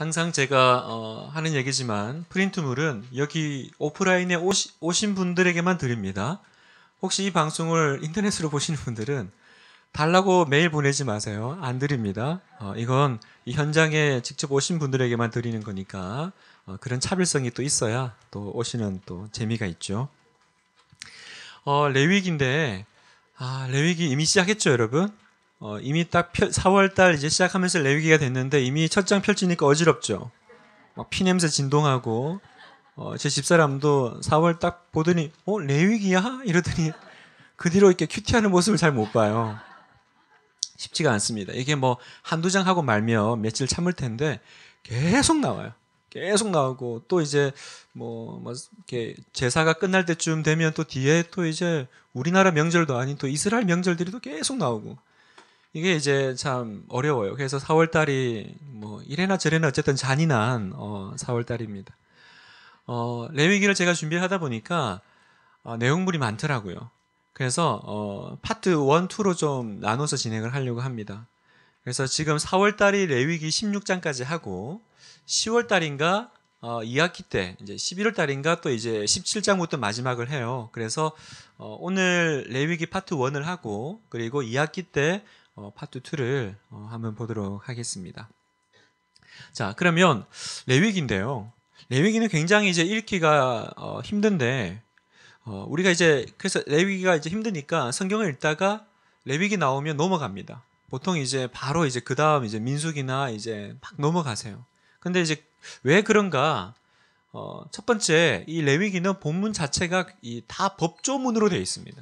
항상 제가 어, 하는 얘기지만 프린트물은 여기 오프라인에 오시, 오신 분들에게만 드립니다. 혹시 이 방송을 인터넷으로 보시는 분들은 달라고 메일 보내지 마세요. 안 드립니다. 어, 이건 이 현장에 직접 오신 분들에게만 드리는 거니까 어, 그런 차별성이 또 있어야 또 오시는 또 재미가 있죠. 어, 레위기인데 아, 레위기 이미 시작했죠, 여러분? 어, 이미 딱 4월달 이제 시작하면서 레위기가 됐는데 이미 첫 장 펼치니까 어지럽죠. 막 피냄새 진동하고 어, 제 집사람도 4월 딱 보더니 어 레위기야 이러더니 그 뒤로 이렇게 큐티하는 모습을 잘 못 봐요. 쉽지가 않습니다. 이게 뭐 한두 장 하고 말며 며칠 참을 텐데 계속 나와요. 계속 나오고 또 이제 뭐, 뭐 이렇게 제사가 끝날 때쯤 되면 또 뒤에 또 이제 우리나라 명절도 아닌 또 이스라엘 명절들이 또 계속 나오고 이게 이제 참 어려워요. 그래서 4월 달이 뭐 이래나 저래나 어쨌든 잔인한 어 4월 달입니다. 어 레위기를 제가 준비 하다 보니까 어 내용물이 많더라고요. 그래서 어 파트 1, 2로 좀 나눠서 진행을 하려고 합니다. 그래서 지금 4월 달이 레위기 16장까지 하고 10월 달인가 어, 2학기 때 이제 11월 달인가 또 이제 17장부터 마지막을 해요. 그래서 어, 오늘 레위기 파트 1을 하고 그리고 2학기 때 어, 파트 2를 어, 한번 보도록 하겠습니다. 자, 그러면 레위기인데요. 레위기는 굉장히 이제 읽기가 어, 힘든데 어, 우리가 이제 그래서 레위기가 이제 힘드니까 성경을 읽다가 레위기 나오면 넘어갑니다. 보통 이제 바로 이제 그 다음 이제 민숙이나 이제 막 넘어가세요. 근데 이제 왜 그런가? 어, 첫 번째 이 레위기는 본문 자체가 이 다 법조문으로 되어 있습니다.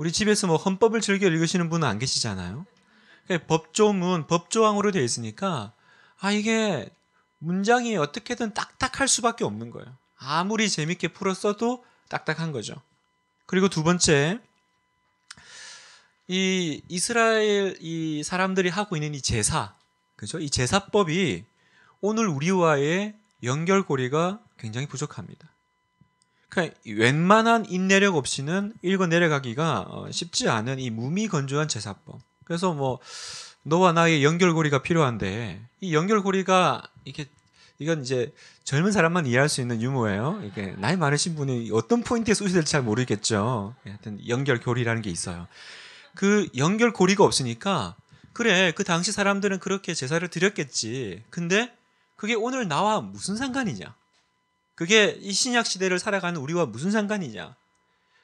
우리 집에서 뭐 헌법을 즐겨 읽으시는 분은 안 계시잖아요. 그 법조문, 법조항으로 되어 있으니까 아 이게 문장이 어떻게든 딱딱할 수밖에 없는 거예요. 아무리 재밌게 풀어 었도 딱딱한 거죠. 그리고 두 번째, 이 이스라엘 이 사람들이 하고 있는 이 제사, 그죠? 이 제사법이 오늘 우리와의 연결고리가 굉장히 부족합니다. 그러니까 웬만한 인내력 없이는 읽어 내려가기가 어, 쉽지 않은 이 무미건조한 제사법. 그래서 뭐 너와 나의 연결고리가 필요한데 이 연결고리가 이게 이건 이제 젊은 사람만 이해할 수 있는 유머예요. 이게 나이 많으신 분이 어떤 포인트에 쏘시될지 잘 모르겠죠. 하여튼 연결고리라는 게 있어요. 그 연결고리가 없으니까 그래 그 당시 사람들은 그렇게 제사를 드렸겠지. 근데 그게 오늘 나와 무슨 상관이냐? 그게 이 신약 시대를 살아가는 우리와 무슨 상관이냐.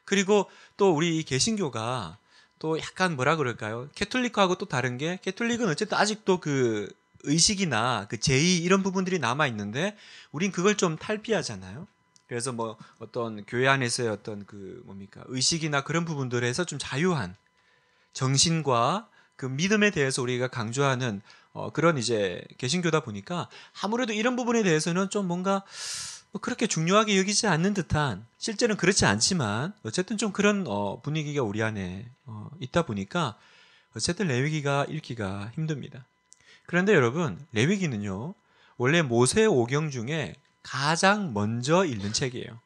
그리고 또 우리 이 개신교가 또 약간 뭐라 그럴까요? 캐톨릭하고 또 다른 게 캐톨릭은 어쨌든 아직도 그 의식이나 그 제의 이런 부분들이 남아 있는데 우린 그걸 좀 탈피하잖아요. 그래서 뭐 어떤 교회 안에서의 어떤 그 뭡니까 의식이나 그런 부분들에서 좀 자유한 정신과 그 믿음에 대해서 우리가 강조하는 어 그런 이제 개신교다 보니까 아무래도 이런 부분에 대해서는 좀 뭔가 뭐 그렇게 중요하게 여기지 않는 듯한 실제는 그렇지 않지만 어쨌든 좀 그런 어, 분위기가 우리 안에 어, 있다 보니까 어쨌든 레위기가 읽기가 힘듭니다. 그런데 여러분 레위기는요 원래 모세 오경 중에 가장 먼저 읽는 책이에요.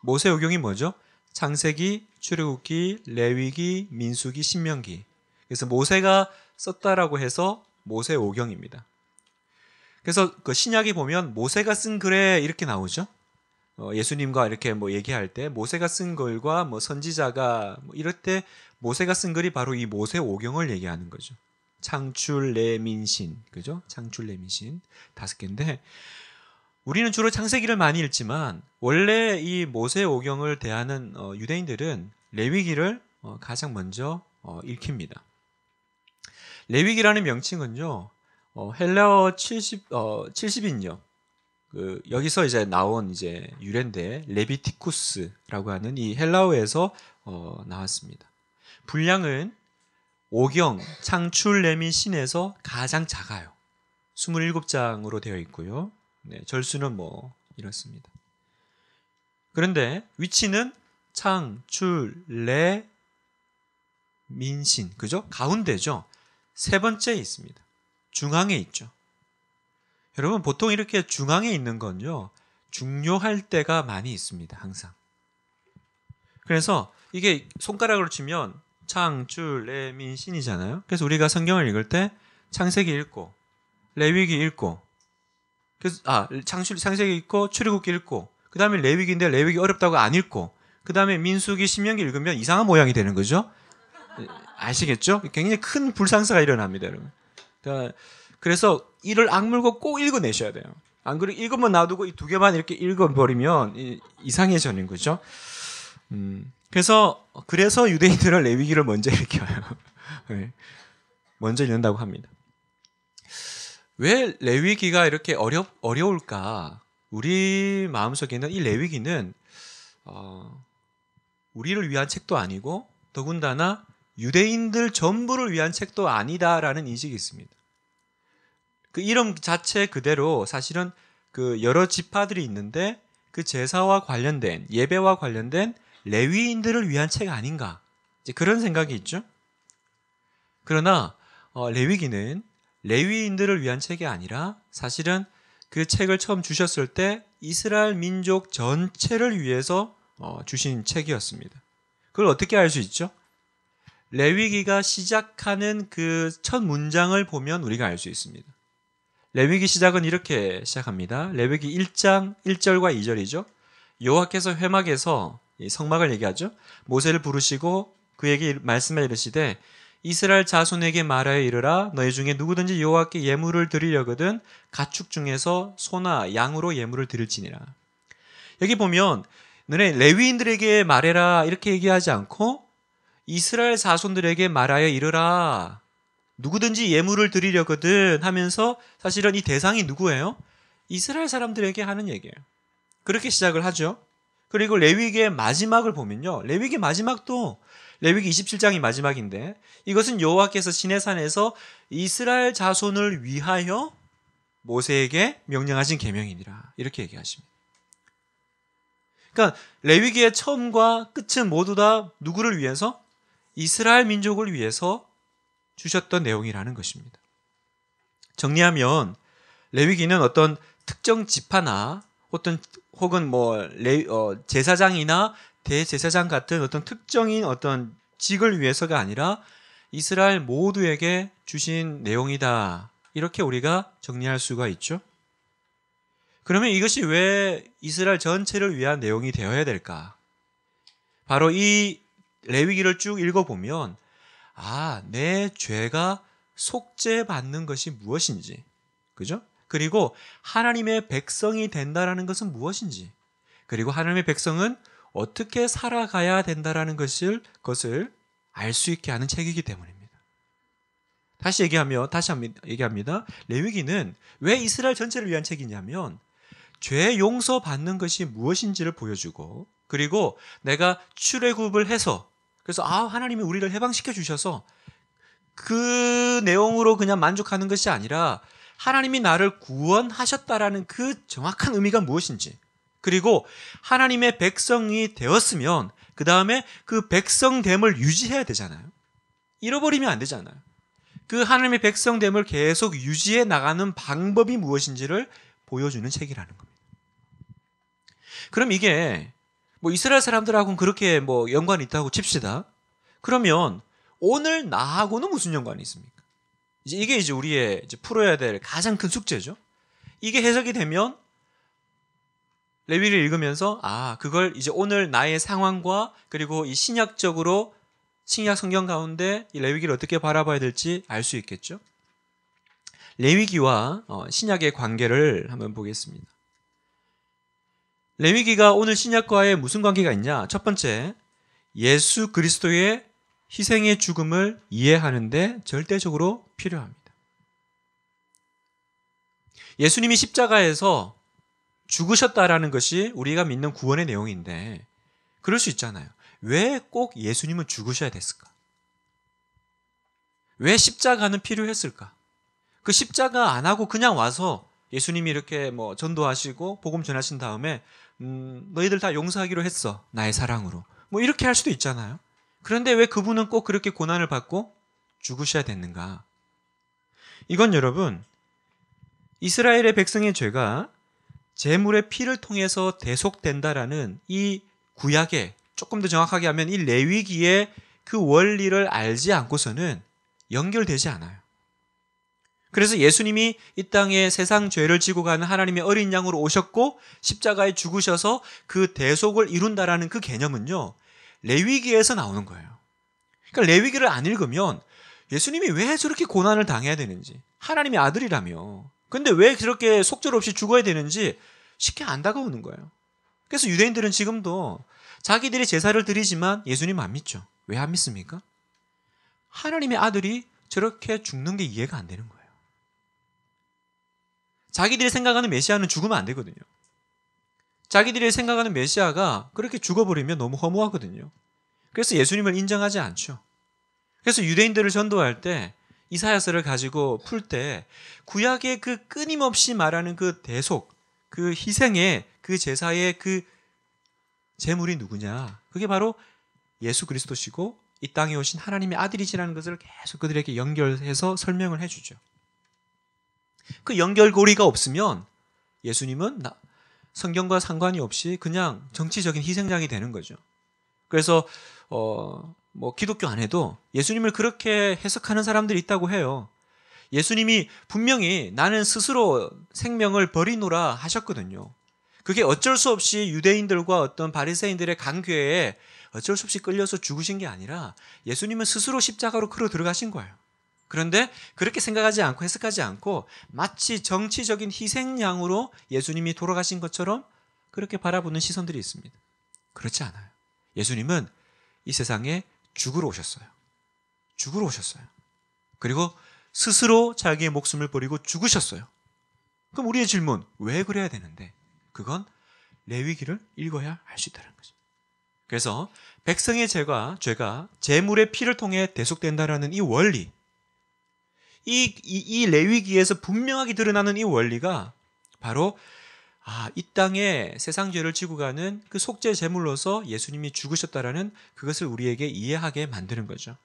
모세 오경이 뭐죠? 창세기, 출애굽기, 레위기, 민수기, 신명기. 그래서 모세가 썼다라고 해서 모세 오경입니다. 그래서 그 신약에 보면 모세가 쓴 글에 이렇게 나오죠. 어, 예수님과 이렇게 뭐 얘기할 때 모세가 쓴 글과 뭐 선지자가 뭐 이럴 때 모세가 쓴 글이 바로 이 모세 오경을 얘기하는 거죠. 창출 레민신 그죠? 창출 레민신 다섯 개인데 우리는 주로 창세기를 많이 읽지만 원래 이 모세 오경을 대하는 어, 유대인들은 레위기를 어, 가장 먼저 어, 읽힙니다. 레위기라는 명칭은요 어, 헬라어 70, 어, 70인요. 그, 여기서 이제 나온 이제 유래인데, 레비티쿠스라고 하는 이 헬라어에서 어, 나왔습니다. 분량은 오경 창출 레미 신에서 가장 작아요. 27장으로 되어 있고요. 네, 절수는 뭐 이렇습니다. 그런데 위치는 창출 레 민신 그죠? 가운데죠. 세 번째 있습니다. 중앙에 있죠. 여러분 보통 이렇게 중앙에 있는 건요. 중요할 때가 많이 있습니다. 항상. 그래서 이게 손가락으로 치면 창, 줄, 레, 민, 신이잖아요. 그래서 우리가 성경을 읽을 때 창세기 읽고 레위기 읽고 그래서 아, 창출 창세기 읽고 출애굽기 읽고 그다음에 레위기인데 레위기 어렵다고 안 읽고 그다음에 민수기 신명기 읽으면 이상한 모양이 되는 거죠. 아시겠죠? 굉장히 큰 불상사가 일어납니다, 여러분. 그러니까 그래서 이를 악물고 꼭 읽어내셔야 돼요. 안 그리고 읽으면 놔두고 이 두 개만 이렇게 읽어버리면 이상해져는 거죠. 음, 그래서 그래서 유대인들은 레위기를 먼저 읽어요. 네. 먼저 읽는다고 합니다. 왜 레위기가 이렇게 어렵 어려울까? 우리 마음속에는 이 레위기는 어, 우리를 위한 책도 아니고 더군다나 유대인들 전부를 위한 책도 아니다라는 인식이 있습니다. 그 이름 자체 그대로 사실은 그 여러 지파들이 있는데 그 제사와 관련된 예배와 관련된 레위인들을 위한 책 아닌가 이제 그런 생각이 있죠. 그러나 어, 레위기는 레위인들을 위한 책이 아니라 사실은 그 책을 처음 주셨을 때 이스라엘 민족 전체를 위해서 어, 주신 책이었습니다. 그걸 어떻게 알 수 있죠? 레위기가 시작하는 그 첫 문장을 보면 우리가 알 수 있습니다. 레위기 시작은 이렇게 시작합니다. 레위기 1장 1절과 2절이죠. 여호와께서 회막에서 성막을 얘기하죠. 모세를 부르시고 그에게 말씀을 이르시되 이스라엘 자손에게 말하여 이르라 너희 중에 누구든지 여호와께 예물을 드리려거든 가축 중에서 소나 양으로 예물을 드릴지니라. 여기 보면 너네 레위인들에게 말해라 이렇게 얘기하지 않고 이스라엘 자손들에게 말하여 이르라. 누구든지 예물을 드리려거든 하면서 사실은 이 대상이 누구예요? 이스라엘 사람들에게 하는 얘기예요. 그렇게 시작을 하죠. 그리고 레위기의 마지막을 보면요. 레위기 마지막도 레위기 27장이 마지막인데 이것은 여호와께서 시내산에서 이스라엘 자손을 위하여 모세에게 명령하신 계명이니라. 이렇게 얘기하십니다. 그러니까 레위기의 처음과 끝은 모두 다 누구를 위해서? 이스라엘 민족을 위해서 주셨던 내용이라는 것입니다. 정리하면 레위기는 어떤 특정 지파나 어떤 혹은 뭐 레, 어, 제사장이나 대제사장 같은 어떤 특정인 어떤 직을 위해서가 아니라 이스라엘 모두에게 주신 내용이다. 이렇게 우리가 정리할 수가 있죠. 그러면 이것이 왜 이스라엘 전체를 위한 내용이 되어야 될까? 바로 이 레위기를 쭉 읽어보면 아, 내 죄가 속죄받는 것이 무엇인지. 그죠? 그리고 하나님의 백성이 된다라는 것은 무엇인지. 그리고 하나님의 백성은 어떻게 살아가야 된다라는 것을 것을 알 수 있게 하는 책이기 때문입니다. 다시 얘기하며 다시 얘기합니다. 레위기는 왜 이스라엘 전체를 위한 책이냐면 죄 용서 받는 것이 무엇인지를 보여주고 그리고 내가 출애굽을 해서 그래서 아 하나님이 우리를 해방시켜 주셔서 그 내용으로 그냥 만족하는 것이 아니라 하나님이 나를 구원하셨다라는 그 정확한 의미가 무엇인지 그리고 하나님의 백성이 되었으면 그 다음에 그 백성됨을 유지해야 되잖아요. 잃어버리면 안 되잖아요. 그 하나님의 백성됨을 계속 유지해 나가는 방법이 무엇인지를 보여주는 책이라는 겁니다. 그럼 이게 뭐 이스라엘 사람들하고는 그렇게 뭐 연관이 있다고 칩시다. 그러면 오늘 나하고는 무슨 연관이 있습니까? 이제 이게 이제 우리의 이제 풀어야 될 가장 큰 숙제죠. 이게 해석이 되면 레위를 읽으면서 아 그걸 이제 오늘 나의 상황과 그리고 이 신약적으로 신약 성경 가운데 이 레위기를 어떻게 바라봐야 될지 알 수 있겠죠. 레위기와 어, 신약의 관계를 한번 보겠습니다. 레위기가 오늘 신약과의 무슨 관계가 있냐? 첫 번째, 예수 그리스도의 희생의 죽음을 이해하는데 절대적으로 필요합니다. 예수님이 십자가에서 죽으셨다라는 것이 우리가 믿는 구원의 내용인데, 그럴 수 있잖아요. 왜 꼭 예수님은 죽으셔야 됐을까? 왜 십자가는 필요했을까? 그 십자가 안 하고 그냥 와서 예수님이 이렇게 뭐 전도하시고 복음 전하신 다음에 음, 너희들 다 용서하기로 했어. 나의 사랑으로. 뭐 이렇게 할 수도 있잖아요. 그런데 왜 그분은 꼭 그렇게 고난을 받고 죽으셔야 됐는가? 이건 여러분, 이스라엘의 백성의 죄가 재물의 피를 통해서 대속된다라는 이구약에 조금 더 정확하게 하면 이 레위기의 그 원리를 알지 않고서는 연결되지 않아요. 그래서 예수님이 이 땅에 세상 죄를 지고 가는 하나님의 어린 양으로 오셨고 십자가에 죽으셔서 그 대속을 이룬다라는 그 개념은요. 레위기에서 나오는 거예요. 그러니까 레위기를 안 읽으면 예수님이 왜 저렇게 고난을 당해야 되는지 하나님의 아들이라며 근데 왜 그렇게 속절없이 죽어야 되는지 쉽게 안 다가오는 거예요. 그래서 유대인들은 지금도 자기들이 제사를 드리지만 예수님 안 믿죠. 왜 안 믿습니까? 하나님의 아들이 저렇게 죽는 게 이해가 안 되는 거예요. 자기들이 생각하는 메시아는 죽으면 안 되거든요. 자기들이 생각하는 메시아가 그렇게 죽어버리면 너무 허무하거든요. 그래서 예수님을 인정하지 않죠. 그래서 유대인들을 전도할 때 이사야서를 가지고 풀 때 구약의 그 끊임없이 말하는 그 대속, 그 희생의 그 제사의 그 제물이 누구냐? 그게 바로 예수 그리스도시고 이 땅에 오신 하나님의 아들이시라는 것을 계속 그들에게 연결해서 설명을 해주죠. 그 연결고리가 없으면 예수님은 성경과 상관이 없이 그냥 정치적인 희생장이 되는 거죠. 그래서 어, 뭐 기독교 안에도 예수님을 그렇게 해석하는 사람들이 있다고 해요. 예수님이 분명히 나는 스스로 생명을 버리노라 하셨거든요. 그게 어쩔 수 없이 유대인들과 어떤 바리새인들의 강괴에 어쩔 수 없이 끌려서 죽으신 게 아니라 예수님은 스스로 십자가로 끌어 들어가신 거예요. 그런데 그렇게 생각하지 않고 해석하지 않고 마치 정치적인 희생양으로 예수님이 돌아가신 것처럼 그렇게 바라보는 시선들이 있습니다. 그렇지 않아요. 예수님은 이 세상에 죽으러 오셨어요. 죽으러 오셨어요. 그리고 스스로 자기의 목숨을 버리고 죽으셨어요. 그럼 우리의 질문, 왜 그래야 되는데? 그건 레위기를 읽어야 할 수 있다는 거죠. 그래서 백성의 죄가 죄가 재물의 피를 통해 대속된다라는 이 원리 이, 이, 이 레위기에서 분명하게 드러나는 이 원리가 바로 아, 이 땅에 세상 죄를 지고 가는 그 속죄 제물로서 예수님이 죽으셨다라는 그것을 우리에게 이해하게 만드는 거죠.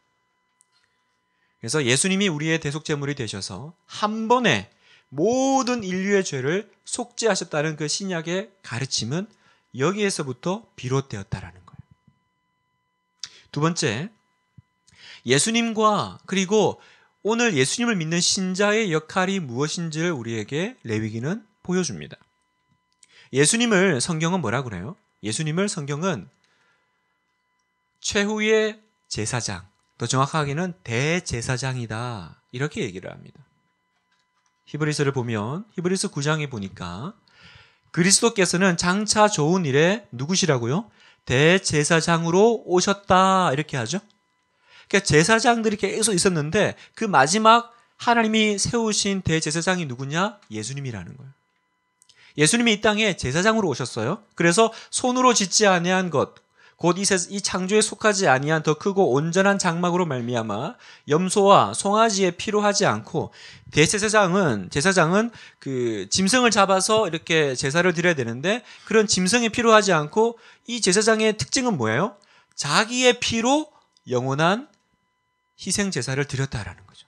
그래서 예수님이 우리의 대속 제물이 되셔서 한 번에 모든 인류의 죄를 속죄하셨다는 그 신약의 가르침은 여기에서부터 비롯되었다라는 거예요. 두 번째, 예수님과 그리고 오늘 예수님을 믿는 신자의 역할이 무엇인지를 우리에게 레위기는 보여줍니다. 예수님을 성경은 뭐라 고 그래요? 예수님을 성경은 최후의 제사장, 더 정확하게는 대제사장이다. 이렇게 얘기를 합니다. 히브리서를 보면 히브리서 9장에 보니까 그리스도께서는 장차 좋은 일에 누구시라고요? 대제사장으로 오셨다. 이렇게 하죠. 그러니까 제사장들이 계속 있었는데 그 마지막 하나님이 세우신 대제사장이 누구냐? 예수님이라는 거예요. 예수님이 이 땅에 제사장으로 오셨어요. 그래서 손으로 짓지 아니한 것, 곧 이 창조에 속하지 아니한 더 크고 온전한 장막으로 말미암아 염소와 송아지에필요 하지 않고 대제사장은 제사장은 그 짐승을 잡아서 이렇게 제사를 드려야 되는데 그런 짐승의 필요 하지 않고 이 제사장의 특징은 뭐예요? 자기의 피로 영원한 희생 제사를 드렸다라는 거죠.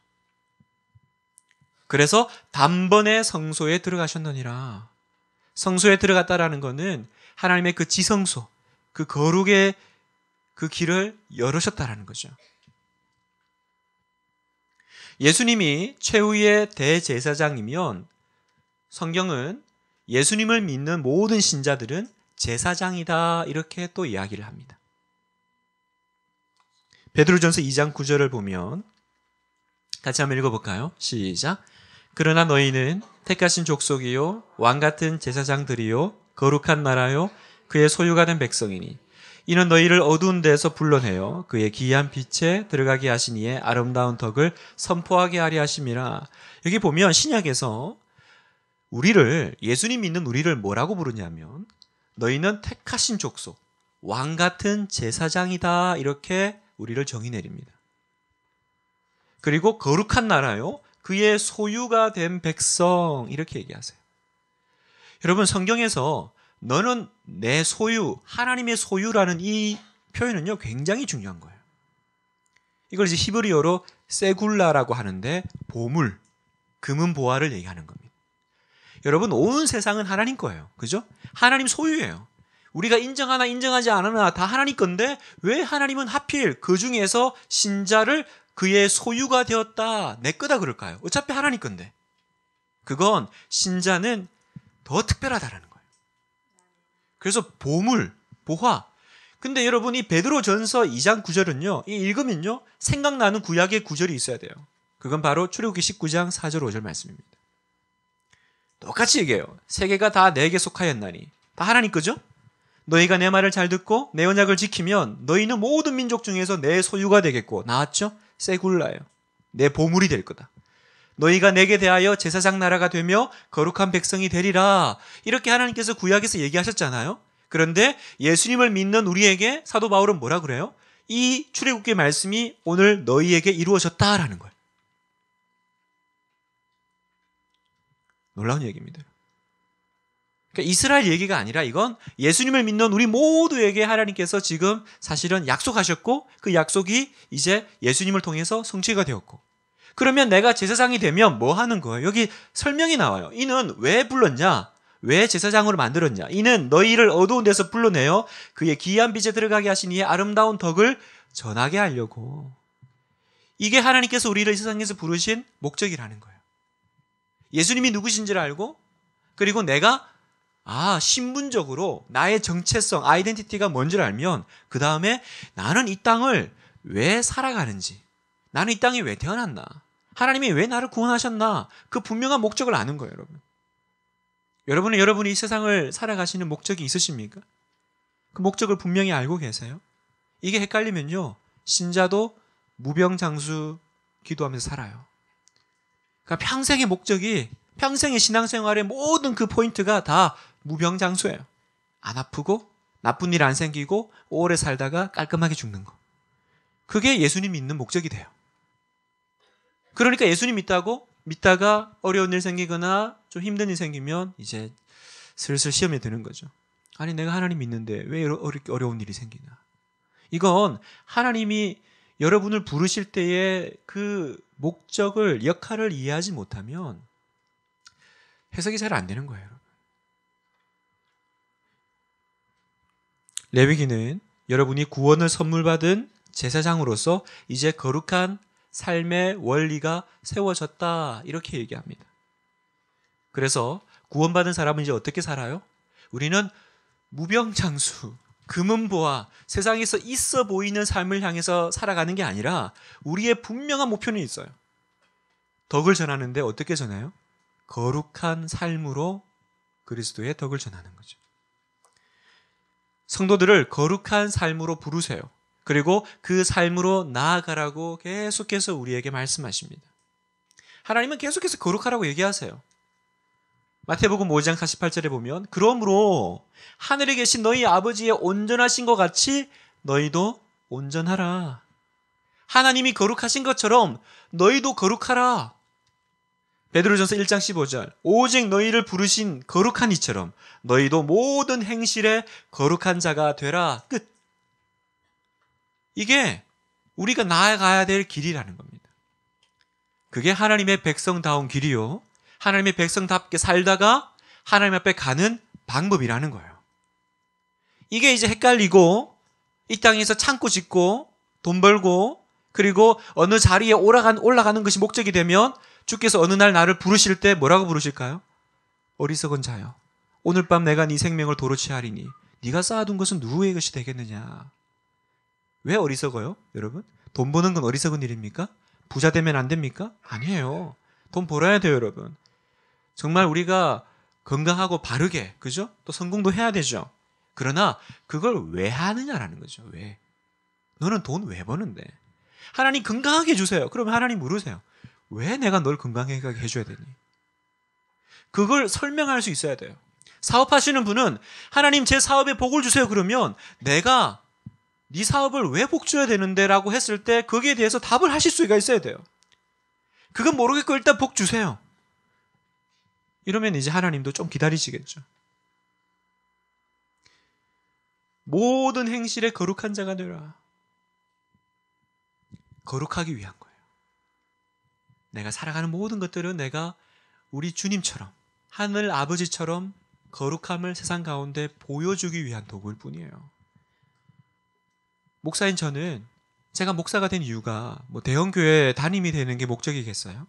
그래서 단번에 성소에 들어가셨느니라. 성소에 들어갔다라는 것은 하나님의 그 지성소, 그 거룩의 그 길을 열으셨다라는 거죠. 예수님이 최후의 대제사장이면 성경은 예수님을 믿는 모든 신자들은 제사장이다 이렇게 또 이야기를 합니다. 베드로전서 2장 9절을 보면 같이 한번 읽어볼까요? 시작. 그러나 너희는 택하신 족속이요 왕 같은 제사장들이요 거룩한 나라요 그의 소유가 된 백성이니 이는 너희를 어두운 데서 불러내어 그의 귀한 빛에 들어가게 하시니의 아름다운 덕을 선포하게 하리 하심이라. 여기 보면 신약에서 우리를 예수님 믿는 우리를 뭐라고 부르냐면 너희는 택하신 족속 왕 같은 제사장이다 이렇게 우리를 정의 내립니다. 그리고 거룩한 나라요. 그의 소유가 된 백성 이렇게 얘기하세요. 여러분 성경에서 너는 내 소유, 하나님의 소유라는 이 표현은요 굉장히 중요한 거예요. 이걸 이제 히브리어로 세굴라라고 하는데 보물, 금은 보화를 얘기하는 겁니다. 여러분 온 세상은 하나님 거예요. 그죠? 하나님 소유예요. 우리가 인정하나 인정하지 않으나 다 하나님 건데 왜 하나님은 하필 그 중에서 신자를 그의 소유가 되었다 내 거다 그럴까요? 어차피 하나님 건데 그건 신자는 더 특별하다라는 거예요. 그래서 보물 보화 근데 여러분 이 베드로 전서 2장 9절은요. 이 읽으면요. 생각나는 구약의 구절이 있어야 돼요. 그건 바로 출애굽기 19장 4절 5절 말씀입니다. 똑같이 얘기해요. 세계가 다 내게 속하였나니. 다 하나님 거죠? 너희가 내 말을 잘 듣고 내 언약을 지키면 너희는 모든 민족 중에서 내 소유가 되겠고 나왔죠 세굴라요. 예내 보물이 될 거다. 너희가 내게 대하여 제사장 나라가 되며 거룩한 백성이 되리라. 이렇게 하나님께서 구약에서 얘기하셨잖아요. 그런데 예수님을 믿는 우리에게 사도 바울은 뭐라 그래요? 이 출애굽기의 말씀이 오늘 너희에게 이루어졌다라는 거예요. 놀라운 얘기입니다. 그러니까 이스라엘 얘기가 아니라 이건 예수님을 믿는 우리 모두에게 하나님께서 지금 사실은 약속하셨고 그 약속이 이제 예수님을 통해서 성취가 되었고 그러면 내가 제사장이 되면 뭐 하는 거예요? 여기 설명이 나와요. 이는 왜 불렀냐? 왜 제사장으로 만들었냐? 이는 너희를 어두운 데서 불러내어 그의 기이한 빛에 들어가게 하신 이의 아름다운 덕을 전하게 하려고. 이게 하나님께서 우리를 세상에서 부르신 목적이라는 거예요. 예수님이 누구신지를 알고, 그리고 내가 아, 신분적으로 나의 정체성, 아이덴티티가 뭔지를 알면 그 다음에 나는 이 땅을 왜 살아가는지, 나는 이 땅에 왜 태어났나, 하나님이 왜 나를 구원하셨나 그 분명한 목적을 아는 거예요, 여러분. 여러분은 여러분이 이 세상을 살아가시는 목적이 있으십니까? 그 목적을 분명히 알고 계세요? 이게 헷갈리면요, 신자도 무병장수 기도하면서 살아요. 그러니까 평생의 목적이 평생의 신앙생활의 모든 그 포인트가 다 무병장수예요. 안 아프고 나쁜 일 안 생기고 오래 살다가 깔끔하게 죽는 거. 그게 예수님 믿는 목적이 돼요. 그러니까 예수님 믿다고 믿다가 어려운 일 생기거나 좀 힘든 일 생기면 이제 슬슬 시험에 드는 거죠. 아니 내가 하나님 믿는데 왜 이렇게 어려운 일이 생기나? 이건 하나님이 여러분을 부르실 때의 그 목적을 역할을 이해하지 못하면 해석이 잘 안 되는 거예요. 레위기는 여러분이 구원을 선물받은 제사장으로서 이제 거룩한 삶의 원리가 세워졌다. 이렇게 얘기합니다. 그래서 구원받은 사람은 이제 어떻게 살아요? 우리는 무병장수, 금은보화 세상에서 있어 보이는 삶을 향해서 살아가는 게 아니라 우리의 분명한 목표는 있어요. 덕을 전하는데 어떻게 전해요? 거룩한 삶으로 그리스도의 덕을 전하는 거죠. 성도들을 거룩한 삶으로 부르세요. 그리고 그 삶으로 나아가라고 계속해서 우리에게 말씀하십니다. 하나님은 계속해서 거룩하라고 얘기하세요. 마태복음 5장 48절에 보면 그러므로 하늘에 계신 너희 아버지의 온전하신 것 같이 너희도 온전하라. 하나님이 거룩하신 것처럼 너희도 거룩하라. 베드로전서 1장 15절 오직 너희를 부르신 거룩한 이처럼 너희도 모든 행실에 거룩한 자가 되라 끝 이게 우리가 나아가야 될 길이라는 겁니다. 그게 하나님의 백성다운 길이요. 하나님의 백성답게 살다가 하나님 앞에 가는 방법이라는 거예요. 이게 이제 헷갈리고 이 땅에서 창고 짓고 돈 벌고 그리고 어느 자리에 올라간, 올라가는 것이 목적이 되면 주께서 어느 날 나를 부르실 때 뭐라고 부르실까요? 어리석은 자요. 오늘 밤 내가 네 생명을 도로 취하리니 네가 쌓아둔 것은 누구의 것이 되겠느냐. 왜 어리석어요? 여러분? 돈 버는 건 어리석은 일입니까? 부자 되면 안 됩니까? 아니에요. 돈 벌어야 돼요, 여러분. 정말 우리가 건강하고 바르게, 그죠? 또 성공도 해야 되죠. 그러나 그걸 왜 하느냐라는 거죠. 왜? 너는 돈 왜 버는데? 하나님 건강하게 주세요. 그러면 하나님 물으세요. 왜 내가 널 건강하게 해줘야 되니? 그걸 설명할 수 있어야 돼요. 사업하시는 분은 하나님 제 사업에 복을 주세요 그러면 내가 네 사업을 왜복 줘야 되는데라고 했을 때 거기에 대해서 답을 하실 수가 있어야 돼요. 그건 모르겠고 일단 복 주세요. 이러면 이제 하나님도 좀 기다리시겠죠. 모든 행실에 거룩한 자가 되라. 거룩하기 위한 거예요. 내가 살아가는 모든 것들은 내가 우리 주님처럼 하늘 아버지처럼 거룩함을 세상 가운데 보여주기 위한 도구일 뿐이에요. 목사인 저는 제가 목사가 된 이유가 뭐 대형교회 담임이 되는 게 목적이겠어요?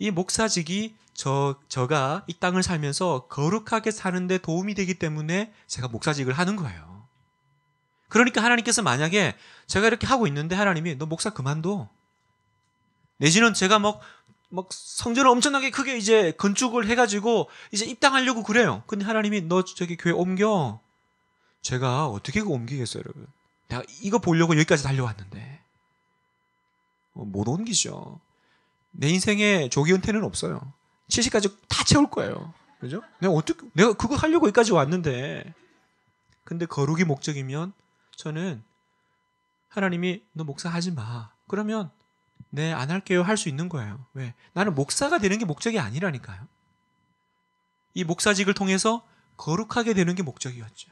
이 목사직이 저, 저가 이 땅을 살면서 거룩하게 사는데 도움이 되기 때문에 제가 목사직을 하는 거예요. 그러니까 하나님께서 만약에 제가 이렇게 하고 있는데 하나님이 너 목사 그만둬. 내지는 제가 막, 막 성전을 엄청나게 크게 이제 건축을 해가지고 이제 입당하려고 그래요. 근데 하나님이 너 저기 교회 옮겨. 제가 어떻게 그 옮기겠어요, 여러분? 내가 이거 보려고 여기까지 달려왔는데. 어, 못 옮기죠. 내 인생에 조기 은퇴는 없어요. 70까지 다 채울 거예요. 그죠? 내가 어떻게, 내가 그거 하려고 여기까지 왔는데. 근데 거룩이 목적이면 저는 하나님이 너 목사하지 마. 그러면 네, 안 할게요. 할 수 있는 거예요. 왜? 나는 목사가 되는 게 목적이 아니라니까요. 이 목사직을 통해서 거룩하게 되는 게 목적이었죠.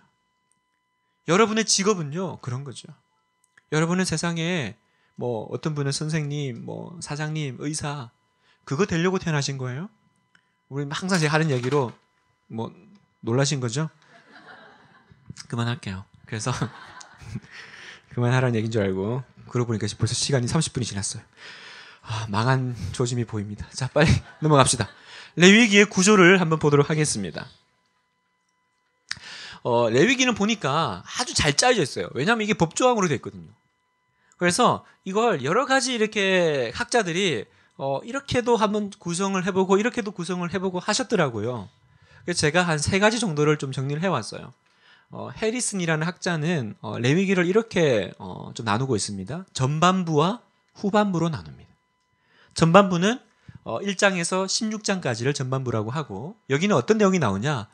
여러분의 직업은요, 그런 거죠. 여러분은 세상에 뭐 어떤 분은 선생님, 뭐 사장님, 의사 그거 되려고 태어나신 거예요? 우리 항상 제가 하는 얘기로 뭐 놀라신 거죠? 그만할게요. 그래서 그만하라는 얘기인 줄 알고 그러고 보니까 벌써 시간이 30분이 지났어요. 아, 망한 조짐이 보입니다. 자, 빨리 넘어갑시다. 레위기의 구조를 한번 보도록 하겠습니다. 어, 레위기는 보니까 아주 잘 짜여져 있어요. 왜냐하면 이게 법조항으로 되어 있거든요. 그래서 이걸 여러 가지 이렇게 학자들이 어, 이렇게도 한번 구성을 해보고 이렇게도 구성을 해보고 하셨더라고요. 그래서 제가 한 세 가지 정도를 좀 정리를 해왔어요. 어, 해리슨이라는 학자는 어, 레위기를 이렇게 어, 좀 나누고 있습니다. 전반부와 후반부로 나눕니다. 전반부는 어, 1장에서 16장까지를 전반부라고 하고 여기는 어떤 내용이 나오냐?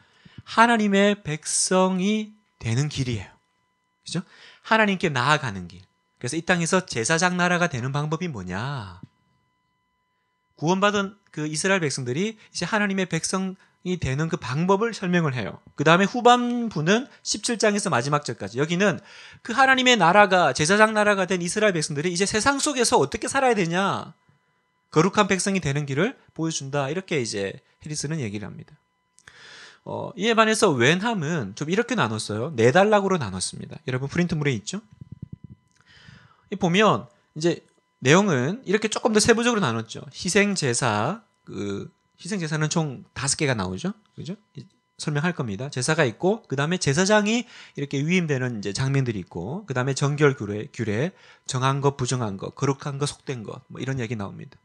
하나님의 백성이 되는 길이에요. 그죠? 하나님께 나아가는 길. 그래서 이 땅에서 제사장 나라가 되는 방법이 뭐냐? 구원받은 그 이스라엘 백성들이 이제 하나님의 백성 이 되는 그 방법을 설명을 해요. 그 다음에 후반부는 17장에서 마지막 절까지. 여기는 그 하나님의 나라가, 제사장 나라가 된 이스라엘 백성들이 이제 세상 속에서 어떻게 살아야 되냐. 거룩한 백성이 되는 길을 보여준다. 이렇게 이제 해리스는 얘기를 합니다. 어, 이에 반해서 웬함은 좀 이렇게 나눴어요. 네달락으로 나눴습니다. 여러분 프린트물에 있죠? 이 보면 이제 내용은 이렇게 조금 더 세부적으로 나눴죠. 희생 제사, 그 희생 제사는 총 다섯 개가 나오죠. 그죠? 설명할 겁니다. 제사가 있고 그다음에 제사장이 이렇게 위임되는 이제 장면들이 있고 그다음에 정결 규례, 규례, 정한 것, 부정한 것, 거룩한 것, 속된 것뭐 이런 얘기 나옵니다.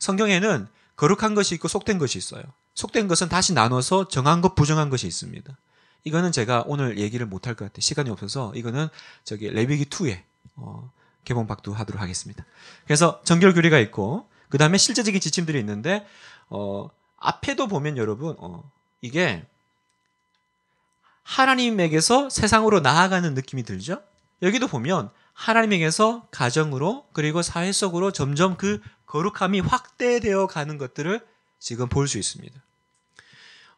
성경에는 거룩한 것이 있고 속된 것이 있어요. 속된 것은 다시 나눠서 정한 것, 부정한 것이 있습니다. 이거는 제가 오늘 얘기를 못 할 것 같아요. 시간이 없어서 이거는 저기 레위기 2에 어, 개봉박두 하도록 하겠습니다. 그래서 정결 규례가 있고 그 다음에 실제적인 지침들이 있는데 어, 앞에도 보면 여러분 어, 이게 하나님에게서 세상으로 나아가는 느낌이 들죠. 여기도 보면 하나님에게서 가정으로 그리고 사회 속으로 점점 그 거룩함이 확대되어 가는 것들을 지금 볼 수 있습니다.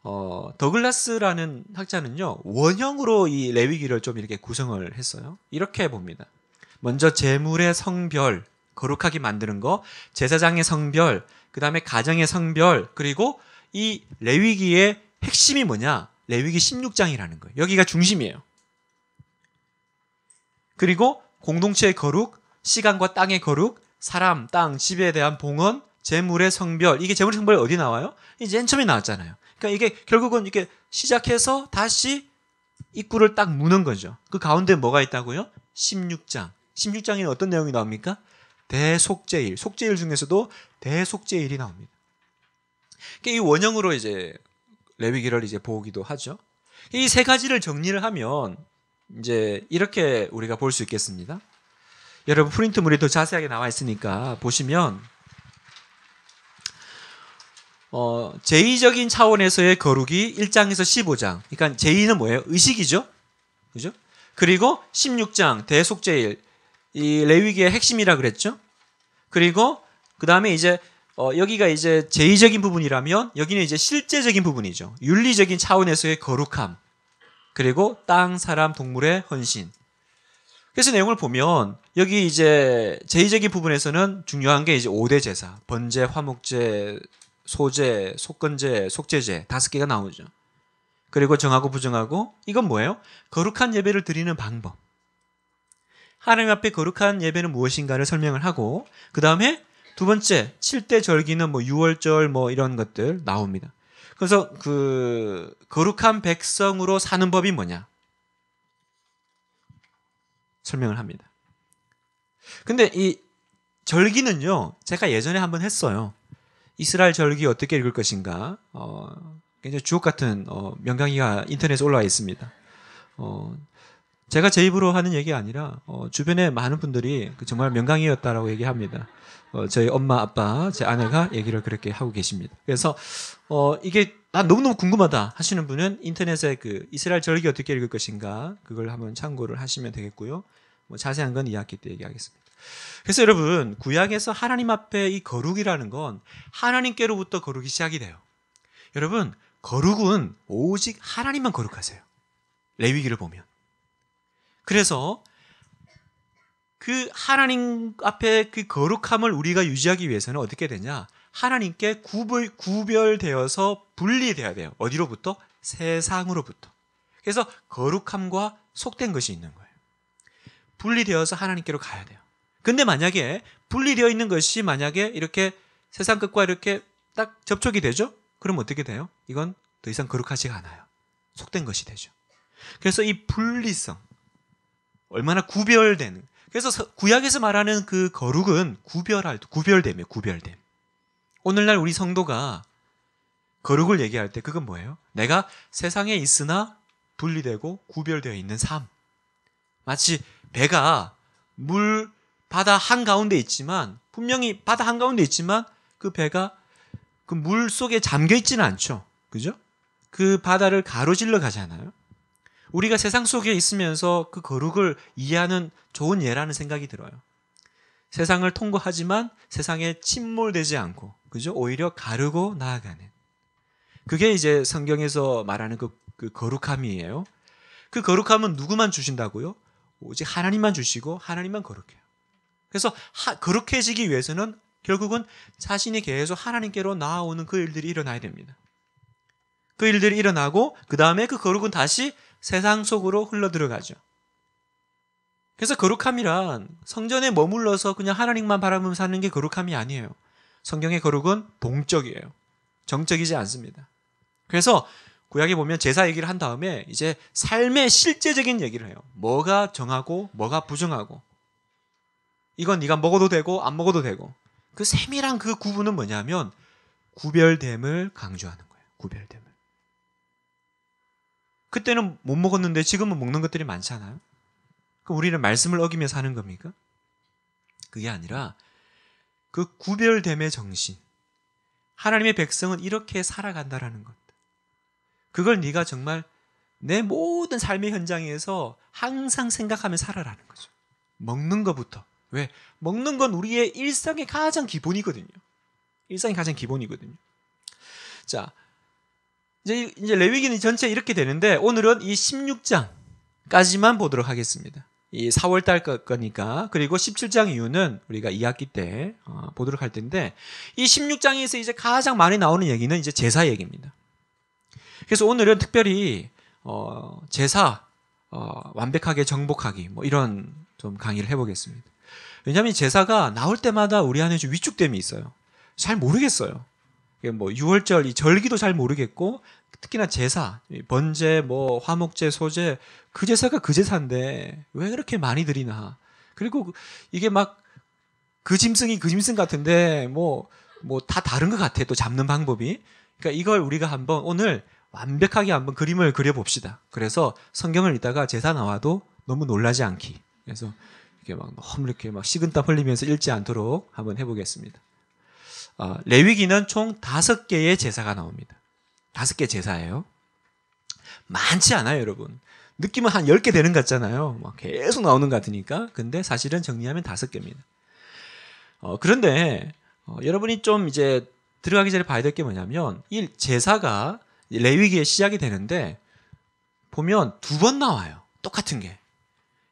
어, 더글라스라는 학자는요, 원형으로 이 레위기를 좀 이렇게 구성을 했어요. 이렇게 봅니다. 먼저 재물의 성별, 거룩하게 만드는 거, 제사장의 성별, 그 다음에 가정의 성별, 그리고 이 레위기의 핵심이 뭐냐? 레위기 16장이라는 거예요. 여기가 중심이에요. 그리고 공동체의 거룩, 시간과 땅의 거룩, 사람, 땅, 집에 대한 봉헌, 재물의 성별. 이게 재물의 성별이 어디 나와요? 이제 맨 처음에 나왔잖아요. 그러니까 이게 결국은 이렇게 시작해서 다시 입구를 딱 무는 거죠. 그 가운데 뭐가 있다고요? 16장. 16장에는 어떤 내용이 나옵니까? 대속제일, 속제일 중에서도 대속제일이 나옵니다. 그러니까 이 원형으로 이제 레위기를 이제 보기도 하죠. 이 세 가지를 정리를 하면 이제 이렇게 우리가 볼 수 있겠습니다. 여러분 프린트물이 더 자세하게 나와 있으니까 보시면 어, 제의적인 차원에서의 거룩이 1장에서 15장. 그러니까 제의는 뭐예요? 의식이죠. 그죠? 그리고 16장 대속제일 이 레위기의 핵심이라 그랬죠. 그리고 그 다음에 이제 어, 여기가 이제 제의적인 부분이라면 여기는 이제 실제적인 부분이죠. 윤리적인 차원에서의 거룩함 그리고 땅, 사람, 동물의 헌신. 그래서 내용을 보면 여기 이제 제의적인 부분에서는 중요한 게 이제 5대 제사, 번제, 화목제, 소제, 속건제, 속제제 다섯 개가 나오죠. 그리고 정하고 부정하고 이건 뭐예요? 거룩한 예배를 드리는 방법. 하나님 앞에 거룩한 예배는 무엇인가를 설명을 하고 그 다음에 두 번째 7대 절기는 뭐 6월절 뭐 이런 것들 나옵니다. 그래서 그 거룩한 백성으로 사는 법이 뭐냐 설명을 합니다. 근데 이 절기는요 제가 예전에 한번 했어요. 이스라엘 절기 어떻게 읽을 것인가 어, 굉장히 주옥 같은 어, 명강의가 인터넷에 올라와 있습니다. 어, 제가 제 입으로 하는 얘기 아니라 어, 주변에 많은 분들이 그 정말 명강이었다라고 얘기합니다. 어, 저희 엄마, 아빠, 제 아내가 얘기를 그렇게 하고 계십니다. 그래서 어, 이게 난 너무너무 궁금하다 하시는 분은 인터넷에 그 이스라엘 절기 어떻게 읽을 것인가 그걸 한번 참고를 하시면 되겠고요. 뭐 자세한 건 2학기 때 얘기하겠습니다. 그래서 여러분 구약에서 하나님 앞에 이 거룩이라는 건 하나님께로부터 거룩이 시작이 돼요. 여러분 거룩은 오직 하나님만 거룩하세요. 레위기를 보면 그래서 그 하나님 앞에 그 거룩함을 우리가 유지하기 위해서는 어떻게 되냐? 하나님께 구별, 구별되어서 분리되어야 돼요. 어디로부터? 세상으로부터. 그래서 거룩함과 속된 것이 있는 거예요. 분리되어서 하나님께로 가야 돼요. 근데 만약에 분리되어 있는 것이 만약에 이렇게 세상 끝과 이렇게 딱 접촉이 되죠? 그럼 어떻게 돼요? 이건 더 이상 거룩하지가 않아요. 속된 것이 되죠. 그래서 이 분리성, 얼마나 구별되는 그래서 구약에서 말하는 그 거룩은 구별할 구별됨이에요. 구별됨. 오늘날 우리 성도가 거룩을 얘기할 때 그건 뭐예요? 내가 세상에 있으나 분리되고 구별되어 있는 삶. 마치 배가 물 바다 한가운데 있지만 분명히 바다 한가운데 있지만 그 배가 그 물 속에 잠겨 있지는 않죠. 그죠? 그 바다를 가로질러 가잖아요. 우리가 세상 속에 있으면서 그 거룩을 이해하는 좋은 예라는 생각이 들어요. 세상을 통과하지만 세상에 침몰되지 않고 그죠? 오히려 가르고 나아가는 그게 이제 성경에서 말하는 그, 그 거룩함이에요. 그 거룩함은 누구만 주신다고요? 오직 하나님만 주시고 하나님만 거룩해요. 그래서 하, 거룩해지기 위해서는 결국은 자신이 계속 하나님께로 나아오는 그 일들이 일어나야 됩니다. 그 일들이 일어나고 그 다음에 그 거룩은 다시 세상 속으로 흘러 들어가죠. 그래서 거룩함이란 성전에 머물러서 그냥 하나님만 바라보며 사는 게 거룩함이 아니에요. 성경의 거룩은 동적이에요. 정적이지 않습니다. 그래서 구약에 보면 제사 얘기를 한 다음에 이제 삶의 실제적인 얘기를 해요. 뭐가 정하고 뭐가 부정하고 이건 네가 먹어도 되고 안 먹어도 되고 그 세밀한 그 구분은 뭐냐면 구별됨을 강조하는 거예요. 구별됨 그때는 못 먹었는데 지금은 먹는 것들이 많잖아요. 그럼 우리는 말씀을 어기며 사는 겁니까? 그게 아니라 그 구별됨의 정신. 하나님의 백성은 이렇게 살아간다라는 것. 그걸 네가 정말 내 모든 삶의 현장에서 항상 생각하며 살아라는 거죠. 먹는 것부터. 왜? 먹는 건 우리의 일상의 가장 기본이거든요. 일상이 가장 기본이거든요. 자, 이제, 이제 레위기는 전체 이렇게 되는데 오늘은 이 16장까지만 보도록 하겠습니다. 이 4월 달 거니까 그리고 17장 이유는 우리가 2학기 때 어, 보도록 할 텐데 이 16장에서 이제 가장 많이 나오는 얘기는 이제 제사 얘기입니다. 그래서 오늘은 특별히 어 제사 어 완벽하게 정복하기 뭐 이런 좀 강의를 해보겠습니다. 왜냐하면 제사가 나올 때마다 우리 안에 좀 위축됨이 있어요. 잘 모르겠어요. 뭐 6월절 이 절기도 잘 모르겠고 특히나 제사, 번제, 뭐 화목제, 소제 그 제사가 그 제사인데 왜 그렇게 많이 드리나? 그리고 그, 이게 막 그 짐승이 그 짐승 같은데 뭐 뭐 다 다른 것 같아 또 잡는 방법이. 그러니까 이걸 우리가 한번 오늘 완벽하게 한번 그림을 그려봅시다. 그래서 성경을 읽다가 제사 나와도 너무 놀라지 않기. 그래서 이게막 너무 이렇게 막 식은 땀 흘리면서 읽지 않도록 한번 해보겠습니다. 어, 레위기는 총 다섯 개의 제사가 나옵니다. 다섯 개 제사예요. 많지 않아요, 여러분. 느낌은 한 10개 되는 것 같잖아요. 막 뭐 계속 나오는 것 같으니까. 근데 사실은 정리하면 다섯 개입니다. 어, 그런데 어, 여러분이 좀 이제 들어가기 전에 봐야 될 게 뭐냐면 이 제사가 레위기에 시작이 되는데 보면 두 번 나와요. 똑같은 게.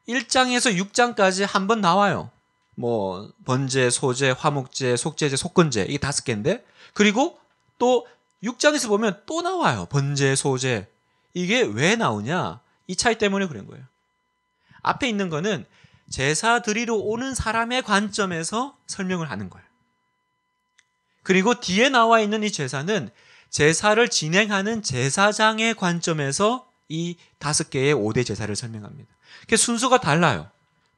1장에서 6장까지 한 번 나와요. 뭐 번제, 소제, 화목제, 속제제, 속건제 이게 다섯 개인데 그리고 또 6장에서 보면 또 나와요. 번제, 소제. 이게 왜 나오냐? 이 차이 때문에 그런 거예요. 앞에 있는 거는 제사 드리러 오는 사람의 관점에서 설명을 하는 거예요. 그리고 뒤에 나와 있는 이 제사는 제사를 진행하는 제사장의 관점에서 이 다섯 개의 5대 제사를 설명합니다. 그 순서가 달라요.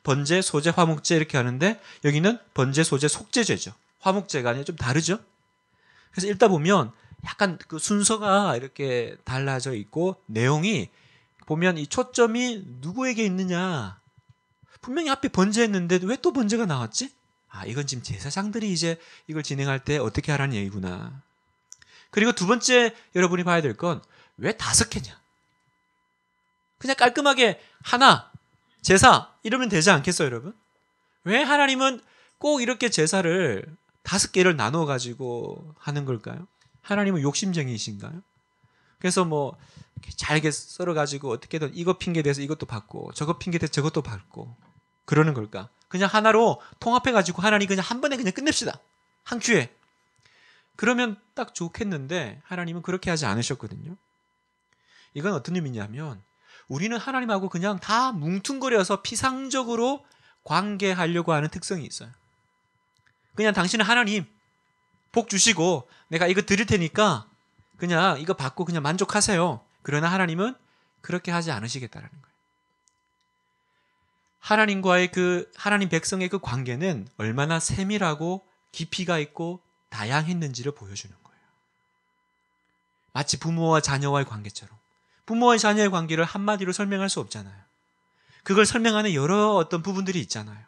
번제, 소제, 화목제 이렇게 하는데 여기는 번제, 소제, 속제제죠. 화목제가 아니라 좀 다르죠. 그래서 읽다 보면 약간 그 순서가 이렇게 달라져 있고 내용이 보면 이 초점이 누구에게 있느냐 분명히 앞에 번제했는데 왜 또 번제가 나왔지? 아 이건 지금 제사장들이 이제 이걸 진행할 때 어떻게 하라는 얘기구나. 그리고 두 번째 여러분이 봐야 될 건 왜 다섯 개냐? 그냥 깔끔하게 하나 제사 이러면 되지 않겠어요, 여러분? 왜 하나님은 꼭 이렇게 제사를 다섯 개를 나눠 가지고 하는 걸까요? 하나님은 욕심쟁이이신가요? 그래서 뭐 잘게 썰어가지고 어떻게든 이거 핑계 대서 이것도 받고 저거 핑계 대서 저것도 받고 그러는 걸까? 그냥 하나로 통합해가지고 하나님 그냥 한 번에 그냥 끝냅시다. 한큐에 그러면 딱 좋겠는데 하나님은 그렇게 하지 않으셨거든요. 이건 어떤 의미냐면 우리는 하나님하고 그냥 다 뭉퉁거려서 피상적으로 관계하려고 하는 특성이 있어요. 그냥 당신은 하나님, 복 주시고 내가 이거 드릴 테니까 그냥 이거 받고 그냥 만족하세요. 그러나 하나님은 그렇게 하지 않으시겠다라는 거예요. 하나님과의 그 하나님 백성의 그 관계는 얼마나 세밀하고 깊이가 있고 다양했는지를 보여주는 거예요. 마치 부모와 자녀와의 관계처럼 부모와 자녀의 관계를 한마디로 설명할 수 없잖아요. 그걸 설명하는 여러 어떤 부분들이 있잖아요.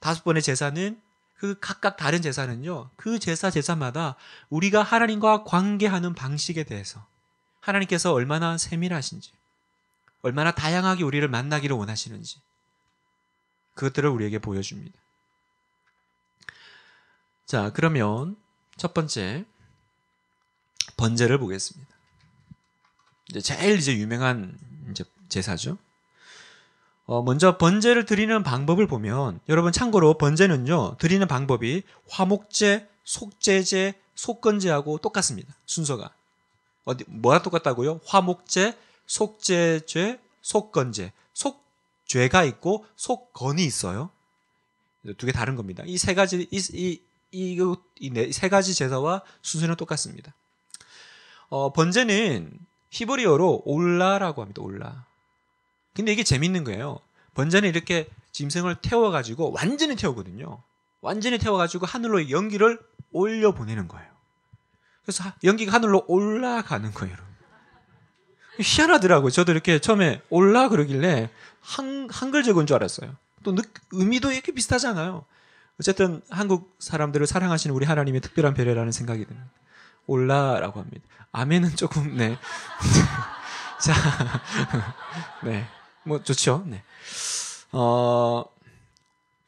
다섯 번의 제사는 그 각각 다른 제사는요, 그 제사 제사마다 우리가 하나님과 관계하는 방식에 대해서 하나님께서 얼마나 세밀하신지, 얼마나 다양하게 우리를 만나기를 원하시는지, 그것들을 우리에게 보여줍니다. 자, 그러면 첫 번째, 번제를 보겠습니다. 이제 제일 이제 유명한 이제 제사죠. 어 먼저 번제를 드리는 방법을 보면 여러분 참고로 번제는요 드리는 방법이 화목제, 속제제, 속건제하고 똑같습니다 순서가 어디 뭐가 똑같다고요? 화목제, 속제제, 속건제 속죄가 있고 속건이 있어요 두 개 다른 겁니다 이 세 가지 이, 이, 네, 이, 세 가지 제사와 순서는 똑같습니다 어, 번제는 히브리어로 올라라고 합니다 올라 근데 이게 재밌는 거예요. 번제는 이렇게 짐승을 태워가지고 완전히 태우거든요. 완전히 태워가지고 하늘로 연기를 올려 보내는 거예요. 그래서 연기가 하늘로 올라가는 거예요, 여러분. 희한하더라고요. 저도 이렇게 처음에 올라 그러길래 한, 한글 적은 줄 알았어요. 또 느, 의미도 이렇게 비슷하잖아요. 어쨌든 한국 사람들을 사랑하시는 우리 하나님의 특별한 배려라는 생각이 드는 올라라고 합니다. 아멘은 조금 네. 자, 네. 뭐 좋죠. 네. 어,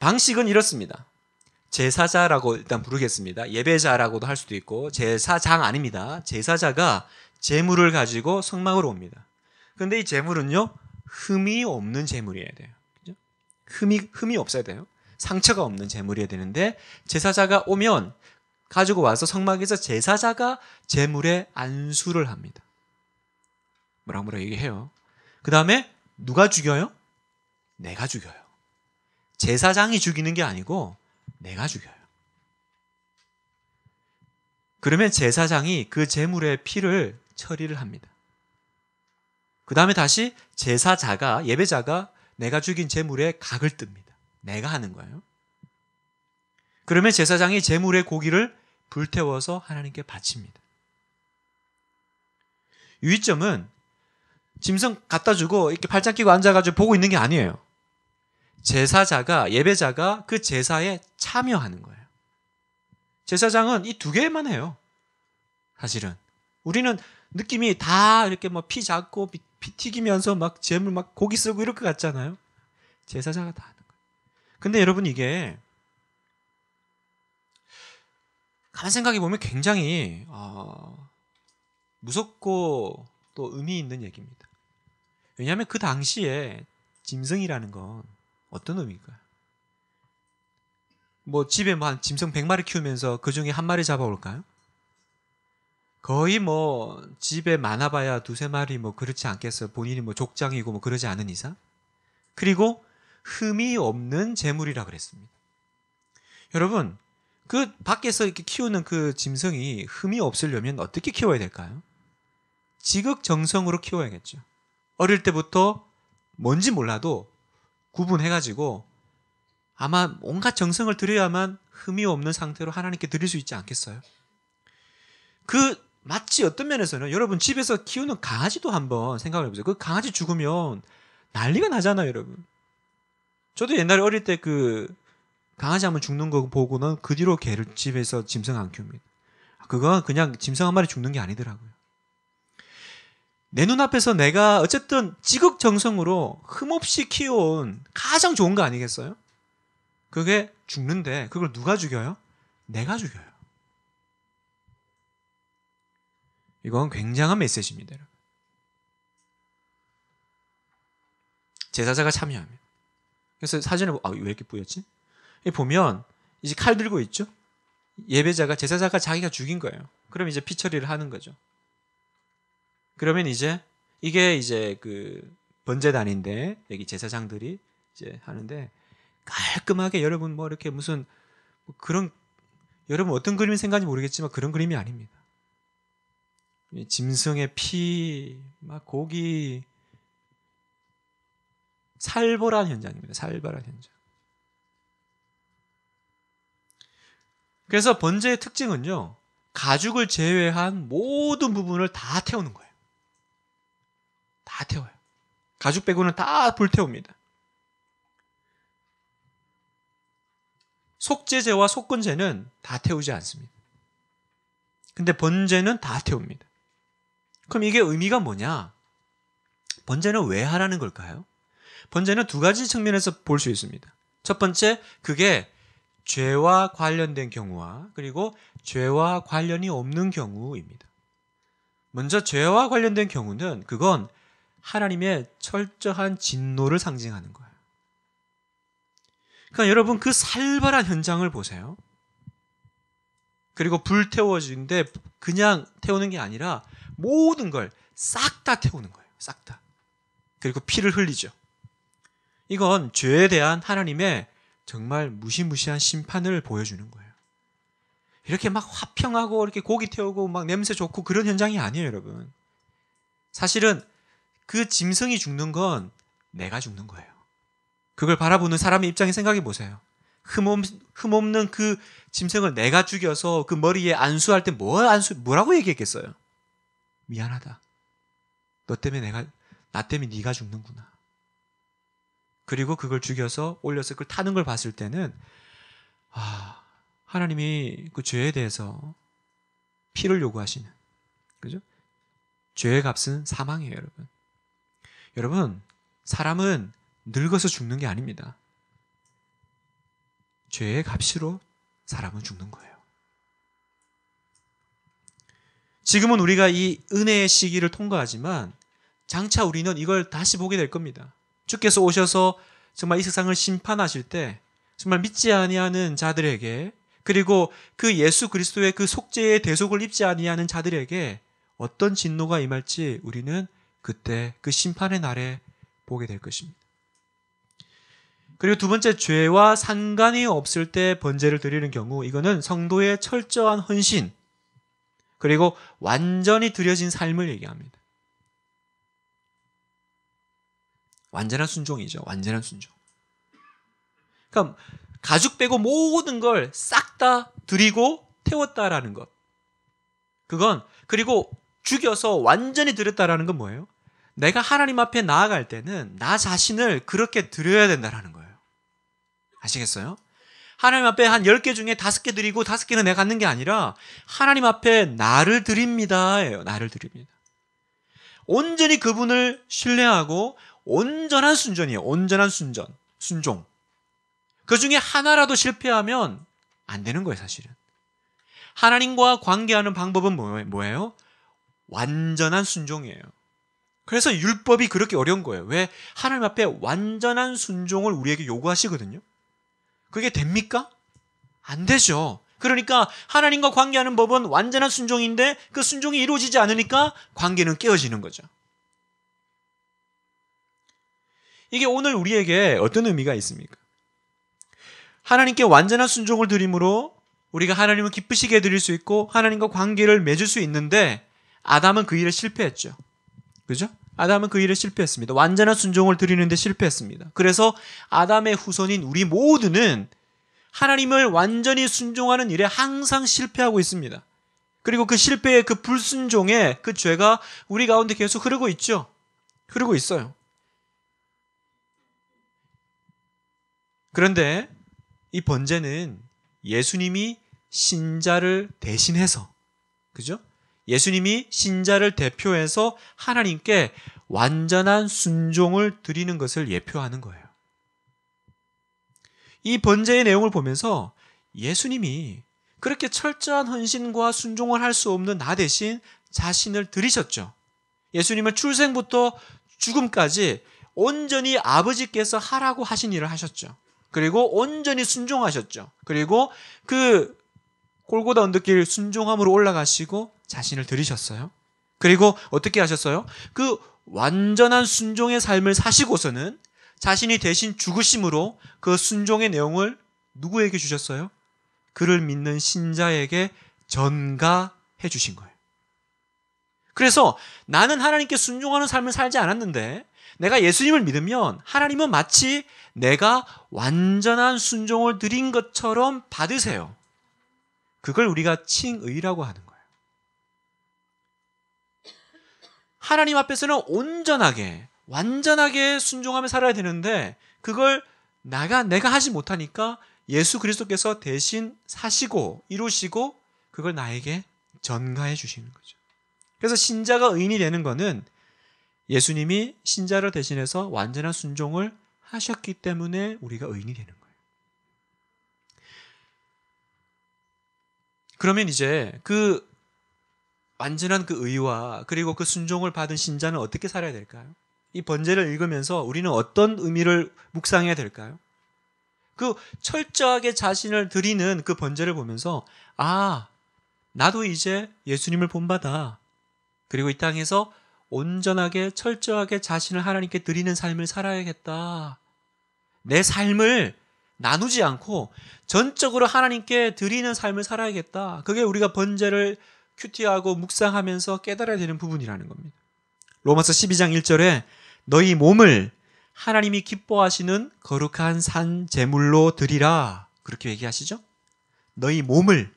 방식은 이렇습니다. 제사자라고 일단 부르겠습니다. 예배자라고도 할 수도 있고 제사장 아닙니다. 제사자가 재물을 가지고 성막으로 옵니다. 근데 이 재물은요 흠이 없는 재물이어야 돼요. 그죠? 흠이 흠이 없어야 돼요. 상처가 없는 재물이어야 되는데 제사자가 오면 가지고 와서 성막에서 제사자가 재물에 안수를 합니다. 뭐라 뭐라 얘기해요. 그 다음에 누가 죽여요? 내가 죽여요. 제사장이 죽이는 게 아니고 내가 죽여요. 그러면 제사장이 그 재물의 피를 처리를 합니다. 그 다음에 다시 제사자가, 예배자가 내가 죽인 재물에 각을 뜹니다. 내가 하는 거예요. 그러면 제사장이 재물의 고기를 불태워서 하나님께 바칩니다. 유의점은 짐승 갖다 주고 이렇게 팔짱 끼고 앉아가지고 보고 있는 게 아니에요. 제사자가, 예배자가 그 제사에 참여하는 거예요. 제사장은 이 두 개만 해요. 사실은. 우리는 느낌이 다 이렇게 뭐 피 잡고 피, 피 튀기면서 막 재물 막 고기 쓰고 이럴 것 같잖아요. 제사자가 다 하는 거예요. 근데 여러분 이게 가만 생각해 보면 굉장히 어, 무섭고 또 의미 있는 얘기입니다. 왜냐하면 그 당시에 짐승이라는 건 어떤 의미일까요? 뭐 집에 뭐 한 짐승 100마리 키우면서 그 중에 한 마리 잡아올까요? 거의 뭐 집에 많아봐야 두세 마리 뭐 그렇지 않겠어요. 본인이 뭐 족장이고 뭐 그러지 않은 이상. 그리고 흠이 없는 재물이라 그랬습니다. 여러분, 그 밖에서 이렇게 키우는 그 짐승이 흠이 없으려면 어떻게 키워야 될까요? 지극정성으로 키워야겠죠. 어릴 때부터 뭔지 몰라도 구분해가지고 아마 온갖 정성을 들여야만 흠이 없는 상태로 하나님께 드릴 수 있지 않겠어요? 그 마치 어떤 면에서는 여러분 집에서 키우는 강아지도 한번 생각을 해보세요. 그 강아지 죽으면 난리가 나잖아요, 여러분. 저도 옛날에 어릴 때 그 강아지 한번 죽는 거 보고는 그 뒤로 개를 집에서 짐승 안 키웁니다. 그건 그냥 짐승 한 마리 죽는 게 아니더라고요. 내 눈앞에서 내가 어쨌든 지극정성으로 흠없이 키워온 가장 좋은 거 아니겠어요? 그게 죽는데 그걸 누가 죽여요? 내가 죽여요. 이건 굉장한 메시지입니다. 제사자가 참여합니다. 그래서 사진을 아, 왜 이렇게 뿌였지? 보면 이제 칼 들고 있죠. 예배자가 제사자가 자기가 죽인 거예요. 그럼 이제 피처리를 하는 거죠. 그러면 이제 이게 이제 그 번제단인데 여기 제사장들이 이제 하는데 깔끔하게 여러분 뭐 이렇게 무슨 뭐 그런 여러분 어떤 그림이 생각는지 모르겠지만 그런 그림이 아닙니다. 짐승의 피, 막 고기, 살벌한 현장입니다. 살벌한 현장. 그래서 번제의 특징은요, 가죽을 제외한 모든 부분을 다 태우는 거예요. 다 태워요. 가죽 빼고는 다 불태웁니다. 속죄제와 속건제는 다 태우지 않습니다. 근데 번제는 다 태웁니다. 그럼 이게 의미가 뭐냐? 번제는 왜 하라는 걸까요? 번제는 두 가지 측면에서 볼 수 있습니다. 첫 번째, 그게 죄와 관련된 경우와 그리고 죄와 관련이 없는 경우입니다. 먼저 죄와 관련된 경우는 그건 하나님의 철저한 진노를 상징하는 거예요. 그러니까 여러분 그 살벌한 현장을 보세요. 그리고 불 태워주는데 그냥 태우는 게 아니라 모든 걸 싹 다 태우는 거예요. 싹 다. 그리고 피를 흘리죠. 이건 죄에 대한 하나님의 정말 무시무시한 심판을 보여주는 거예요. 이렇게 막 화평하고 이렇게 고기 태우고 막 냄새 좋고 그런 현장이 아니에요, 여러분. 사실은 그 짐승이 죽는 건 내가 죽는 거예요. 그걸 바라보는 사람의 입장에 생각해 보세요. 흠없, 흠없는 그 짐승을 내가 죽여서 그 머리에 안수할 때 뭐 안수, 뭐라고 얘기했겠어요? 미안하다. 너 때문에 내가, 나 때문에 네가 죽는구나. 그리고 그걸 죽여서 올려서 그걸 타는 걸 봤을 때는, 아, 하나님이 그 죄에 대해서 피를 요구하시는, 그죠? 죄의 값은 사망이에요, 여러분. 여러분, 사람은 늙어서 죽는 게 아닙니다. 죄의 값으로 사람은 죽는 거예요. 지금은 우리가 이 은혜의 시기를 통과하지만 장차 우리는 이걸 다시 보게 될 겁니다. 주께서 오셔서 정말 이 세상을 심판하실 때 정말 믿지 아니하는 자들에게 그리고 그 예수 그리스도의 그 속죄의 대속을 입지 아니하는 자들에게 어떤 진노가 임할지 우리는 그때 그 심판의 날에 보게 될 것입니다. 그리고 두 번째 죄와 상관이 없을 때 번제를 드리는 경우 이거는 성도의 철저한 헌신 그리고 완전히 드려진 삶을 얘기합니다. 완전한 순종이죠. 완전한 순종. 그러 가죽 빼고 모든 걸 싹 다 드리고 태웠다라는 것. 그건 그리고 죽여서 완전히 드렸다라는 건 뭐예요? 내가 하나님 앞에 나아갈 때는 나 자신을 그렇게 드려야 된다라는 거예요. 아시겠어요? 하나님 앞에 한 10개 중에 5개 드리고 5개는 내가 갖는 게 아니라 하나님 앞에 나를 드립니다예요. 나를 드립니다. 온전히 그분을 신뢰하고 온전한 순전이에요. 온전한 순전. 순종. 그 중에 하나라도 실패하면 안 되는 거예요, 사실은. 하나님과 관계하는 방법은 뭐예요? 완전한 순종이에요. 그래서 율법이 그렇게 어려운 거예요. 왜 하나님 앞에 완전한 순종을 우리에게 요구하시거든요. 그게 됩니까? 안 되죠. 그러니까 하나님과 관계하는 법은 완전한 순종인데 그 순종이 이루어지지 않으니까 관계는 깨어지는 거죠. 이게 오늘 우리에게 어떤 의미가 있습니까? 하나님께 완전한 순종을 드림으로 우리가 하나님을 기쁘시게 드릴 수 있고 하나님과 관계를 맺을 수 있는데 아담은 그 일에 실패했죠. 그죠? 아담은 그 일에 실패했습니다. 완전한 순종을 드리는데 실패했습니다. 그래서 아담의 후손인 우리 모두는 하나님을 완전히 순종하는 일에 항상 실패하고 있습니다. 그리고 그 실패의 그 불순종의 그 죄가 우리 가운데 계속 흐르고 있죠. 흐르고 있어요. 그런데 이 번제는 예수님이 신자를 대신해서 그죠? 예수님이 신자를 대표해서 하나님께 완전한 순종을 드리는 것을 예표하는 거예요. 이 번제의 내용을 보면서 예수님이 그렇게 철저한 헌신과 순종을 할 수 없는 나 대신 자신을 드리셨죠. 예수님은 출생부터 죽음까지 온전히 아버지께서 하라고 하신 일을 하셨죠. 그리고 온전히 순종하셨죠. 그리고 그 골고다 언덕길 순종함으로 올라가시고 자신을 들이셨어요. 그리고 어떻게 하셨어요? 그 완전한 순종의 삶을 사시고서는 자신이 대신 죽으심으로 그 순종의 내용을 누구에게 주셨어요? 그를 믿는 신자에게 전가해 주신 거예요. 그래서 나는 하나님께 순종하는 삶을 살지 않았는데 내가 예수님을 믿으면 하나님은 마치 내가 완전한 순종을 드린 것처럼 받으세요. 그걸 우리가 칭의라고 하는 거예요. 하나님 앞에서는 온전하게 완전하게 순종하며 살아야 되는데 그걸 나가 내가 하지 못하니까 예수 그리스도께서 대신 사시고 이루시고 그걸 나에게 전가해 주시는 거죠. 그래서 신자가 의인이 되는 것은 예수님이 신자를 대신해서 완전한 순종을 하셨기 때문에 우리가 의인이 되는 거예요. 그러면 이제 그 완전한 그 의와 그리고 그 순종을 받은 신자는 어떻게 살아야 될까요? 이 번제를 읽으면서 우리는 어떤 의미를 묵상해야 될까요? 그 철저하게 자신을 드리는 그 번제를 보면서 아 나도 이제 예수님을 본받아 그리고 이 땅에서 온전하게 철저하게 자신을 하나님께 드리는 삶을 살아야겠다. 내 삶을 나누지 않고 전적으로 하나님께 드리는 삶을 살아야겠다. 그게 우리가 번제를 큐티하고 묵상하면서 깨달아야 되는 부분이라는 겁니다. 로마서 12장 1절에 너희 몸을 하나님이 기뻐하시는 거룩한 산 제물로 드리라 그렇게 얘기하시죠? 너희 몸을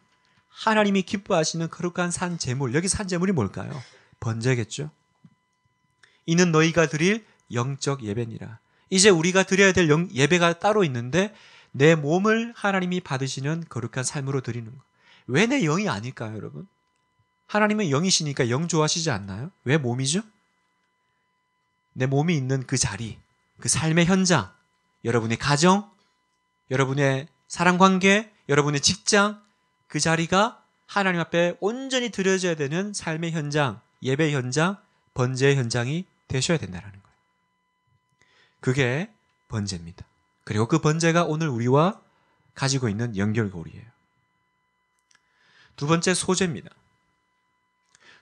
하나님이 기뻐하시는 거룩한 산 제물. 여기 산 제물이 뭘까요? 번제겠죠. 이는 너희가 드릴 영적 예배니라. 이제 우리가 드려야 될 영, 예배가 따로 있는데 내 몸을 하나님이 받으시는 거룩한 삶으로 드리는 거. 왜 내 영이 아닐까요, 여러분? 하나님은 영이시니까 영 좋아하시지 않나요? 왜 몸이죠? 내 몸이 있는 그 자리, 그 삶의 현장, 여러분의 가정, 여러분의 사랑 관계, 여러분의 직장, 그 자리가 하나님 앞에 온전히 드려져야 되는 삶의 현장, 예배 현장, 번제 현장이 되셔야 된다라는 거예요. 그게 번제입니다. 그리고 그 번제가 오늘 우리와 가지고 있는 연결고리예요. 두 번째 소재입니다.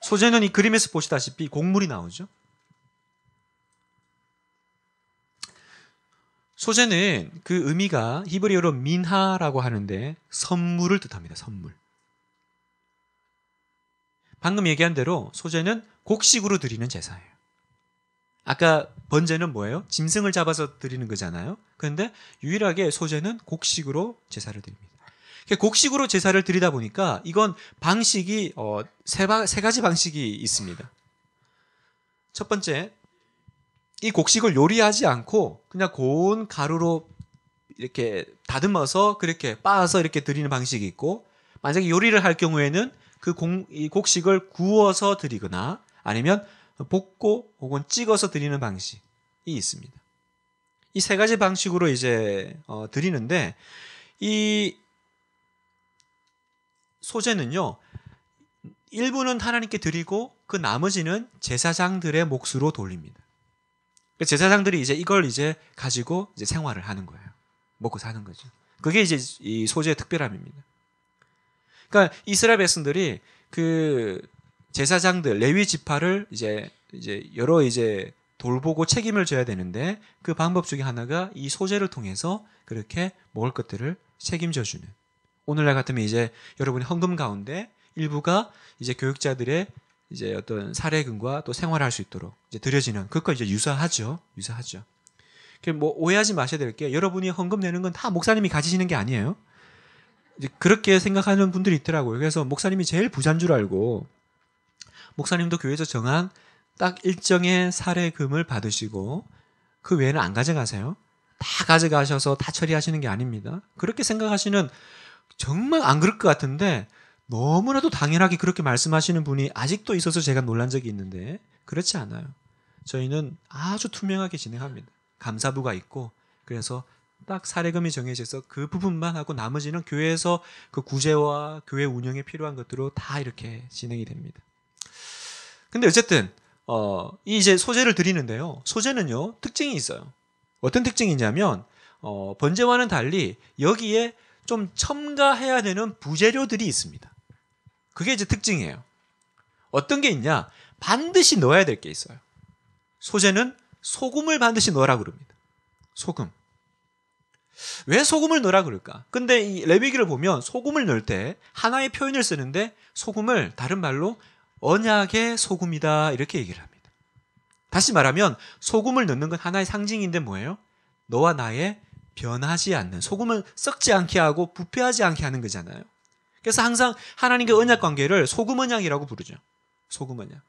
소재는 이 그림에서 보시다시피 곡물이 나오죠. 소재는 그 의미가 히브리어로 민하라고 하는데 선물을 뜻합니다. 선물. 방금 얘기한 대로 소재는 곡식으로 드리는 제사예요. 아까 번제는 뭐예요? 짐승을 잡아서 드리는 거잖아요. 그런데 유일하게 소재는 곡식으로 제사를 드립니다. 곡식으로 제사를 드리다 보니까 이건 방식이 어, 세, 바, 세 가지 방식이 있습니다. 첫 번째, 이 곡식을 요리하지 않고 그냥 고운 가루로 이렇게 다듬어서 그렇게 빻아서 이렇게 드리는 방식이 있고 만약에 요리를 할 경우에는 그 공, 이 곡식을 구워서 드리거나 아니면 볶고 혹은 찍어서 드리는 방식이 있습니다. 이 세 가지 방식으로 이제 어, 드리는데 이 소재는요. 일부는 하나님께 드리고 그 나머지는 제사장들의 몫으로 돌립니다. 그 제사장들이 이제 이걸 이제 가지고 이제 생활을 하는 거예요. 먹고 사는 거죠. 그게 이제 이 소재의 특별함입니다. 그러니까 이스라엘 백성들이 그 제사장들 레위 지파를 이제 이제 여러 이제 돌보고 책임을 져야 되는데 그 방법 중에 하나가 이 소재를 통해서 그렇게 먹을 것들을 책임져 주는 오늘날 같으면 이제 여러분이 헌금 가운데 일부가 이제 교육자들의 이제 어떤 사례금과 또 생활할 수 있도록 이제 드려지는 그거 이제 유사하죠. 유사하죠. 그뭐 오해하지 마셔야 될 게 여러분이 헌금 내는 건 다 목사님이 가지시는 게 아니에요. 이제 그렇게 생각하는 분들이 있더라고요. 그래서 목사님이 제일 부자인 줄 알고 목사님도 교회에서 정한 딱 일정의 사례금을 받으시고 그 외에는 안 가져가세요. 다 가져가셔서 다 처리하시는 게 아닙니다. 그렇게 생각하시는 정말 안 그럴 것 같은데 너무나도 당연하게 그렇게 말씀하시는 분이 아직도 있어서 제가 놀란 적이 있는데 그렇지 않아요. 저희는 아주 투명하게 진행합니다. 감사부가 있고 그래서 딱 사례금이 정해져서 그 부분만 하고 나머지는 교회에서 그 구제와 교회 운영에 필요한 것들로 다 이렇게 진행이 됩니다. 근데 어쨌든 어, 이 이제 소재를 드리는데요. 소재는요 특징이 있어요. 어떤 특징이냐면 어, 번제와는 달리 여기에 좀 첨가해야 되는 부재료들이 있습니다. 그게 이제 특징이에요. 어떤 게 있냐? 반드시 넣어야 될 게 있어요. 소재는 소금을 반드시 넣으라 그럽니다. 소금. 왜 소금을 넣으라 그럴까? 근데 이 레위기를 보면 소금을 넣을 때 하나의 표현을 쓰는데 소금을 다른 말로 언약의 소금이다 이렇게 얘기를 합니다. 다시 말하면 소금을 넣는 건 하나의 상징인데 뭐예요? 너와 나의 변하지 않는 소금을 썩지 않게 하고 부패하지 않게 하는 거잖아요. 그래서 항상 하나님과 언약 관계를 소금 언약이라고 부르죠. 소금 언약.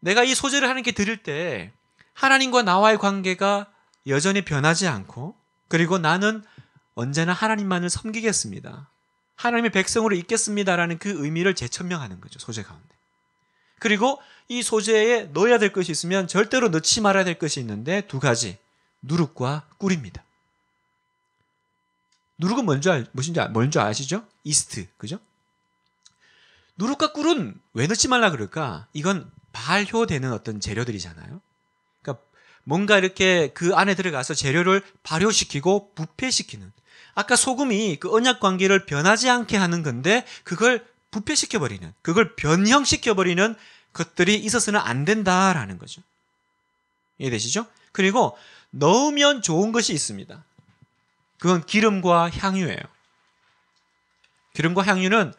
내가 이 소재를 하나님께 드릴 때 하나님과 나와의 관계가 여전히 변하지 않고 그리고 나는 언제나 하나님만을 섬기겠습니다. 하나님의 백성으로 있겠습니다라는 그 의미를 재천명하는 거죠. 소재 가운데. 그리고 이 소재에 넣어야 될 것이 있으면 절대로 넣지 말아야 될 것이 있는데 두 가지. 누룩과 꿀입니다. 누룩은 뭔지 알, 무엇인지 아, 뭔지 아시죠? 이스트, 그죠? 누룩과 꿀은 왜 넣지 말라 그럴까? 이건 발효되는 어떤 재료들이잖아요. 그러니까 뭔가 이렇게 그 안에 들어가서 재료를 발효시키고 부패시키는. 아까 소금이 그 언약 관계를 변하지 않게 하는 건데 그걸 부패시켜 버리는, 그걸 변형시켜 버리는 것들이 있어서는 안 된다라는 거죠. 이해되시죠? 그리고 넣으면 좋은 것이 있습니다. 그건 기름과 향유예요. 기름과 향유는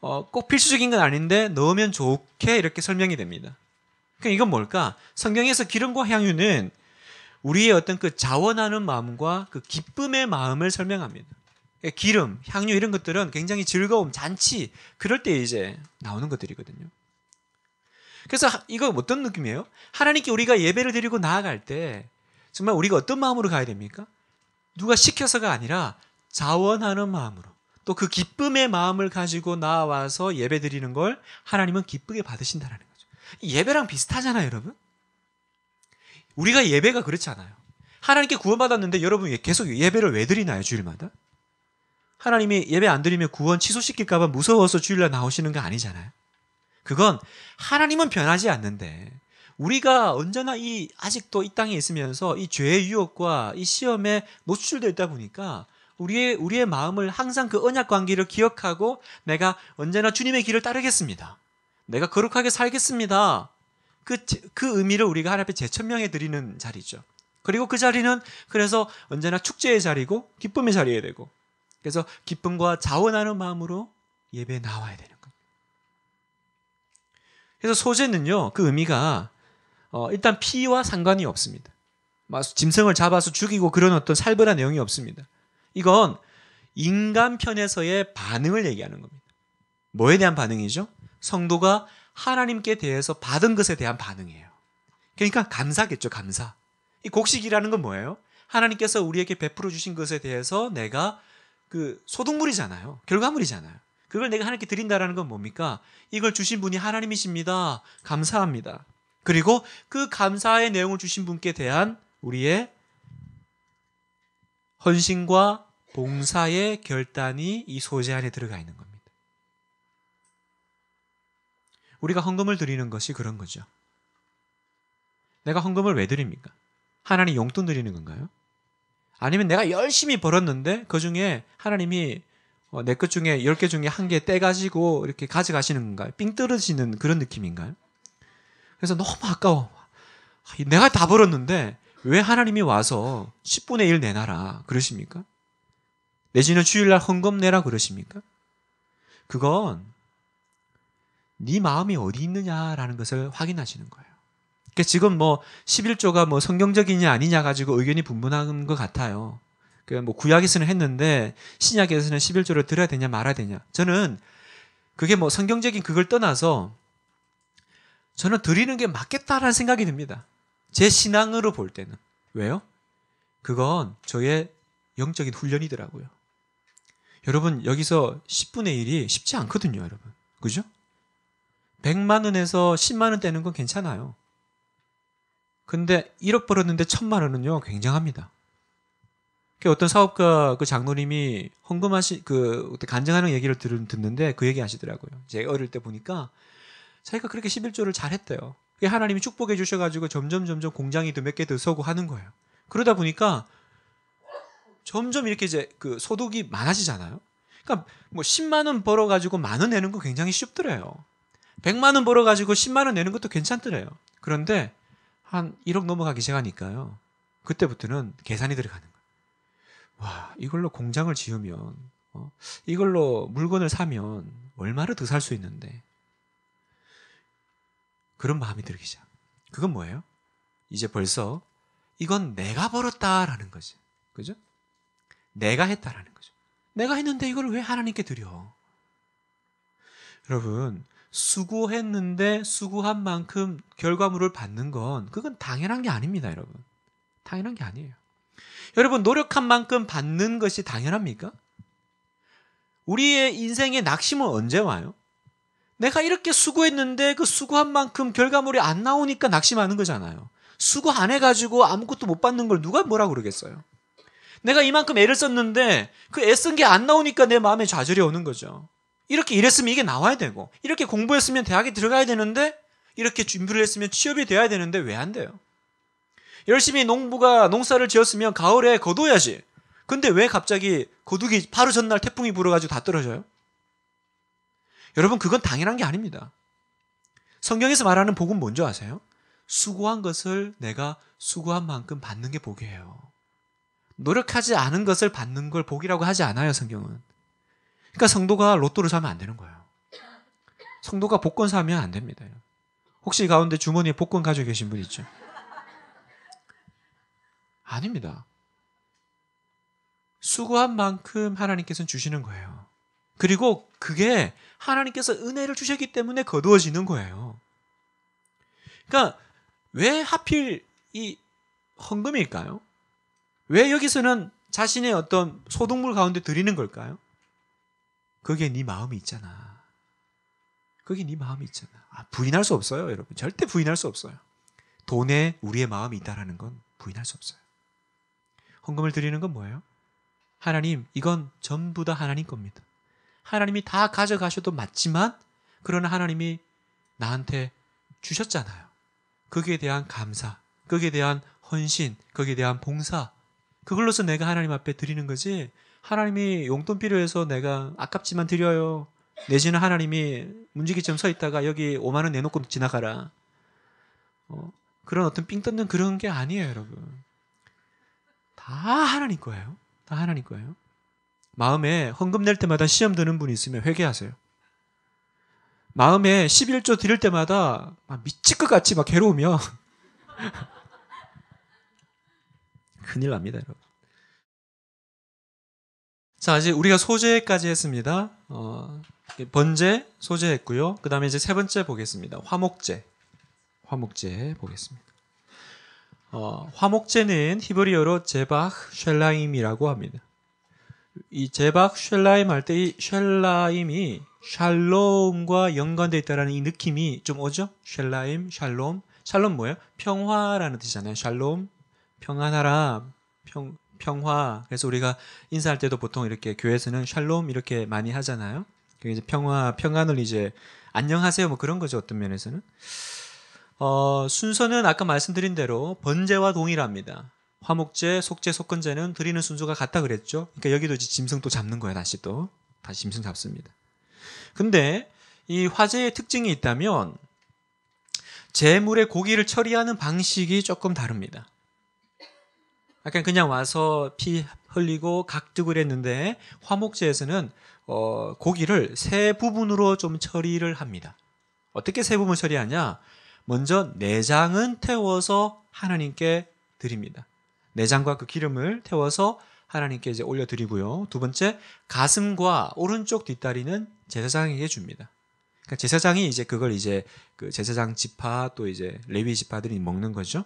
어, 꼭 필수적인 건 아닌데 넣으면 좋게 이렇게 설명이 됩니다. 그럼 그러니까 이건 뭘까? 성경에서 기름과 향유는 우리의 어떤 그 자원하는 마음과 그 기쁨의 마음을 설명합니다. 그러니까 기름, 향유 이런 것들은 굉장히 즐거움, 잔치 그럴 때 이제 나오는 것들이거든요. 그래서 이거 어떤 느낌이에요? 하나님께 우리가 예배를 드리고 나아갈 때 정말 우리가 어떤 마음으로 가야 됩니까? 누가 시켜서가 아니라 자원하는 마음으로 또 그 기쁨의 마음을 가지고 나와서 예배 드리는 걸 하나님은 기쁘게 받으신다는 라 거죠. 예배랑 비슷하잖아요, 여러분. 우리가 예배가 그렇지 않아요. 하나님께 구원받았는데 여러분 계속 예배를 왜 드리나요, 주일마다? 하나님이 예배 안 드리면 구원 취소시킬까봐 무서워서 주일날 나오시는 거 아니잖아요. 그건 하나님은 변하지 않는데 우리가 언제나 이 아직도 이 땅에 있으면서 이 죄의 유혹과 이 시험에 노출되어 있다 보니까 우리의 우리의 마음을 항상 그 언약 관계를 기억하고 내가 언제나 주님의 길을 따르겠습니다. 내가 거룩하게 살겠습니다. 그, 그 의미를 우리가 하나 앞에 재천명해 드리는 자리죠. 그리고 그 자리는 그래서 언제나 축제의 자리고 기쁨의 자리에 되고 그래서 기쁨과 자원하는 마음으로 예배에 나와야 되는 거예요. 그래서 소재는요, 그 의미가 어, 일단 피와 상관이 없습니다. 짐승을 잡아서 죽이고 그런 어떤 살벌한 내용이 없습니다. 이건 인간 편에서의 반응을 얘기하는 겁니다. 뭐에 대한 반응이죠? 성도가 하나님께 대해서 받은 것에 대한 반응이에요. 그러니까 감사겠죠, 감사. 이 곡식이라는 건 뭐예요? 하나님께서 우리에게 베풀어 주신 것에 대해서 내가 그 소동물이잖아요. 결과물이잖아요. 그걸 내가 하나님께 드린다라는 건 뭡니까? 이걸 주신 분이 하나님이십니다. 감사합니다. 그리고 그 감사의 내용을 주신 분께 대한 우리의 헌신과 봉사의 결단이 이 소재 안에 들어가 있는 겁니다. 우리가 헌금을 드리는 것이 그런 거죠. 내가 헌금을 왜 드립니까? 하나님 용돈 드리는 건가요? 아니면 내가 열심히 벌었는데 그 중에 하나님이 어, 내것 중에 10개 중에 한 개 떼가지고 이렇게 가져가시는 건가요? 삥 떨어지는 그런 느낌인가요? 그래서 너무 아까워. 내가 다 벌었는데 왜 하나님이 와서 10분의 1 내놔라 그러십니까? 내지는 주일날 헌금 내라 그러십니까? 그건 네 마음이 어디 있느냐라는 것을 확인하시는 거예요. 그러니까 지금 뭐 11조가 뭐 성경적이냐 아니냐 가지고 의견이 분분한 것 같아요. 그러니까 뭐 구약에서는 했는데 신약에서는 11조를 들어야 되냐 말아야 되냐. 저는 그게 뭐 성경적인 그걸 떠나서 저는 드리는 게 맞겠다라는 생각이 듭니다. 제 신앙으로 볼 때는. 왜요? 그건 저의 영적인 훈련이더라고요. 여러분, 여기서 10분의 1이 쉽지 않거든요, 여러분. 그죠? 100만 원에서 10만 원 떼는 건 괜찮아요. 근데 1억 벌었는데 1000만 원은요, 굉장합니다. 그 어떤 사업가 그 장로님이 헌금하시 그 간증하는 얘기를 들은 듣는데 그 얘기 하시더라고요. 제가 어릴 때 보니까 자기가 그렇게 11조를 잘했대요. 그게 하나님이 축복해 주셔가지고 점점 점점 공장이 몇 개 더 서고 하는 거예요. 그러다 보니까 점점 이렇게 이제 그 소득이 많아지잖아요. 그러니까 뭐 10만 원 벌어 가지고 만 원 내는 거 굉장히 쉽더래요. 100만 원 벌어 가지고 10만 원 내는 것도 괜찮더래요. 그런데 한 1억 넘어가기 시작하니까요. 그때부터는 계산이 들어가는 거예요. 와, 이걸로 공장을 지으면 어, 이걸로 물건을 사면 얼마를 더 살 수 있는데 그런 마음이 들기 시작. 그건 뭐예요? 이제 벌써 이건 내가 벌었다라는 거지. 그죠? 내가 했다라는 거죠. 내가 했는데 이걸 왜 하나님께 드려? 여러분, 수고했는데 수고한 만큼 결과물을 받는 건 그건 당연한 게 아닙니다, 여러분. 당연한 게 아니에요. 여러분, 노력한 만큼 받는 것이 당연합니까? 우리의 인생의 낙심은 언제 와요? 내가 이렇게 수고했는데 그 수고한 만큼 결과물이 안 나오니까 낙심하는 거잖아요. 수고 안 해가지고 아무것도 못 받는 걸 누가 뭐라 그러겠어요? 내가 이만큼 애를 썼는데 그 애 쓴 게 안 나오니까 내 마음에 좌절이 오는 거죠. 이렇게 일했으면 이게 나와야 되고, 이렇게 공부했으면 대학에 들어가야 되는데, 이렇게 준비를 했으면 취업이 돼야 되는데 왜 안 돼요? 열심히 농부가 농사를 지었으면 가을에 거둬야지. 근데 왜 갑자기 거두기 바로 전날 태풍이 불어가지고 다 떨어져요? 여러분 그건 당연한 게 아닙니다. 성경에서 말하는 복은 뭔지 아세요? 수고한 것을 내가 수고한 만큼 받는 게 복이에요. 노력하지 않은 것을 받는 걸 복이라고 하지 않아요, 성경은. 그러니까 성도가 로또를 사면 안 되는 거예요. 성도가 복권 사면 안 됩니다. 혹시 가운데 주머니에 복권 가지고 계신 분 있죠? 아닙니다. 수고한 만큼 하나님께서는 주시는 거예요. 그리고 그게 하나님께서 은혜를 주셨기 때문에 거두어지는 거예요. 그러니까 왜 하필 이 헌금일까요? 왜 여기서는 자신의 어떤 소동물 가운데 드리는 걸까요? 그게 네 마음이 있잖아. 그게 네 마음이 있잖아. 아, 부인할 수 없어요, 여러분. 절대 부인할 수 없어요. 돈에 우리의 마음이 있다라는 건 부인할 수 없어요. 헌금을 드리는 건 뭐예요? 하나님, 이건 전부 다 하나님 겁니다. 하나님이 다 가져가셔도 맞지만 그러나 하나님이 나한테 주셨잖아요. 거기에 대한 감사, 거기에 대한 헌신, 거기에 대한 봉사. 그걸로서 내가 하나님 앞에 드리는 거지. 하나님이 용돈 필요해서 내가 아깝지만 드려요. 내지는 하나님이 문지기처럼 서 있다가 여기 5만 원 내놓고 지나가라. 어, 그런 어떤 삥 뜯는 그런 게 아니에요, 여러분. 다 하나님 거예요. 다 하나님 거예요. 마음에 헌금 낼 때마다 시험 드는 분이 있으면 회개하세요. 마음에 11조 드릴 때마다 미칠 것 같이 막 괴로우면 큰일 납니다, 여러분. 자, 이제 우리가 소재까지 했습니다. 어, 번제, 소재 했고요. 그 다음에 이제 세 번째 보겠습니다. 화목제. 화목제 보겠습니다. 어, 화목제는 히브리어로 제바흐 쉘라임이라고 합니다. 이 제박 쉘라임 할 때이 쉘라임이 샬롬과 연관돼 있다라는 이 느낌이 좀 오죠? 쉘라임, 샬롬. 샬롬 뭐예요? 평화라는 뜻이잖아요. 샬롬, 평안하라, 평, 평화. 그래서 우리가 인사할 때도 보통 이렇게 교회에서는 샬롬 이렇게 많이 하잖아요. 그게 이제 평화, 평안을 이제 안녕하세요 뭐 그런 거죠. 어떤 면에서는. 어, 순서는 아까 말씀드린 대로 번제와 동일합니다. 화목제, 속제, 속건제는 드리는 순서가 같다 그랬죠. 그러니까 여기도 이제 짐승 또 잡는 거야 다시 또 다시 짐승 잡습니다. 근데 이 화제의 특징이 있다면 재물의 고기를 처리하는 방식이 조금 다릅니다. 약간 그냥 와서 피 흘리고 각득을했는데 화목제에서는 어, 고기를 세 부분으로 좀 처리를 합니다. 어떻게 세 부분 처리하냐? 먼저 내장은 태워서 하나님께 드립니다. 내장과 그 기름을 태워서 하나님께 이제 올려드리고요. 두 번째, 가슴과 오른쪽 뒷다리는 제사장에게 줍니다. 그러니까 제사장이 이제 그걸 이제 그 제사장 지파 또 이제 레위 지파들이 먹는 거죠.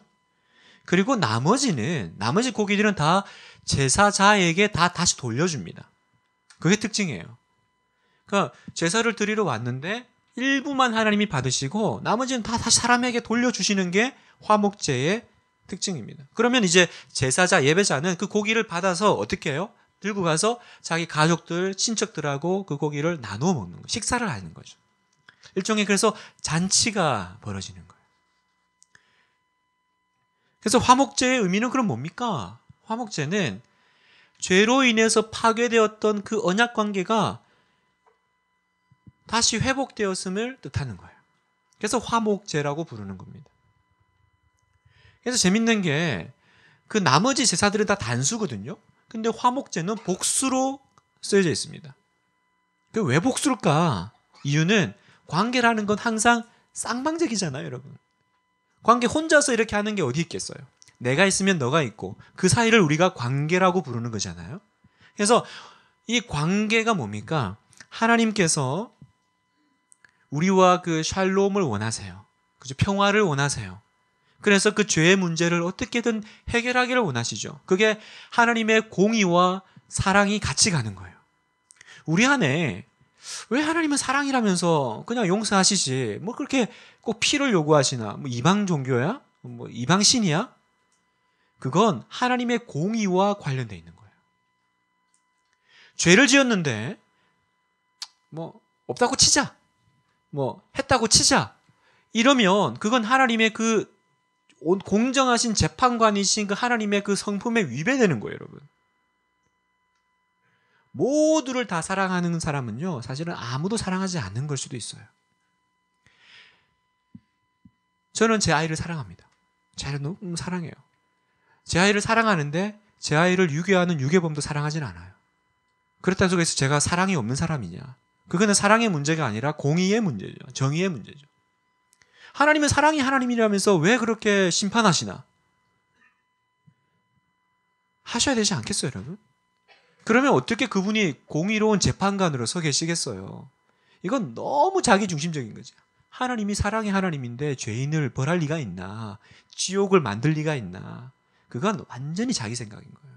그리고 나머지는 나머지 고기들은 다 제사자에게 다 다시 돌려줍니다. 그게 특징이에요. 그러니까 제사를 드리러 왔는데 일부만 하나님이 받으시고 나머지는 다 다시 사람에게 돌려주시는 게 화목제의 특징입니다. 그러면 이제 제사자 예배자는 그 고기를 받아서 어떻게 해요? 들고 가서 자기 가족들, 친척들하고 그 고기를 나누어 먹는 거예요. 식사를 하는 거죠. 일종의 그래서 잔치가 벌어지는 거예요. 그래서 화목제의 의미는 그럼 뭡니까? 화목제는 죄로 인해서 파괴되었던 그 언약 관계가 다시 회복되었음을 뜻하는 거예요. 그래서 화목제라고 부르는 겁니다. 그래서 재밌는 게 그 나머지 제사들은 다 단수거든요. 근데 화목제는 복수로 쓰여져 있습니다. 그 왜 복수일까? 이유는 관계라는 건 항상 쌍방적이잖아요, 여러분. 관계 혼자서 이렇게 하는 게 어디 있겠어요? 내가 있으면 너가 있고 그 사이를 우리가 관계라고 부르는 거잖아요. 그래서 이 관계가 뭡니까? 하나님께서 우리와 그 샬롬을 원하세요. 그죠? 평화를 원하세요. 그래서 그 죄의 문제를 어떻게든 해결하기를 원하시죠. 그게 하나님의 공의와 사랑이 같이 가는 거예요. 우리 안에 왜 하나님은 사랑이라면서 그냥 용서하시지? 뭐 그렇게 꼭 피를 요구하시나? 뭐 이방 종교야? 뭐 이방 신이야? 그건 하나님의 공의와 관련되어 있는 거예요. 죄를 지었는데 뭐 없다고 치자. 뭐 했다고 치자. 이러면 그건 하나님의 그 공정하신 재판관이신 그 하나님의 그 성품에 위배되는 거예요, 여러분. 모두를 다 사랑하는 사람은요, 사실은 아무도 사랑하지 않는 걸 수도 있어요. 저는 제 아이를 사랑합니다. 제 아이를 너무 사랑해요. 제 아이를 사랑하는데 제 아이를 유괴하는 유괴범도 사랑하진 않아요. 그렇다고 해서 제가 사랑이 없는 사람이냐? 그거는 사랑의 문제가 아니라 공의의 문제죠. 정의의 문제죠. 하나님은 사랑이 하나님이라면서 왜 그렇게 심판하시나? 하셔야 되지 않겠어요, 여러분? 그러면 어떻게 그분이 공의로운 재판관으로 서 계시겠어요? 이건 너무 자기 중심적인 거죠. 하나님이 사랑의 하나님인데 죄인을 벌할 리가 있나? 지옥을 만들 리가 있나? 그건 완전히 자기 생각인 거예요.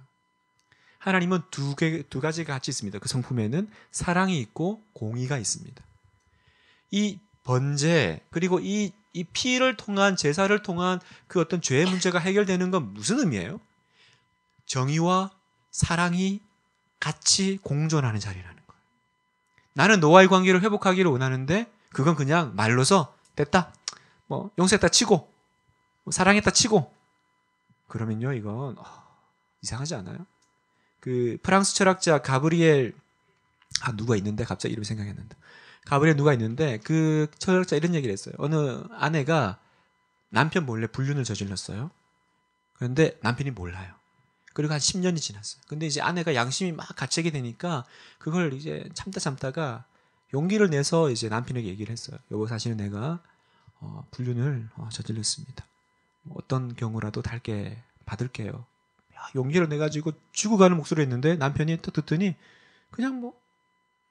하나님은 두, 개, 두 가지가 같이 있습니다. 그 성품에는 사랑이 있고 공의가 있습니다. 이 번제, 그리고 이이 피를 통한 제사를 통한 그 어떤 죄의 문제가 해결되는 건 무슨 의미예요? 정의와 사랑이 같이 공존하는 자리라는 거예요. 나는 노아의 관계를 회복하기를 원하는데 그건 그냥 말로서 됐다. 뭐 용서했다 치고 뭐 사랑했다 치고 그러면요 이건 어, 이상하지 않아요? 그 프랑스 철학자 가브리엘 아 누가 있는데 갑자기 이름 생각했는데 가브리에 누가 있는데 그 철학자 이런 얘기를 했어요. 어느 아내가 남편 몰래 불륜을 저질렀어요. 그런데 남편이 몰라요. 그리고 한 10년이 지났어요. 근데 이제 아내가 양심이 막 갇히게 되니까 그걸 이제 참다 참다가 용기를 내서 이제 남편에게 얘기를 했어요. 여보 사실은 내가 어, 불륜을 어, 저질렀습니다. 어떤 경우라도 달게 받을게요. 야, 용기를 내가지고 죽어가는 목소리를 했는데 남편이 또 듣더니 그냥 뭐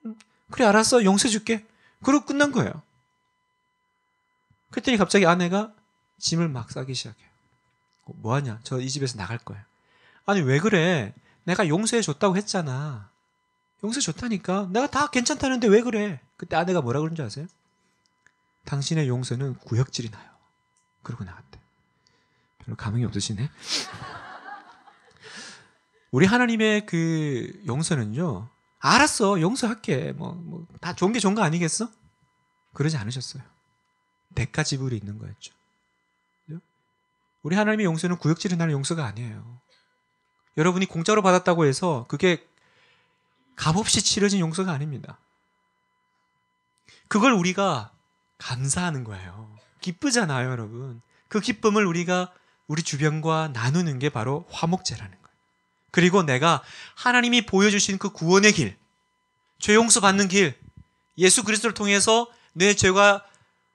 음, 그래 알았어 용서해 줄게. 그러고 끝난 거예요. 그랬더니 갑자기 아내가 짐을 막 싸기 시작해요. 어, 뭐 하냐? 저 이 집에서 나갈 거예요 아니 왜 그래? 내가 용서해 줬다고 했잖아. 용서해 줬다니까. 내가 다 괜찮다는데 왜 그래? 그때 아내가 뭐라 그런지 아세요? 당신의 용서는 구역질이 나요. 그러고 나갔대. 별로 감흥이 없으시네. 우리 하나님의 그 용서는요. 알았어. 용서할게. 뭐, 뭐, 다 좋은 게 좋은 거 아니겠어? 그러지 않으셨어요. 대가 지불이 있는 거였죠. 우리 하나님의 용서는 구역질은 하는 용서가 아니에요. 여러분이 공짜로 받았다고 해서 그게 값없이 치러진 용서가 아닙니다. 그걸 우리가 감사하는 거예요. 기쁘잖아요, 여러분. 그 기쁨을 우리가 우리 주변과 나누는 게 바로 화목제라는 거예요. 그리고 내가 하나님이 보여주신 그 구원의 길, 죄 용서 받는 길, 예수 그리스도를 통해서 내 죄가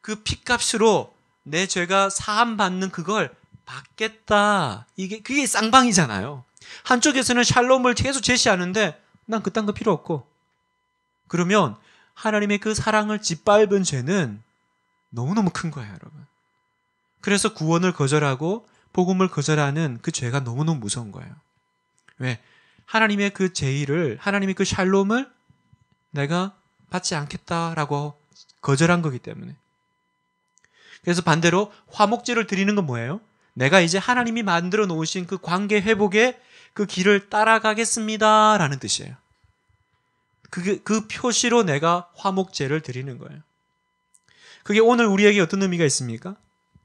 그 피값으로 내 죄가 사함 받는 그걸 받겠다. 이게 그게 쌍방이잖아요. 한쪽에서는 샬롬을 계속 제시하는데 난 그딴 거 필요 없고. 그러면 하나님의 그 사랑을 짓밟은 죄는 너무너무 큰 거예요, 여러분. 그래서 구원을 거절하고 복음을 거절하는 그 죄가 너무너무 무서운 거예요. 왜? 하나님의 그 제의를, 하나님의 그 샬롬을 내가 받지 않겠다라고 거절한 거기 때문에. 그래서 반대로 화목제를 드리는 건 뭐예요? 내가 이제 하나님이 만들어 놓으신 그 관계 회복의 그 길을 따라가겠습니다. 라는 뜻이에요. 그게, 그 표시로 내가 화목제를 드리는 거예요. 그게 오늘 우리에게 어떤 의미가 있습니까?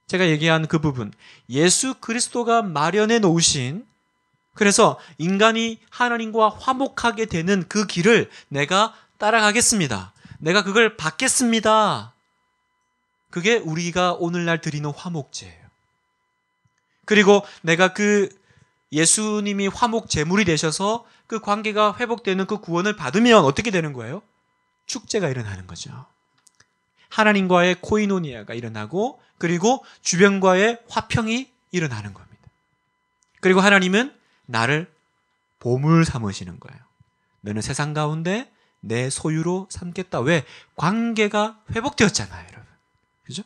제가 얘기한 그 부분. 예수 그리스도가 마련해 놓으신 그래서 인간이 하나님과 화목하게 되는 그 길을 내가 따라가겠습니다. 내가 그걸 받겠습니다. 그게 우리가 오늘날 드리는 화목제예요. 그리고 내가 그 예수님이 화목 제물이 되셔서 그 관계가 회복되는 그 구원을 받으면 어떻게 되는 거예요? 축제가 일어나는 거죠. 하나님과의 코이노니아가 일어나고 그리고 주변과의 화평이 일어나는 겁니다. 그리고 하나님은 나를 보물 삼으시는 거예요. 너는 세상 가운데 내 소유로 삼겠다. 왜? 관계가 회복되었잖아요, 여러분. 그죠?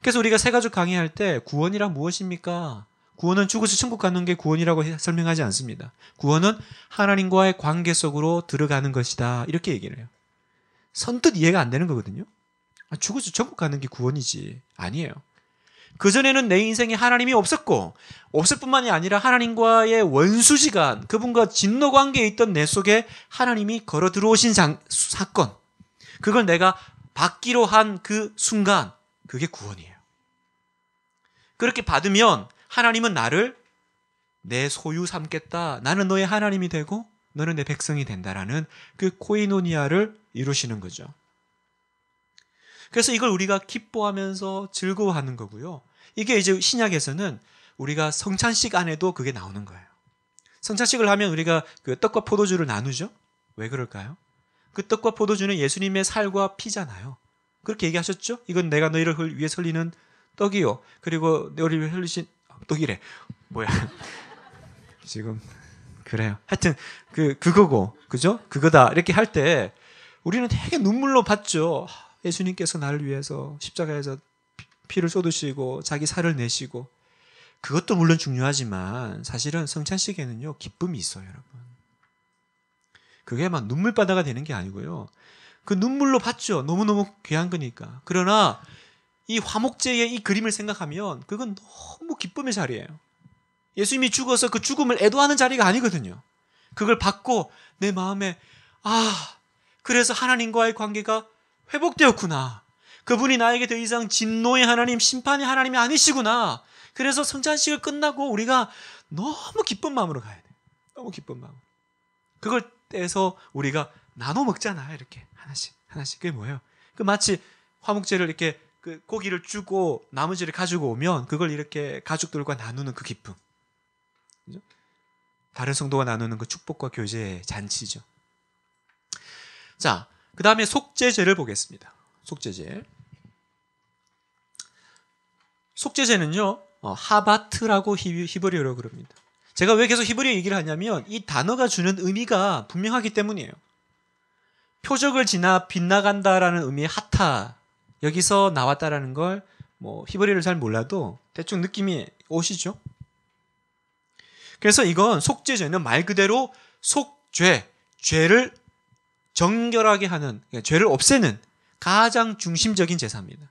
그래서 우리가 세 가족 강의할 때 구원이란 무엇입니까? 구원은 죽어서 천국 가는 게 구원이라고 설명하지 않습니다. 구원은 하나님과의 관계 속으로 들어가는 것이다. 이렇게 얘기를 해요. 선뜻 이해가 안 되는 거거든요. 아, 죽어서 천국 가는 게 구원이지. 아니에요. 그전에는 내 인생에 하나님이 없었고, 없을 뿐만이 아니라 하나님과의 원수지간, 그분과 진노 관계에 있던 내 속에 하나님이 걸어 들어오신 장, 사건. 그걸 내가 받기로 한 그 순간, 그게 구원이에요. 그렇게 받으면 하나님은 나를 내 소유 삼겠다. 나는 너의 하나님이 되고, 너는 내 백성이 된다라는 그 코이노니아를 이루시는 거죠. 그래서 이걸 우리가 기뻐하면서 즐거워하는 거고요. 이게 이제 신약에서는 우리가 성찬식 안에도 그게 나오는 거예요. 성찬식을 하면 우리가 그 떡과 포도주를 나누죠. 왜 그럴까요? 그 떡과 포도주는 예수님의 살과 피잖아요. 그렇게 얘기하셨죠? 이건 내가 너희를 위해 설리는 떡이요. 그리고 너희를 흘리신 아, 떡이래. 뭐야? 지금 그래요. 하여튼 그 그거고 그죠? 그거다 이렇게 할 때 우리는 되게 눈물로 봤죠. 예수님께서 나를 위해서 십자가에서 피를 쏟으시고 자기 살을 내시고 그것도 물론 중요하지만 사실은 성찬식에는요 기쁨이 있어요 여러분 그게 막 눈물바다가 되는 게 아니고요 그 눈물로 봤죠 너무너무 귀한 거니까 그러나 이 화목제의 이 그림을 생각하면 그건 너무 기쁨의 자리예요 예수님이 죽어서 그 죽음을 애도하는 자리가 아니거든요 그걸 받고 내 마음에 아 그래서 하나님과의 관계가 회복되었구나. 그분이 나에게 더 이상 진노의 하나님, 심판의 하나님이 아니시구나. 그래서 성찬식을 끝나고 우리가 너무 기쁜 마음으로 가야 돼. 너무 기쁜 마음. 으로 그걸 떼서 우리가 나눠 먹잖아. 이렇게 하나씩 하나씩 그게 뭐예요? 그 마치 화목제를 이렇게 그 고기를 주고 나머지를 가지고 오면 그걸 이렇게 가족들과 나누는 그 기쁨. 그죠? 다른 성도가 나누는 그 축복과 교제의 잔치죠. 자, 그 다음에 속죄죄를 보겠습니다. 속죄죄속죄죄는요 어, 하바트라고 히브리어로 그럽니다. 제가 왜 계속 히브리어 얘기를 하냐면 이 단어가 주는 의미가 분명하기 때문이에요. 표적을 지나 빗나간다라는 의미의 하타 여기서 나왔다라는 걸 뭐 히브리를 잘 몰라도 대충 느낌이 오시죠. 그래서 이건 속죄죄는 말 그대로 속죄 죄를 정결하게 하는 그러니까 죄를 없애는 가장 중심적인 제사입니다.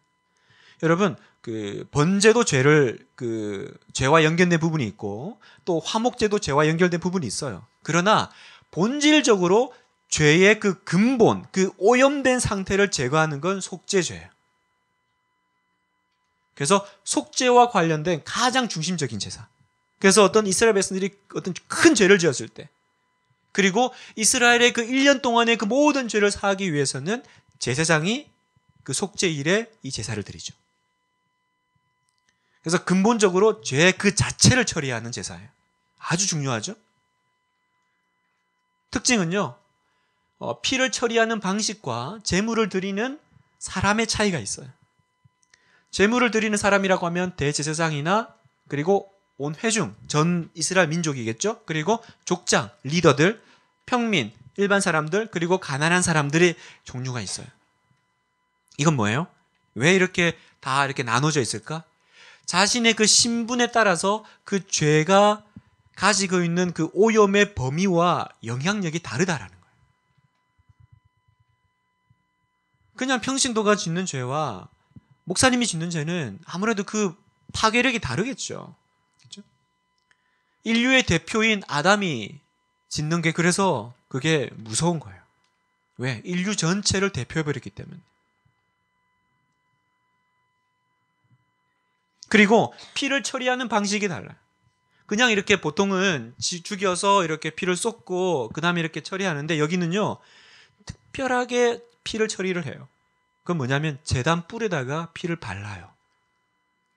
여러분 그 번제도 죄를 그 죄와 연결된 부분이 있고 또 화목제도 죄와 연결된 부분이 있어요. 그러나 본질적으로 죄의 그 근본, 그 오염된 상태를 제거하는 건 속죄죄예요. 그래서 속죄와 관련된 가장 중심적인 제사. 그래서 어떤 이스라엘 백성들이 어떤 큰 죄를 지었을 때 그리고 이스라엘의 그 1년 동안의 그 모든 죄를 사하기 위해서는 제사장이 그 속죄일에 이 제사를 드리죠. 그래서 근본적으로 죄 그 자체를 처리하는 제사예요. 아주 중요하죠. 특징은요. 어, 피를 처리하는 방식과 재물을 드리는 사람의 차이가 있어요. 재물을 드리는 사람이라고 하면 대제사장이나 그리고 온 회중, 전 이스라엘 민족이겠죠? 그리고 족장, 리더들, 평민, 일반 사람들, 그리고 가난한 사람들이 종류가 있어요. 이건 뭐예요? 왜 이렇게 다 이렇게 나눠져 있을까? 자신의 그 신분에 따라서 그 죄가 가지고 있는 그 오염의 범위와 영향력이 다르다라는 거예요. 그냥 평신도가 짓는 죄와 목사님이 짓는 죄는 아무래도 그 파괴력이 다르겠죠. 인류의 대표인 아담이 짓는 게 그래서 그게 무서운 거예요. 왜? 인류 전체를 대표해버렸기 때문에. 그리고 피를 처리하는 방식이 달라요. 그냥 이렇게 보통은 죽여서 이렇게 피를 쏟고 그 다음에 이렇게 처리하는데 여기는요 특별하게 피를 처리를 해요. 그건 뭐냐면 재단 뿔에다가 피를 발라요.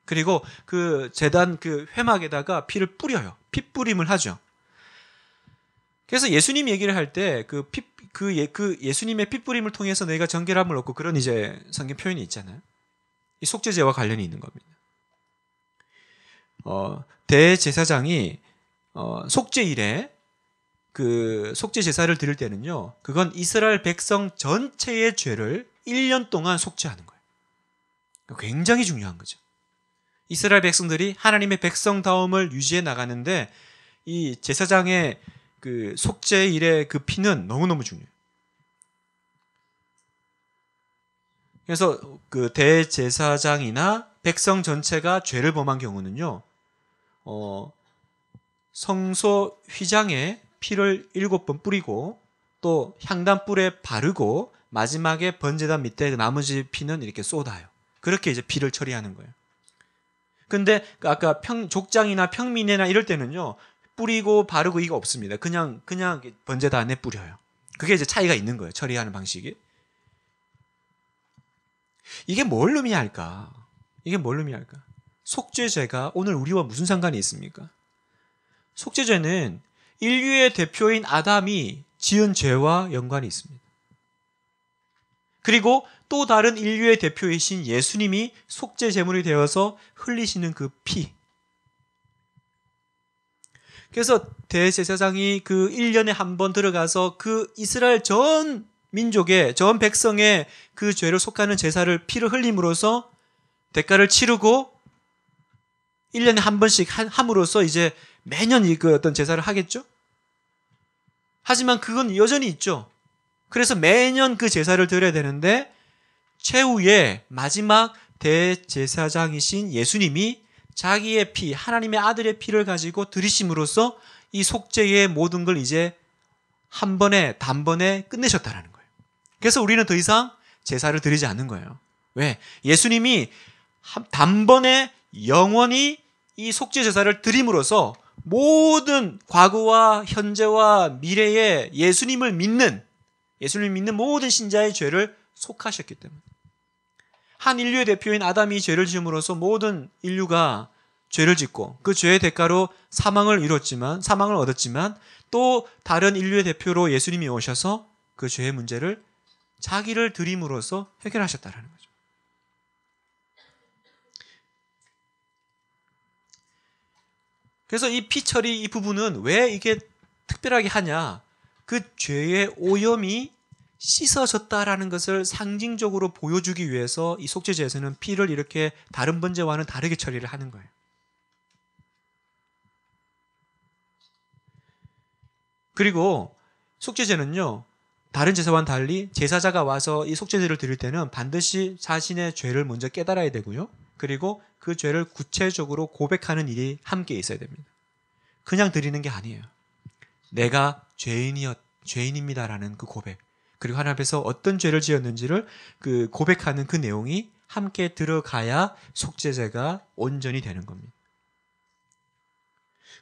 그리고 그 재단 그 회막에다가 피를 뿌려요. 피 뿌림을 하죠. 그래서 예수님 얘기를 할 때그 피, 그, 예, 그 예수님의 피 뿌림을 통해서 너가 정결함을 얻고 그런 이제 성경 표현이 있잖아요. 이 속죄제와 관련이 있는 겁니다. 어, 대제사장이 어, 속죄일에 그 속죄 제사를 드릴 때는요. 그건 이스라엘 백성 전체의 죄를 1년 동안 속죄하는 거예요. 굉장히 중요한 거죠. 이스라엘 백성들이 하나님의 백성다움을 유지해 나가는데 이 제사장의 그 속죄 일에그 피는 너무너무 중요해요. 그래서 그 대제사장이나 백성 전체가 죄를 범한 경우는요, 어, 성소 휘장에 피를 일곱 번 뿌리고 또 향단 뿔에 바르고 마지막에 번제단 밑에 나머지 피는 이렇게 쏟아요. 그렇게 이제 피를 처리하는 거예요. 근데 아까 평, 족장이나 평민회나 이럴 때는요. 뿌리고 바르고 이거 없습니다. 그냥 그냥 번제다 안에 뿌려요. 그게 이제 차이가 있는 거예요. 처리하는 방식이. 이게 뭘 의미할까? 이게 뭘 의미할까? 속죄죄가 오늘 우리와 무슨 상관이 있습니까? 속죄죄는 인류의 대표인 아담이 지은 죄와 연관이 있습니다. 그리고 또 다른 인류의 대표이신 예수님이 속죄 제물이 되어서 흘리시는 그 피. 그래서 대제사장이 그 1년에 한 번 들어가서 그 이스라엘 전 민족의 전 백성의 그 죄를 속하는 제사를 피를 흘림으로써 대가를 치르고 1년에 한 번씩 함으로써 이제 매년 이 그 어떤 제사를 하겠죠? 하지만 그건 여전히 있죠. 그래서 매년 그 제사를 드려야 되는데 최후의 마지막 대제사장이신 예수님이 자기의 피, 하나님의 아들의 피를 가지고 들이심으로써 이 속죄의 모든 걸 이제 한 번에 단번에 끝내셨다라는 거예요. 그래서 우리는 더 이상 제사를 드리지 않는 거예요. 왜? 예수님이 단번에 영원히 이 속죄 제사를 드림으로써 모든 과거와 현재와 미래에 예수님을 믿는 예수님을 믿는 모든 신자의 죄를 속하셨기 때문에 한 인류의 대표인 아담이 죄를 지음으로써 모든 인류가 죄를 짓고 그 죄의 대가로 사망을 이뤘지만 사망을 얻었지만 또 다른 인류의 대표로 예수님이 오셔서 그 죄의 문제를 자기를 드림으로써 해결하셨다라는 거죠. 그래서 이 피처리 이 부분은 왜 이게 특별하게 하냐? 그 죄의 오염이 씻어졌다라는 것을 상징적으로 보여주기 위해서 이 속죄제에서는 피를 이렇게 다른 번제와는 다르게 처리를 하는 거예요. 그리고 속죄제는요. 다른 제사와는 달리 제사자가 와서 이 속죄제를 드릴 때는 반드시 자신의 죄를 먼저 깨달아야 되고요. 그리고 그 죄를 구체적으로 고백하는 일이 함께 있어야 됩니다. 그냥 드리는 게 아니에요. 내가 죄인이었 죄인입니다라는 그 고백. 그리고 하나님 앞에서 어떤 죄를 지었는지를 그 고백하는 그 내용이 함께 들어가야 속죄제가 온전히 되는 겁니다.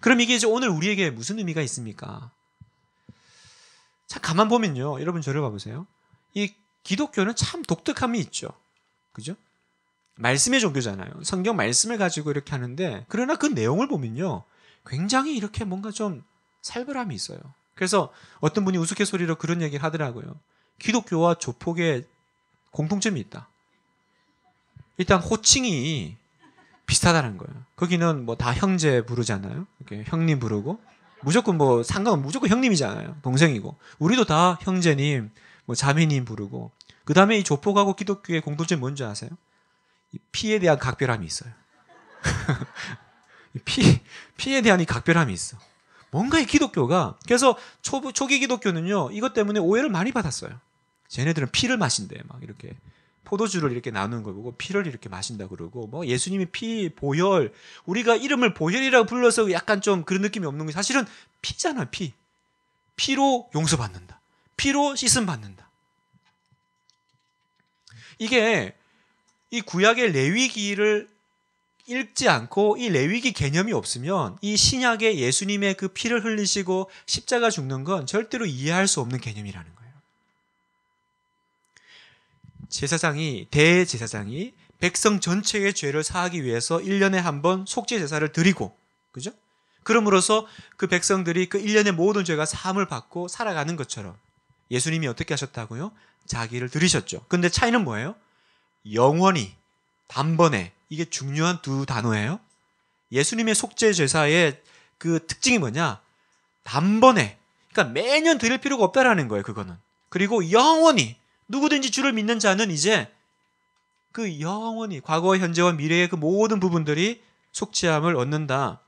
그럼 이게 이제 오늘 우리에게 무슨 의미가 있습니까? 자, 가만 보면요. 여러분 저를 봐보세요. 이 기독교는 참 독특함이 있죠. 그죠? 말씀의 종교잖아요. 성경 말씀을 가지고 이렇게 하는데, 그러나 그 내용을 보면요. 굉장히 이렇게 뭔가 좀 살벌함이 있어요. 그래서 어떤 분이 우스갯소리로 그런 얘기를 하더라고요. 기독교와 조폭의 공통점이 있다. 일단 호칭이 비슷하다는 거예요. 거기는 뭐 다 형제 부르잖아요. 이렇게 형님 부르고 무조건 뭐 상관은 무조건 형님이잖아요. 동생이고 우리도 다 형제님, 뭐 자매님 부르고 그 다음에 이 조폭하고 기독교의 공통점 뭔지 아세요? 피에 대한 각별함이 있어요. 피 피에 대한 이 각별함이 있어. 뭔가 이 기독교가 그래서 초 초기 기독교는요 이것 때문에 오해를 많이 받았어요. 쟤네들은 피를 마신대 막 이렇게 포도주를 이렇게 나누는 걸 보고 피를 이렇게 마신다 그러고 뭐 예수님이 피 보혈 우리가 이름을 보혈이라고 불러서 약간 좀 그런 느낌이 없는 게 사실은 피잖아 피 피로 용서받는다 피로 씻음 받는다 이게 이 구약의 레위기를 읽지 않고 이 레위기 개념이 없으면 이 신약의 예수님의 그 피를 흘리시고 십자가 죽는 건 절대로 이해할 수 없는 개념이라는 거예요. 제사장이 대제사장이 백성 전체의 죄를 사하기 위해서 1년에 한 번 속죄 제사를 드리고 그죠? 그럼으로써 그 백성들이 그 1년의 모든 죄가 사함을 받고 살아가는 것처럼 예수님이 어떻게 하셨다고요? 자기를 드리셨죠. 근데 차이는 뭐예요? 영원히 단번에 이게 중요한 두 단어예요. 예수님의 속죄 제사의 그 특징이 뭐냐? 단번에 그러니까 매년 드릴 필요가 없다라는 거예요, 그거는. 그리고 영원히 누구든지 주를 믿는 자는 이제 그 영원히 과거, 현재와 미래의 그 모든 부분들이 속죄함을 얻는다.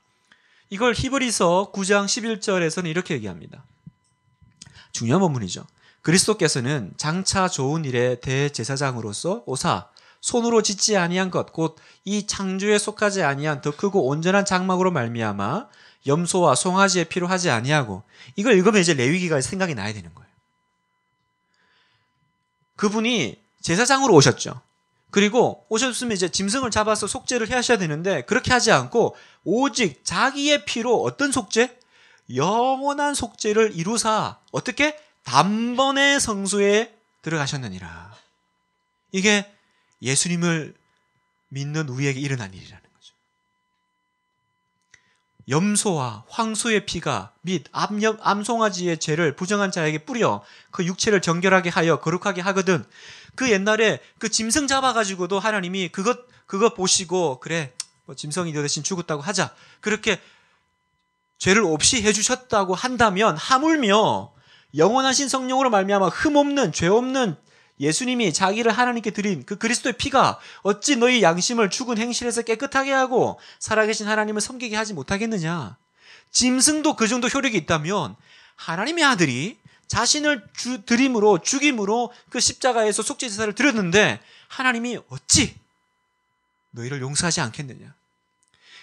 이걸 히브리서 9장 11절에서는 이렇게 얘기합니다. 중요한 본문이죠. 그리스도께서는 장차 좋은 일에 대제사장으로서 오사 손으로 짓지 아니한 것곧 이 창조에 속하지 아니한 더 크고 온전한 장막으로 말미암아 염소와 송아지에필요 하지 아니하고 이걸 읽으면 이제 레위기가 생각이 나야 되는 거예요. 그분이 제사장으로 오셨죠. 그리고 오셨으면 이제 짐승을 잡아서 속죄를 하셔야 되는데 그렇게 하지 않고 오직 자기의 피로 어떤 속죄? 영원한 속죄를 이루사 어떻게 단번에 성수에 들어가셨느니라. 이게 예수님을 믿는 우리에게 일어난 일이라는 거죠. 염소와 황소의 피가 및암송아지의 죄를 부정한 자에게 뿌려 그 육체를 정결하게 하여 거룩하게 하거든 그 옛날에 그 짐승 잡아가지고도 하나님이 그것, 그것 보시고 그래, 뭐 짐승이 너 대신 죽었다고 하자. 그렇게 죄를 없이 해주셨다고 한다면 하물며 영원하신 성령으로 말미암아 흠 없는 죄 없는 예수님이 자기를 하나님께 드린 그 그리스도의 피가 어찌 너희 양심을 죽은 행실에서 깨끗하게 하고 살아계신 하나님을 섬기게 하지 못하겠느냐. 짐승도 그 정도 효력이 있다면 하나님의 아들이 자신을 주, 드림으로 죽임으로 그 십자가에서 속죄 제사를 드렸는데 하나님이 어찌 너희를 용서하지 않겠느냐.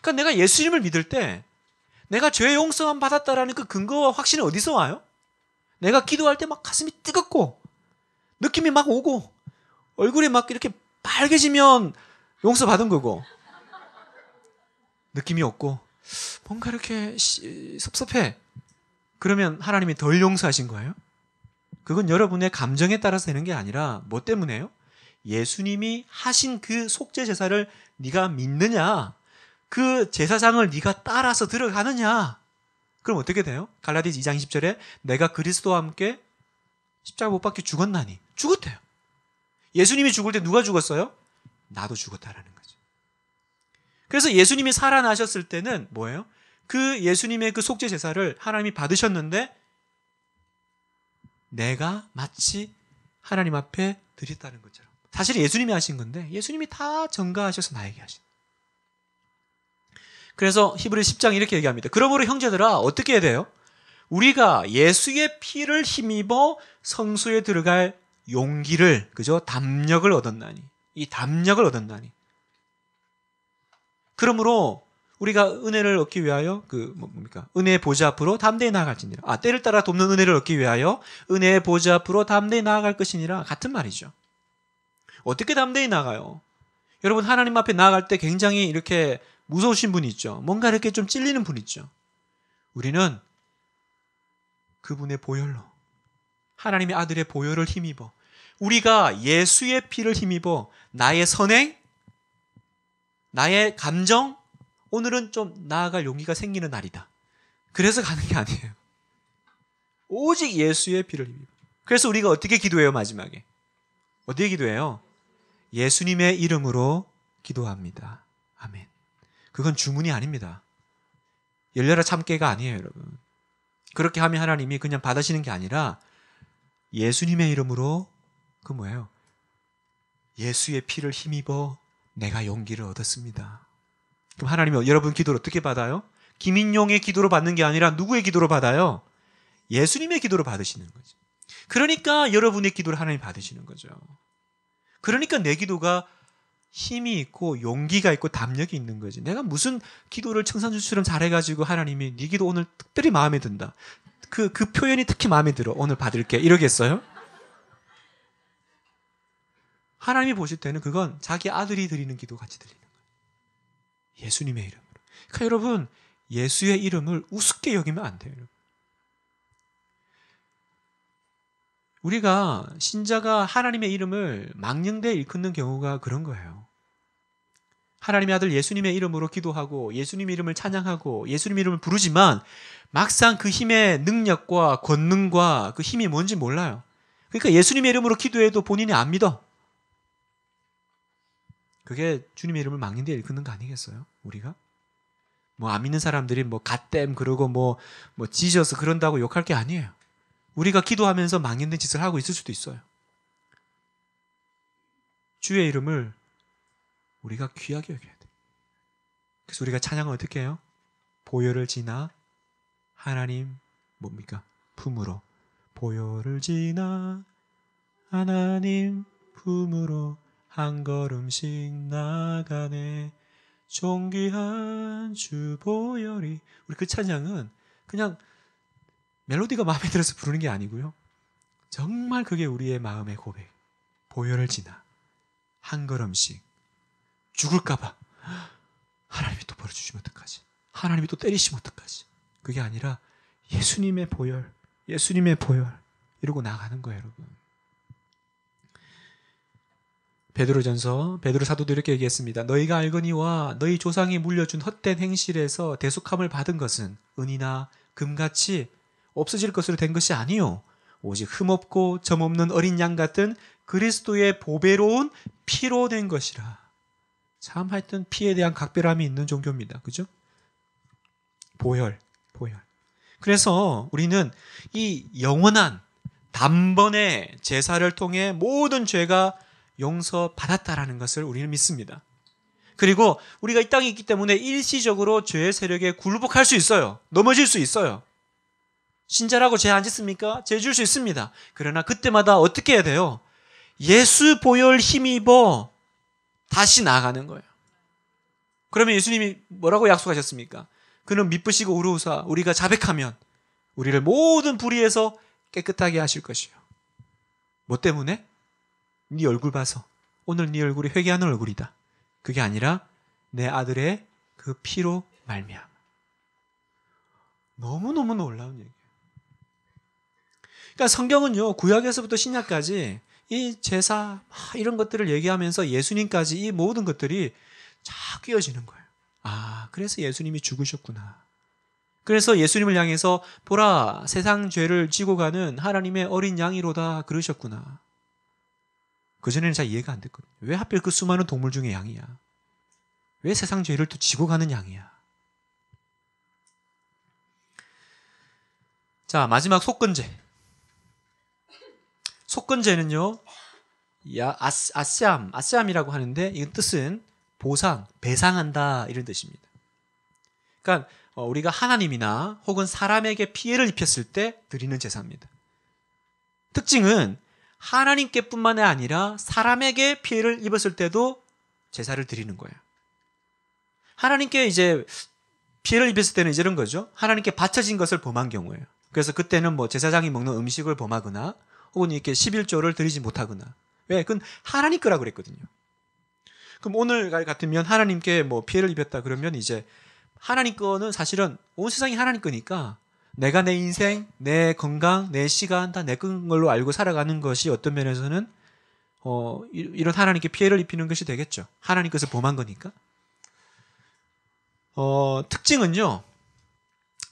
그러니까 내가 예수님을 믿을 때 내가 죄용서함 받았다라는 그 근거와 확신은 어디서 와요? 내가 기도할 때 막 가슴이 뜨겁고 느낌이 막 오고 얼굴이 막 이렇게 빨개지면 용서 받은 거고 느낌이 없고 뭔가 이렇게 시, 섭섭해 그러면 하나님이 덜 용서하신 거예요? 그건 여러분의 감정에 따라서 되는 게 아니라 뭐 때문에요? 예수님이 하신 그 속죄 제사를 네가 믿느냐? 그 제사장을 네가 따라서 들어가느냐? 그럼 어떻게 돼요? 갈라디스 2장 20절에 내가 그리스도와 함께 십자가 못 박혀 죽었나니 죽었대요. 예수님이 죽을 때 누가 죽었어요? 나도 죽었다라는 거죠. 그래서 예수님이 살아나셨을 때는 뭐예요? 그 예수님의 그 속죄 제사를 하나님이 받으셨는데 내가 마치 하나님 앞에 드렸다는 것처럼. 사실 예수님이 하신 건데 예수님이 다 전가하셔서 나에게 하신. 그래서 히브리 10장 이렇게 얘기합니다. 그러므로 형제들아 어떻게 해야 돼요? 우리가 예수의 피를 힘입어 성소에 들어갈 용기를 그죠? 담력을 얻었나니. 이 담력을 얻었나니. 그러므로 우리가 은혜를 얻기 위하여 그 뭐, 뭡니까? 은혜의 보좌 앞으로 담대히 나아갈지니라. 아, 때를 따라 돕는 은혜를 얻기 위하여 은혜의 보좌 앞으로 담대히 나아갈 것이니라 같은 말이죠. 어떻게 담대히 나가요? 여러분 하나님 앞에 나아갈 때 굉장히 이렇게 무서우신 분이 있죠. 뭔가 이렇게 좀 찔리는 분이 있죠. 우리는 그분의 보혈로 하나님의 아들의 보혈을 힘입어 우리가 예수의 피를 힘입어 나의 선행, 나의 감정, 오늘은 좀 나아갈 용기가 생기는 날이다. 그래서 가는 게 아니에요. 오직 예수의 피를 힘입어. 그래서 우리가 어떻게 기도해요, 마지막에? 어디에 기도해요? 예수님의 이름으로 기도합니다. 아멘. 그건 주문이 아닙니다. 열려라 참깨가 아니에요, 여러분. 그렇게 하면 하나님이 그냥 받으시는 게 아니라 예수님의 이름으로 그 뭐예요? 예수의 피를 힘입어 내가 용기를 얻었습니다. 그럼 하나님은 여러분 기도를 어떻게 받아요? 김인용의 기도로 받는 게 아니라 누구의 기도로 받아요? 예수님의 기도로 받으시는 거죠. 그러니까 여러분의 기도를 하나님 받으시는 거죠. 그러니까 내 기도가 힘이 있고 용기가 있고 담력이 있는 거지. 내가 무슨 기도를 청산주처럼 잘해가지고 하나님이 네 기도 오늘 특별히 마음에 든다. 그, 그 표현이 특히 마음에 들어. 오늘 받을게. 이러겠어요? 하나님이 보실 때는 그건 자기 아들이 드리는 기도 같이 들리는 거예요. 예수님의 이름으로. 그러니까 여러분, 예수의 이름을 우습게 여기면 안 돼요. 우리가 신자가 하나님의 이름을 망령되에 일컫는 경우가 그런 거예요. 하나님의 아들 예수님의 이름으로 기도하고 예수님 이름을 찬양하고 예수님 이름을 부르지만 막상 그 힘의 능력과 권능과 그 힘이 뭔지 몰라요. 그러니까 예수님의 이름으로 기도해도 본인이 안 믿어. 그게 주님의 이름을 막는 데 일컫는 거 아니겠어요? 우리가? 뭐 안 믿는 사람들이 뭐 갓댐 그러고 뭐뭐 뭐 지져서 뭐 그런다고 욕할 게 아니에요. 우리가 기도하면서 망인는 짓을 하고 있을 수도 있어요. 주의 이름을 우리가 귀하게 여겨야 돼. 그래서 우리가 찬양을 어떻게 해요? 보혈을 지나 하나님 뭡니까? 품으로 보혈을 지나 하나님 품으로 한 걸음씩 나가네 존귀한 주 보혈이 우리 그 찬양은 그냥 멜로디가 마음에 들어서 부르는 게 아니고요. 정말 그게 우리의 마음의 고백. 보혈을 지나 한 걸음씩 죽을까봐. 하나님이 또 벌어주시면 어떡하지? 하나님이 또 때리시면 어떡하지? 그게 아니라 예수님의 보혈, 예수님의 보혈, 이러고 나가는 거예요, 여러분. 베드로전서 베드로 사도도 이렇게 얘기했습니다. 너희가 알거니와 너희 조상이 물려준 헛된 행실에서 대속함을 받은 것은 은이나 금같이 없어질 것으로 된 것이 아니요 오직 흠없고 점없는 어린 양 같은 그리스도의 보배로운 피로 된 것이라. 참 하여튼 피에 대한 각별함이 있는 종교입니다. 그죠? 보혈, 보혈. 그래서 우리는 이 영원한 단번에 제사를 통해 모든 죄가 용서받았다라는 것을 우리는 믿습니다. 그리고 우리가 이 땅에 있기 때문에 일시적으로 죄의 세력에 굴복할 수 있어요. 넘어질 수 있어요. 신자라고 죄 안 짓습니까? 죄 줄 수 있습니다. 그러나 그때마다 어떻게 해야 돼요? 예수 보혈 힘입어 다시 나아가는 거예요. 그러면 예수님이 뭐라고 약속하셨습니까? 그는 미쁘시고 우루우사 우리가 자백하면 우리를 모든 불의에서 깨끗하게 하실 것이요. 뭐 때문에? 네 얼굴 봐서 오늘 네 얼굴이 회개하는 얼굴이다. 그게 아니라 내 아들의 그 피로 말미암아. 너무너무 놀라운 얘기예요. 그러니까 성경은요, 구약에서부터 신약까지 이 제사 아, 이런 것들을 얘기하면서 예수님까지 이 모든 것들이 쫙 끼어지는 거예요. 아, 그래서 예수님이 죽으셨구나. 그래서 예수님을 향해서 보라 세상 죄를 지고 가는 하나님의 어린 양이로다 그러셨구나. 그전에는 잘 이해가 안 됐거든요. 왜 하필 그 수많은 동물 중에 양이야? 왜 세상 죄를 또 지고 가는 양이야? 자, 마지막 속건제. 속건제는요. 야 아스, 아시암, 아시암이라고 하는데 이 뜻은 보상, 배상한다 이런 뜻입니다. 그러니까 어, 우리가 하나님이나 혹은 사람에게 피해를 입혔을 때 드리는 제사입니다. 특징은 하나님께뿐만이 아니라 사람에게 피해를 입었을 때도 제사를 드리는 거예요. 하나님께 이제 피해를 입혔을 때는 이런 거죠. 하나님께 바쳐진 것을 범한 경우예요. 그래서 그때는 뭐 제사장이 먹는 음식을 범하거나 혹은 이렇게 11조를 드리지 못하거나. 왜? 그건 하나님 거라 그랬거든요. 그럼 오늘 같으면 하나님께 뭐 피해를 입혔다 그러면 이제 하나님 거는 사실은 온 세상이 하나님 거니까 내가 내 인생, 내 건강, 내 시간 다내 걸로 알고 살아가는 것이 어떤 면에서는 어, 이런 하나님께 피해를 입히는 것이 되겠죠. 하나님께서 범한 거니까. 어, 특징은요.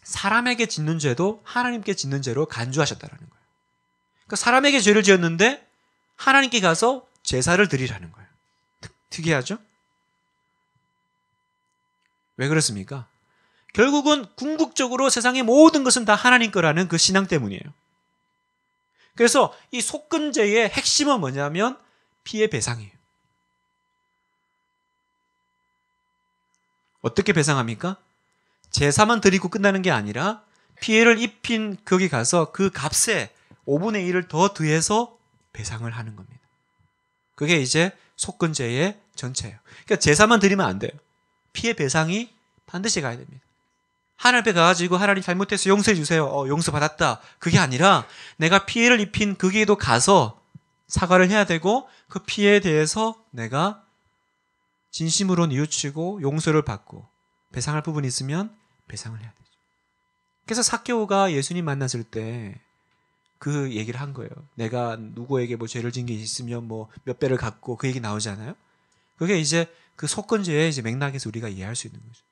사람에게 짓는 죄도 하나님께 짓는 죄로 간주하셨다라는 거예요. 그러니까 사람에게 죄를 지었는데 하나님께 가서 제사를 드리라는 거예요. 특, 이하죠왜 그렇습니까? 결국은 궁극적으로 세상의 모든 것은 다 하나님 거라는 그 신앙 때문이에요. 그래서 이 속근제의 핵심은 뭐냐면 피해 배상이에요. 어떻게 배상합니까? 제사만 드리고 끝나는 게 아니라 피해를 입힌 거기 가서 그 값에 5분의 1을 더 더해서 배상을 하는 겁니다. 그게 이제 속근제의 전체예요. 그러니까 제사만 드리면 안 돼요. 피해 배상이 반드시 가야 됩니다. 하나님 앞에 가가지고 하나님 잘못해서 용서해 주세요. 어, 용서 받았다. 그게 아니라 내가 피해를 입힌 그게도 가서 사과를 해야 되고 그 피해에 대해서 내가 진심으로 이웃치고 용서를 받고 배상할 부분이 있으면 배상을 해야 되죠. 그래서 사케오가 예수님 만났을 때그 얘기를 한 거예요. 내가 누구에게 뭐 죄를 진 게 있으면 뭐 몇 배를 갚고 그 얘기 나오잖아요. 그게 이제 그 속건제의 이제 맥락에서 우리가 이해할 수 있는 거죠.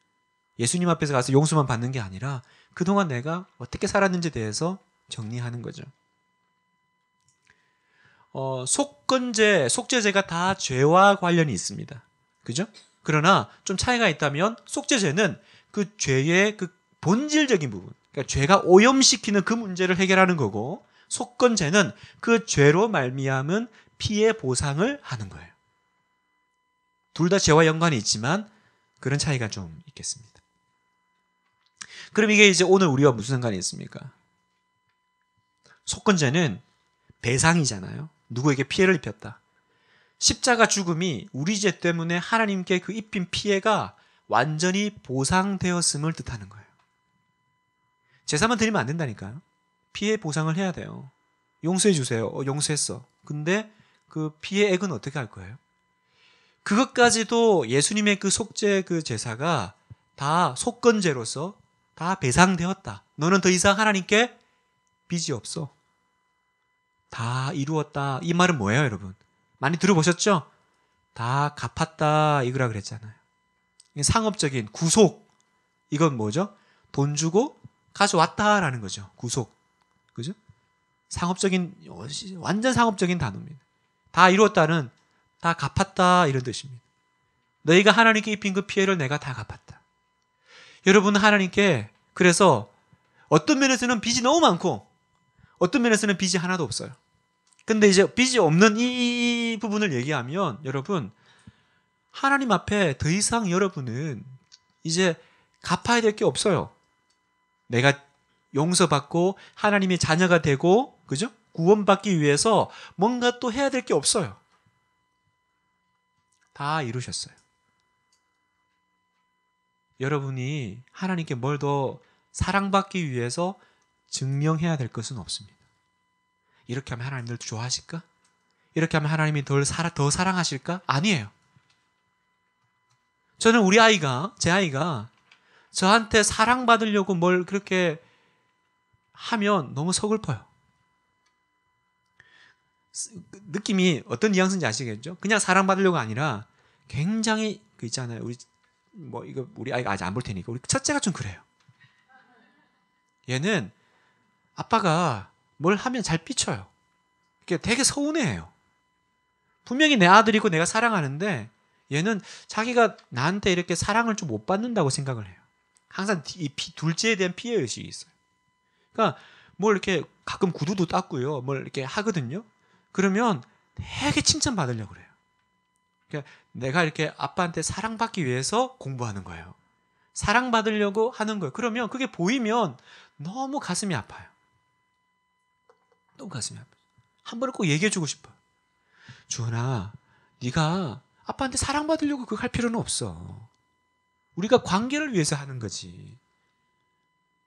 예수님 앞에서 가서 용서만 받는 게 아니라 그동안 내가 어떻게 살았는지에 대해서 정리하는 거죠. 어, 속건제, 속죄제가 다 죄와 관련이 있습니다. 그죠? 그러나 좀 차이가 있다면 속죄제는 그 죄의 그 본질적인 부분, 그러니까 죄가 오염시키는 그 문제를 해결하는 거고 속건제는 그 죄로 말미암은 피해 보상을 하는 거예요. 둘 다 죄와 연관이 있지만 그런 차이가 좀 있겠습니다. 그럼 이게 이제 오늘 우리와 무슨 상관이 있습니까? 속건제는 배상이잖아요. 누구에게 피해를 입혔다. 십자가 죽음이 우리 죄 때문에 하나님께 그 입힌 피해가 완전히 보상되었음을 뜻하는 거예요. 제사만 드리면 안 된다니까요. 피해 보상을 해야 돼요. 용서해 주세요. 어, 용서했어. 근데 그 피해액은 어떻게 할 거예요? 그것까지도 예수님의 그 속죄 그 제사가 다 속건제로서 다 배상되었다. 너는 더 이상 하나님께 빚이 없어. 다 이루었다. 이 말은 뭐예요, 여러분? 많이 들어보셨죠? 다 갚았다. 이거라 그랬잖아요. 상업적인 구속. 이건 뭐죠? 돈 주고 가져왔다라는 거죠. 구속. 상업적인 완전 상업적인 단어입니다. 다 이루었다는 다 갚았다 이런 뜻입니다. 너희가 하나님께 입힌 그 피해를 내가 다 갚았다. 여러분은 하나님께 그래서 어떤 면에서는 빚이 너무 많고 어떤 면에서는 빚이 하나도 없어요. 근데 이제 빚이 없는 이 부분을 얘기하면 여러분 하나님 앞에 더 이상 여러분은 이제 갚아야 될 게 없어요. 내가 용서받고 하나님의 자녀가 되고 그죠? 구원받기 위해서 뭔가 또 해야 될 게 없어요. 다 이루셨어요. 여러분이 하나님께 뭘 더 사랑받기 위해서 증명해야 될 것은 없습니다. 이렇게 하면 하나님들 좋아하실까? 이렇게 하면 하나님이 덜 사랑, 더 사랑하실까? 아니에요. 저는 우리 아이가, 제 아이가 저한테 사랑받으려고 뭘 그렇게 하면 너무 서글퍼요. 그 느낌이 어떤 뉘앙스인지 아시겠죠? 그냥 사랑받으려고 아니라 굉장히 그 있잖아요. 우리 뭐 이거 우리 아이가 아직 안 볼 테니까 우리 첫째가 좀 그래요. 얘는 아빠가 뭘 하면 잘 삐쳐요. 이게 되게 서운해해요. 분명히 내 아들이고 내가 사랑하는데 얘는 자기가 나한테 이렇게 사랑을 좀 못 받는다고 생각을 해요. 항상 이 피, 둘째에 대한 피해 의식이 있어요. 그러니까 뭘 이렇게 가끔 구두도 닦고요. 뭘 이렇게 하거든요. 그러면 되게 칭찬받으려고 그래요. 그러니까 내가 이렇게 아빠한테 사랑받기 위해서 공부하는 거예요. 사랑받으려고 하는 거예요. 그러면 그게 보이면 너무 가슴이 아파요. 너무 가슴이 아파요. 한 번은 꼭 얘기해주고 싶어요. 주은아, 네가 아빠한테 사랑받으려고 그거 할 필요는 없어. 우리가 관계를 위해서 하는 거지.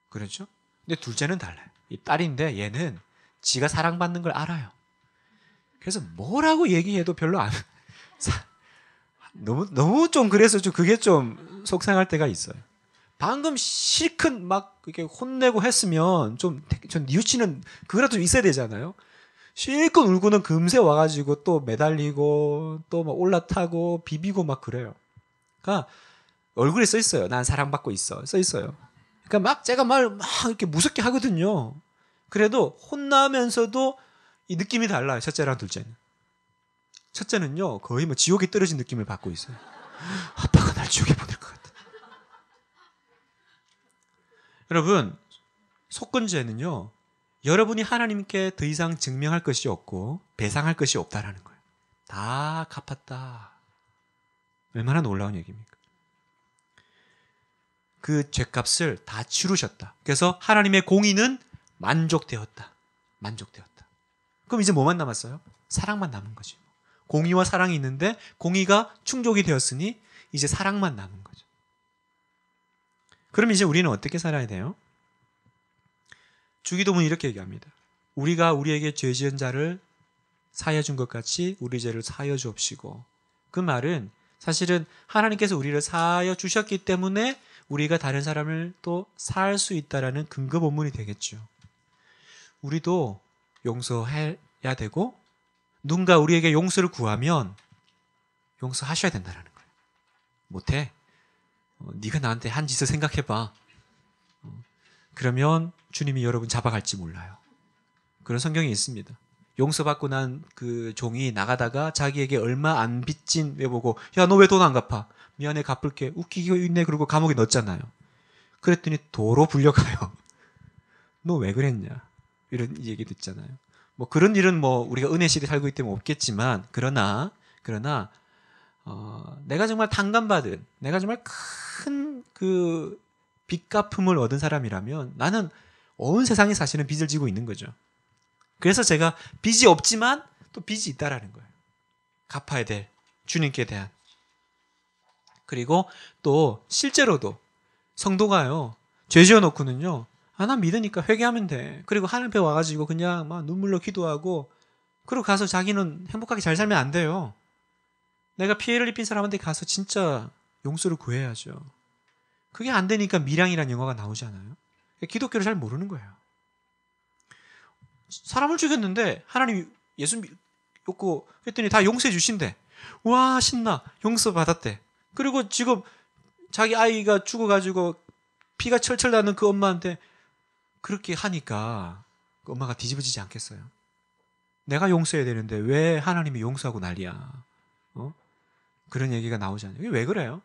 그렇죠? 근데 둘째는 달라요. 이 딸인데 얘는 지가 사랑받는 걸 알아요. 그래서 뭐라고 얘기해도 별로 안 너무 너무 좀 그래서 좀 그게 좀 속상할 때가 있어요. 방금 실컷 막 이렇게 혼내고 했으면 좀 전 유치는 그거라도 좀 있어야 되잖아요. 실컷 울고는 금세 와가지고 또 매달리고 또 막 올라타고 비비고 막 그래요. 그러니까 얼굴에 써 있어요. 난 사랑받고 있어. 써 있어요. 그러니까 막 제가 말 막 이렇게 무섭게 하거든요. 그래도 혼나면서도 이 느낌이 달라요. 첫째랑 둘째는. 첫째는요, 거의 뭐 지옥에 떨어진 느낌을 받고 있어요. 아빠가 날 지옥에 보낼 것 같아. 여러분, 속건제는요, 여러분이 하나님께 더 이상 증명할 것이 없고 배상할 것이 없다라는 거예요. 다 갚았다. 얼마나 놀라운 얘기입니까? 그 죄값을 다 치르셨다. 그래서 하나님의 공의는 만족되었다. 만족되었다. 그럼 이제 뭐만 남았어요? 사랑만 남은 거죠. 공의와 사랑이 있는데 공의가 충족이 되었으니 이제 사랑만 남은 거죠. 그럼 이제 우리는 어떻게 살아야 돼요? 주기도문 이렇게 얘기합니다. 우리가 우리에게 죄 지은 자를 사여 준 것 같이 우리 죄를 사여 주옵시고 그 말은 사실은 하나님께서 우리를 사여 주셨기 때문에 우리가 다른 사람을 또 살 수 있다라는 근거 본문이 되겠죠. 우리도 용서해야 되고 누군가 우리에게 용서를 구하면 용서하셔야 된다라는 거예요. 못해. 어, 네가 나한테 한 짓을 생각해봐. 어, 그러면 주님이 여러분 잡아갈지 몰라요. 그런 성경이 있습니다. 용서받고 난 그 종이 나가다가 자기에게 얼마 안 빚진 왜 보고 야 너 왜 돈 안 갚아? 미안해 갚을게. 웃기고 있네 그리고 감옥에 넣었잖아요. 그랬더니 도로 불려가요. 너 왜 그랬냐? 이런 얘기도 있잖아요. 뭐 그런 일은 뭐 우리가 은혜 시대 살고 있기 때문에 없겠지만 그러나 그러나 어, 내가 정말 당감받은 내가 정말 큰 그 빚갚음을 얻은 사람이라면 나는 온세상에 사실은 빚을 지고 있는 거죠. 그래서 제가 빚이 없지만 또 빚이 있다라는 거예요. 갚아야 될 주님께 대한 그리고 또 실제로도 성도가요 죄 지어놓고는요 아, 난 믿으니까 회개하면 돼. 그리고 하늘님 앞에 와가지고 그냥 막 눈물로 기도하고, 그리고 가서 자기는 행복하게 잘 살면 안 돼요. 내가 피해를 입힌 사람한테 가서 진짜 용서를 구해야죠. 그게 안 되니까 미량이라는 영화가 나오잖아요. 기독교를 잘 모르는 거예요. 사람을 죽였는데 하나님 예수 믿고 했더니 다 용서해 주신대. 와 신나 용서 받았대. 그리고 지금 자기 아이가 죽어가지고 피가 철철 나는 그 엄마한테 그렇게 하니까 그 엄마가 뒤집어지지 않겠어요. 내가 용서해야 되는데 왜 하나님이 용서하고 난리야. 어? 그런 얘기가 나오잖아요. 이게 왜 그래요?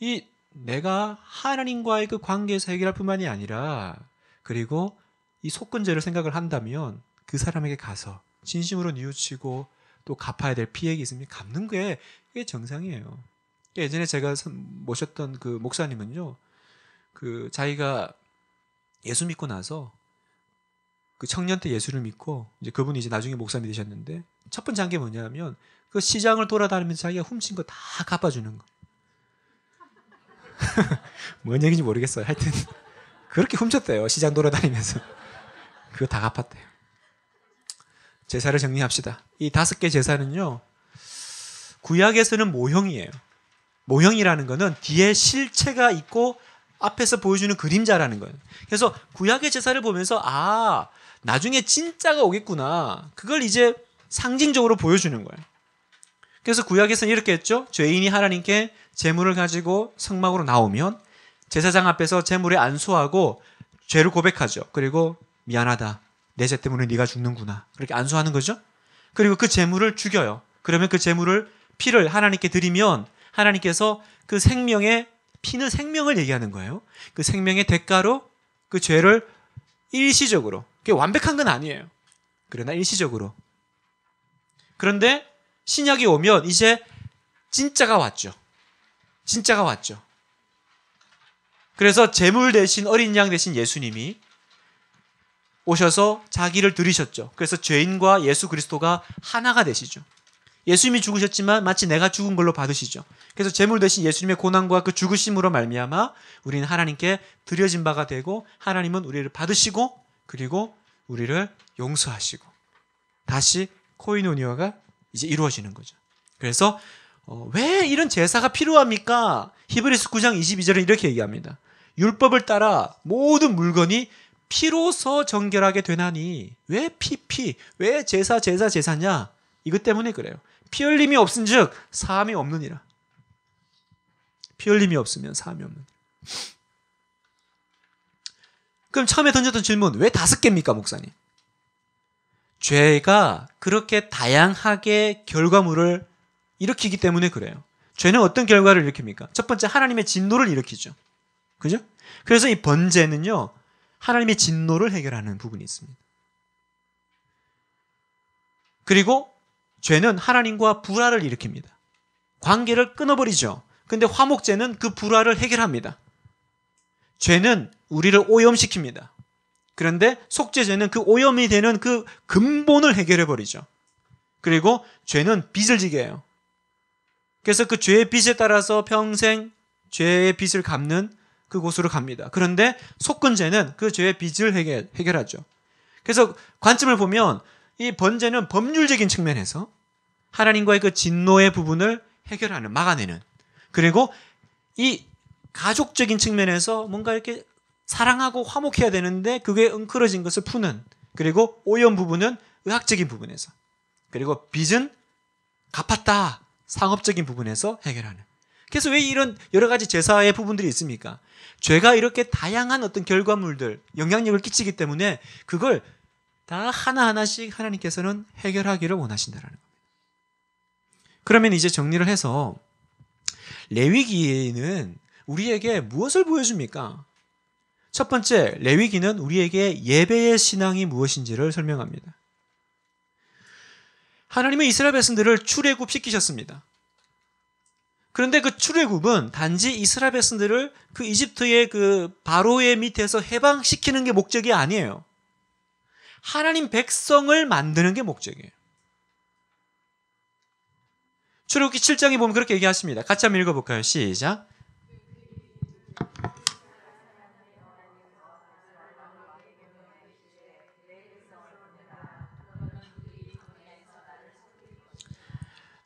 이 내가 하나님과의 그 관계에서 해결할 뿐만이 아니라 그리고 이 속건제를 생각을 한다면 그 사람에게 가서 진심으로 뉘우치고 또 갚아야 될 피해가 있으면 갚는 게 그게 정상이에요. 예전에 제가 모셨던 그 목사님은요, 그 자기가 예수 믿고 나서 그 청년 때 예수를 믿고 이제 그분이 이제 나중에 목사님이 되셨는데 첫 번째 한 게 뭐냐면 그 시장을 돌아다니면서 자기가 훔친 거 다 갚아주는 거. 뭔 얘기인지 모르겠어요. 하여튼 그렇게 훔쳤대요. 시장 돌아다니면서 그거 다 갚았대요. 제사를 정리합시다. 이 다섯 개 제사는요. 구약에서는 모형이에요. 모형이라는 거는 뒤에 실체가 있고 앞에서 보여주는 그림자라는 거예요. 그래서 구약의 제사를 보면서 아 나중에 진짜가 오겠구나 그걸 이제 상징적으로 보여주는 거예요. 그래서 구약에서는 이렇게 했죠. 죄인이 하나님께 재물을 가지고 성막으로 나오면 제사장 앞에서 재물에 안수하고 죄를 고백하죠. 그리고 미안하다. 내 죄 때문에 네가 죽는구나. 그렇게 안수하는 거죠. 그리고 그 재물을 죽여요. 그러면 그 재물을 피를 하나님께 드리면 하나님께서 그 생명의 피는 생명을 얘기하는 거예요. 그 생명의 대가로 그 죄를 일시적으로, 그게 완벽한 건 아니에요. 그러나 일시적으로. 그런데 신약이 오면 이제 진짜가 왔죠. 진짜가 왔죠. 그래서 재물 대신 어린 양 대신 예수님이 오셔서 자기를 들이셨죠. 그래서 죄인과 예수 그리스도가 하나가 되시죠. 예수님이 죽으셨지만 마치 내가 죽은 걸로 받으시죠. 그래서 제물 대신 예수님의 고난과 그 죽으심으로 말미암아 우리는 하나님께 드려진 바가 되고 하나님은 우리를 받으시고 그리고 우리를 용서하시고 다시 코이노니아가 이제 이루어지는 거죠. 그래서 어, 왜 이런 제사가 필요합니까? 히브리스 9장 22절은 이렇게 얘기합니다. 율법을 따라 모든 물건이 피로서 정결하게 되나니 왜 피피 왜 제사 제사 제사냐 이것 때문에 그래요. 피 흘림이 없은즉 사함이 없느니라. 피 흘림이 없으면 사함이 없는. 그럼 처음에 던졌던 질문 왜 다섯 개입니까, 목사님? 죄가 그렇게 다양하게 결과물을 일으키기 때문에 그래요. 죄는 어떤 결과를 일으킵니까? 첫 번째 하나님의 진노를 일으키죠. 그죠? 그래서 이 번제는요. 하나님의 진노를 해결하는 부분이 있습니다. 그리고 죄는 하나님과 불화를 일으킵니다. 관계를 끊어버리죠. 근데 화목제는 그 불화를 해결합니다. 죄는 우리를 오염시킵니다. 그런데 속죄죄는 그 오염이 되는 그 근본을 해결해버리죠. 그리고 죄는 빚을 지게 해요. 그래서 그 죄의 빚에 따라서 평생 죄의 빚을 갚는 그곳으로 갑니다. 그런데 속근죄는그 죄의 빚을 해결, 해결하죠. 그래서 관점을 보면 이 번제는 법률적인 측면에서 하나님과의 그 진노의 부분을 해결하는, 막아내는. 그리고 이 가족적인 측면에서 뭔가 이렇게 사랑하고 화목해야 되는데 그게 웅크러진 것을 푸는. 그리고 오염 부분은 의학적인 부분에서. 그리고 빚은 갚았다. 상업적인 부분에서 해결하는. 그래서 왜 이런 여러 가지 제사의 부분들이 있습니까? 죄가 이렇게 다양한 어떤 결과물들, 영향력을 끼치기 때문에 그걸 다 하나하나씩 하나님께서는 해결하기를 원하신다라는 거예요. 그러면 이제 정리를 해서 레위기는 우리에게 무엇을 보여줍니까? 첫 번째, 레위기는 우리에게 예배의 신앙이 무엇인지를 설명합니다. 하나님은 이스라엘 백성들을 출애굽 시키셨습니다. 그런데 그 출애굽은 단지 이스라엘 백성들을 그 이집트의 그 바로의 밑에서 해방시키는 게 목적이 아니에요. 하나님 백성을 만드는 게 목적이에요. 출애굽기 7장에 보면 그렇게 얘기하십니다. 같이 한번 읽어볼까요? 시작.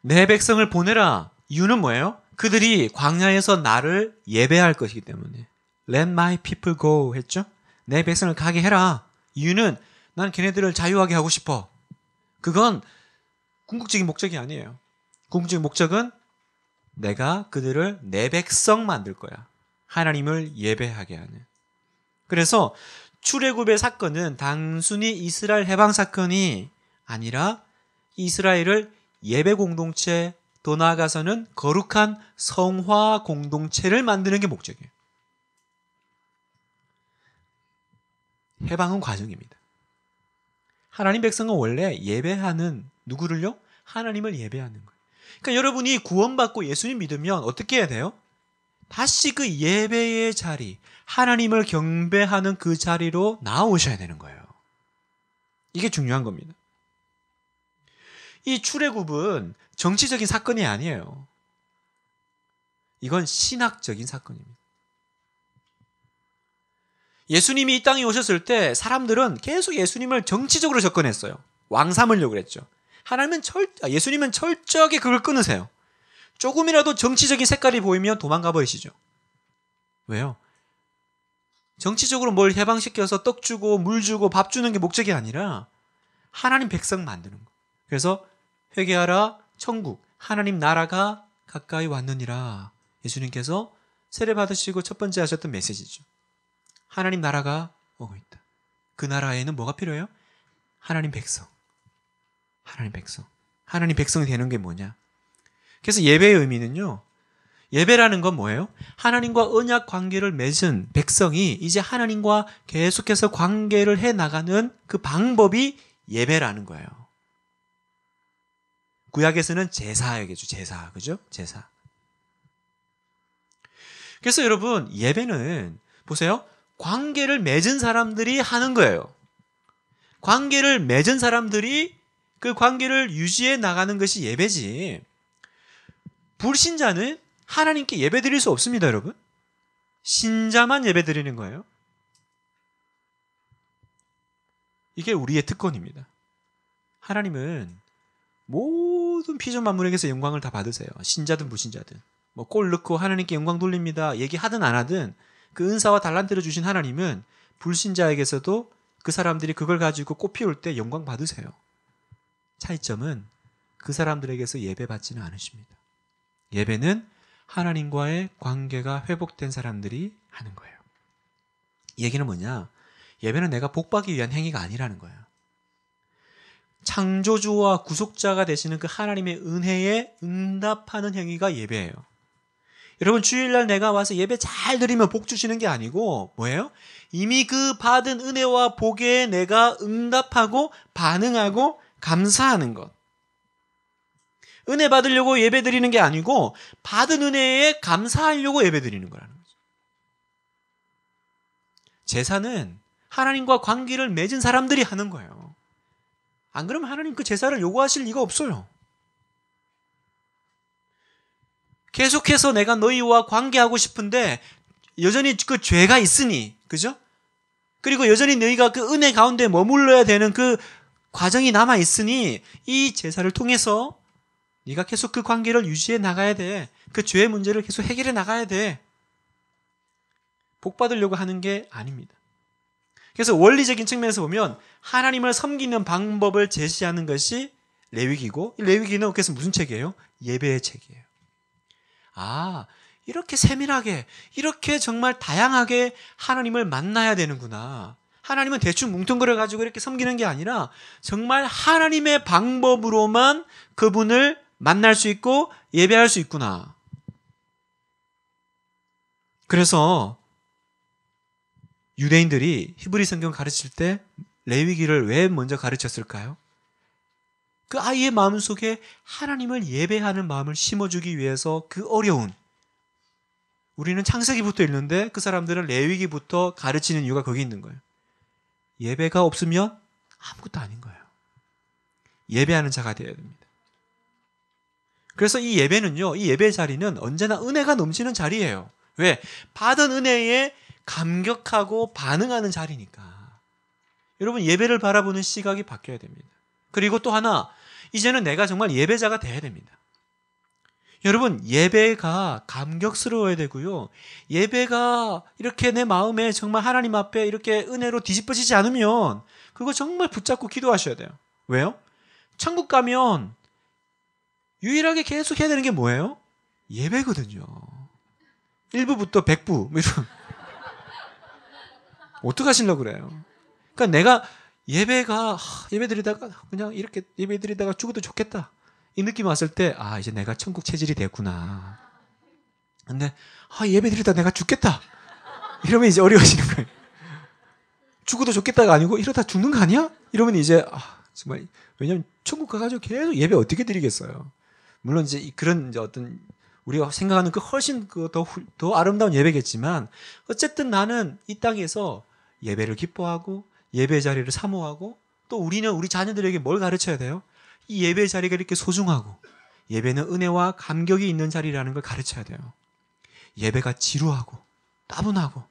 내 백성을 보내라. 이유는 뭐예요? 그들이 광야에서 나를 예배할 것이기 때문에. Let my people go 했죠? 내 백성을 가게 해라. 이유는 난 걔네들을 자유하게 하고 싶어. 그건 궁극적인 목적이 아니에요. 궁극적인 목적은 내가 그들을 내 백성 만들 거야. 하나님을 예배하게 하는. 그래서 출애굽의 사건은 단순히 이스라엘 해방 사건이 아니라 이스라엘을 예배 공동체 더 나아가서는 거룩한 성화 공동체를 만드는 게 목적이에요. 해방은 과정입니다. 하나님 백성은 원래 예배하는 누구를요? 하나님을 예배하는 거예요. 그러니까 여러분이 구원받고 예수님 믿으면 어떻게 해야 돼요? 다시 그 예배의 자리, 하나님을 경배하는 그 자리로 나오셔야 되는 거예요. 이게 중요한 겁니다. 이 출애굽은 정치적인 사건이 아니에요. 이건 신학적인 사건입니다. 예수님이 이 땅에 오셨을 때 사람들은 계속 예수님을 정치적으로 접근했어요. 왕 삼으려고 그랬죠. 하나님은 철, 아, 예수님은 철저하게 그걸 끊으세요. 조금이라도 정치적인 색깔이 보이면 도망가 버리시죠. 왜요? 정치적으로 뭘 해방시켜서 떡 주고 물 주고 밥 주는 게 목적이 아니라 하나님 백성 만드는 거. 그래서 회개하라 천국 하나님 나라가 가까이 왔느니라. 예수님께서 세례 받으시고 첫 번째 하셨던 메시지죠. 하나님 나라가 오고 있다. 그 나라에는 뭐가 필요해요? 하나님 백성. 하나님 백성. 하나님 백성이 되는 게 뭐냐? 그래서 예배의 의미는요. 예배라는 건 뭐예요? 하나님과 언약 관계를 맺은 백성이 이제 하나님과 계속해서 관계를 해 나가는 그 방법이 예배라는 거예요. 구약에서는 제사에게죠. 제사. 그죠? 제사. 그래서 여러분, 예배는 보세요. 관계를 맺은 사람들이 하는 거예요. 관계를 맺은 사람들이 그 관계를 유지해 나가는 것이 예배지. 불신자는 하나님께 예배 드릴 수 없습니다, 여러분. 신자만 예배 드리는 거예요. 이게 우리의 특권입니다. 하나님은 모든 피조 만물에게서 영광을 다 받으세요. 신자든 불신자든. 뭐골 넣고 하나님께 영광 돌립니다. 얘기하든 안 하든 그 은사와 달란트를 주신 하나님은 불신자에게서도 그 사람들이 그걸 가지고 꽃 피울 때 영광 받으세요. 차이점은 그 사람들에게서 예배받지는 않으십니다. 예배는 하나님과의 관계가 회복된 사람들이 하는 거예요. 얘기는 뭐냐? 예배는 내가 복받기 위한 행위가 아니라는 거예요. 창조주와 구속자가 되시는 그 하나님의 은혜에 응답하는 행위가 예배예요. 여러분 주일날 내가 와서 예배 잘 드리면 복 주시는 게 아니고 뭐예요? 이미 그 받은 은혜와 복에 내가 응답하고 반응하고 감사하는 것. 은혜 받으려고 예배 드리는 게 아니고 받은 은혜에 감사하려고 예배 드리는 거라는 거죠. 제사는 하나님과 관계를 맺은 사람들이 하는 거예요. 안 그러면 하나님 그 제사를 요구하실 리가 없어요. 계속해서 내가 너희와 관계하고 싶은데 여전히 그 죄가 있으니 그죠? 그리고 여전히 너희가 그 은혜 가운데 머물러야 되는 그 과정이 남아 있으니 이 제사를 통해서 네가 계속 그 관계를 유지해 나가야 돼. 그 죄의 문제를 계속 해결해 나가야 돼. 복 받으려고 하는 게 아닙니다. 그래서 원리적인 측면에서 보면 하나님을 섬기는 방법을 제시하는 것이 레위기고 레위기는 그래서 무슨 책이에요? 예배의 책이에요. 아, 이렇게 세밀하게 이렇게 정말 다양하게 하나님을 만나야 되는구나. 하나님은 대충 뭉뚱그려 가지고 이렇게 섬기는 게 아니라 정말 하나님의 방법으로만 그분을 만날 수 있고 예배할 수 있구나. 그래서 유대인들이 히브리 성경 가르칠 때 레위기를 왜 먼저 가르쳤을까요? 그 아이의 마음속에 하나님을 예배하는 마음을 심어주기 위해서 그 어려운 우리는 창세기부터 읽는데 그 사람들은 레위기부터 가르치는 이유가 거기 있는 거예요. 예배가 없으면 아무것도 아닌 거예요. 예배하는 자가 되어야 됩니다. 그래서 이 예배는요, 이 예배 자리는 언제나 은혜가 넘치는 자리예요. 왜? 받은 은혜에 감격하고 반응하는 자리니까. 여러분, 예배를 바라보는 시각이 바뀌어야 됩니다. 그리고 또 하나, 이제는 내가 정말 예배자가 되어야 됩니다. 여러분, 예배가 감격스러워야 되고요. 예배가 이렇게 내 마음에 정말 하나님 앞에 이렇게 은혜로 뒤집어지지 않으면 그거 정말 붙잡고 기도하셔야 돼요. 왜요? 천국 가면 유일하게 계속 해야 되는 게 뭐예요? 예배거든요. 1부부터 100부, 뭐 이런. 어떡하실려 고 그래요? 그러니까 내가 예배가, 예배 드리다가 그냥 이렇게 예배 드리다가 죽어도 좋겠다. 이 느낌 왔을 때, 아, 이제 내가 천국 체질이 됐구나. 근데, 아, 예배 드리다 내가 죽겠다. 이러면 이제 어려워지는 거예요. 죽어도 좋겠다가 아니고, 이러다 죽는 거 아니야? 이러면 이제, 아, 정말, 왜냐면 천국 가가지고 계속 예배 어떻게 드리겠어요. 물론 이제 그런 이제 어떤 우리가 생각하는 그 훨씬 그더 더 아름다운 예배겠지만 어쨌든 나는 이 땅에서 예배를 기뻐하고 예배 자리를 사모하고 또 우리는 우리 자녀들에게 뭘 가르쳐야 돼요? 이 예배 자리가 이렇게 소중하고 예배는 은혜와 감격이 있는 자리라는 걸 가르쳐야 돼요. 예배가 지루하고 따분하고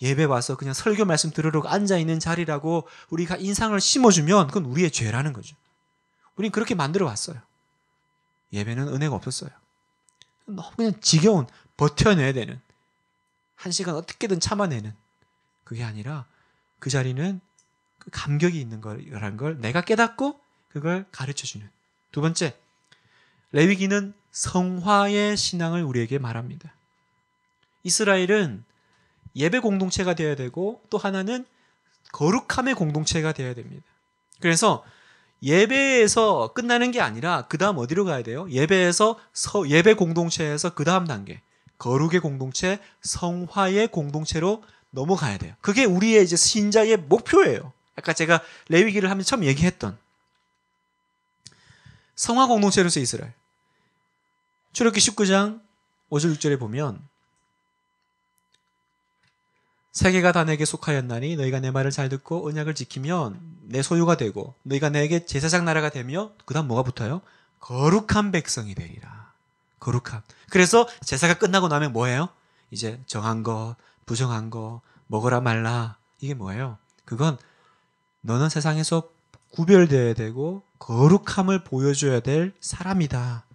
예배 와서 그냥 설교 말씀 들으러 앉아 있는 자리라고 우리가 인상을 심어주면 그건 우리의 죄라는 거죠. 우린 그렇게 만들어 왔어요. 예배는 은혜가 없었어요. 너무 그냥 지겨운 버텨내야 되는 한 시간 어떻게든 참아내는 그게 아니라 그 자리는 그 감격이 있는 거라는 걸 내가 깨닫고 그걸 가르쳐 주는. 두 번째, 레위기는 성화의 신앙을 우리에게 말합니다. 이스라엘은 예배 공동체가 되어야 되고 또 하나는 거룩함의 공동체가 되어야 됩니다. 그래서 예배에서 끝나는 게 아니라 그 다음 어디로 가야 돼요? 예배에서 서, 예배 공동체에서 그 다음 단계 거룩의 공동체, 성화의 공동체로 넘어가야 돼요. 그게 우리의 이제 신자의 목표예요. 아까 제가 레위기를 하면 처음 얘기했던 성화 공동체로서 이스라엘. 출애굽기 19장 5절 6절에 보면 세계가 다 내게 속하였나니 너희가 내 말을 잘 듣고 언약을 지키면 내 소유가 되고 너희가 내게 제사장 나라가 되며 그다음 뭐가 붙어요? 거룩한 백성이 되리라. 거룩함. 그래서 제사가 끝나고 나면 뭐예요? 이제 정한 거, 부정한 거, 먹어라 말라. 이게 뭐예요? 그건 너는 세상에서 구별되어야 되고 거룩함을 보여줘야 될 사람이다.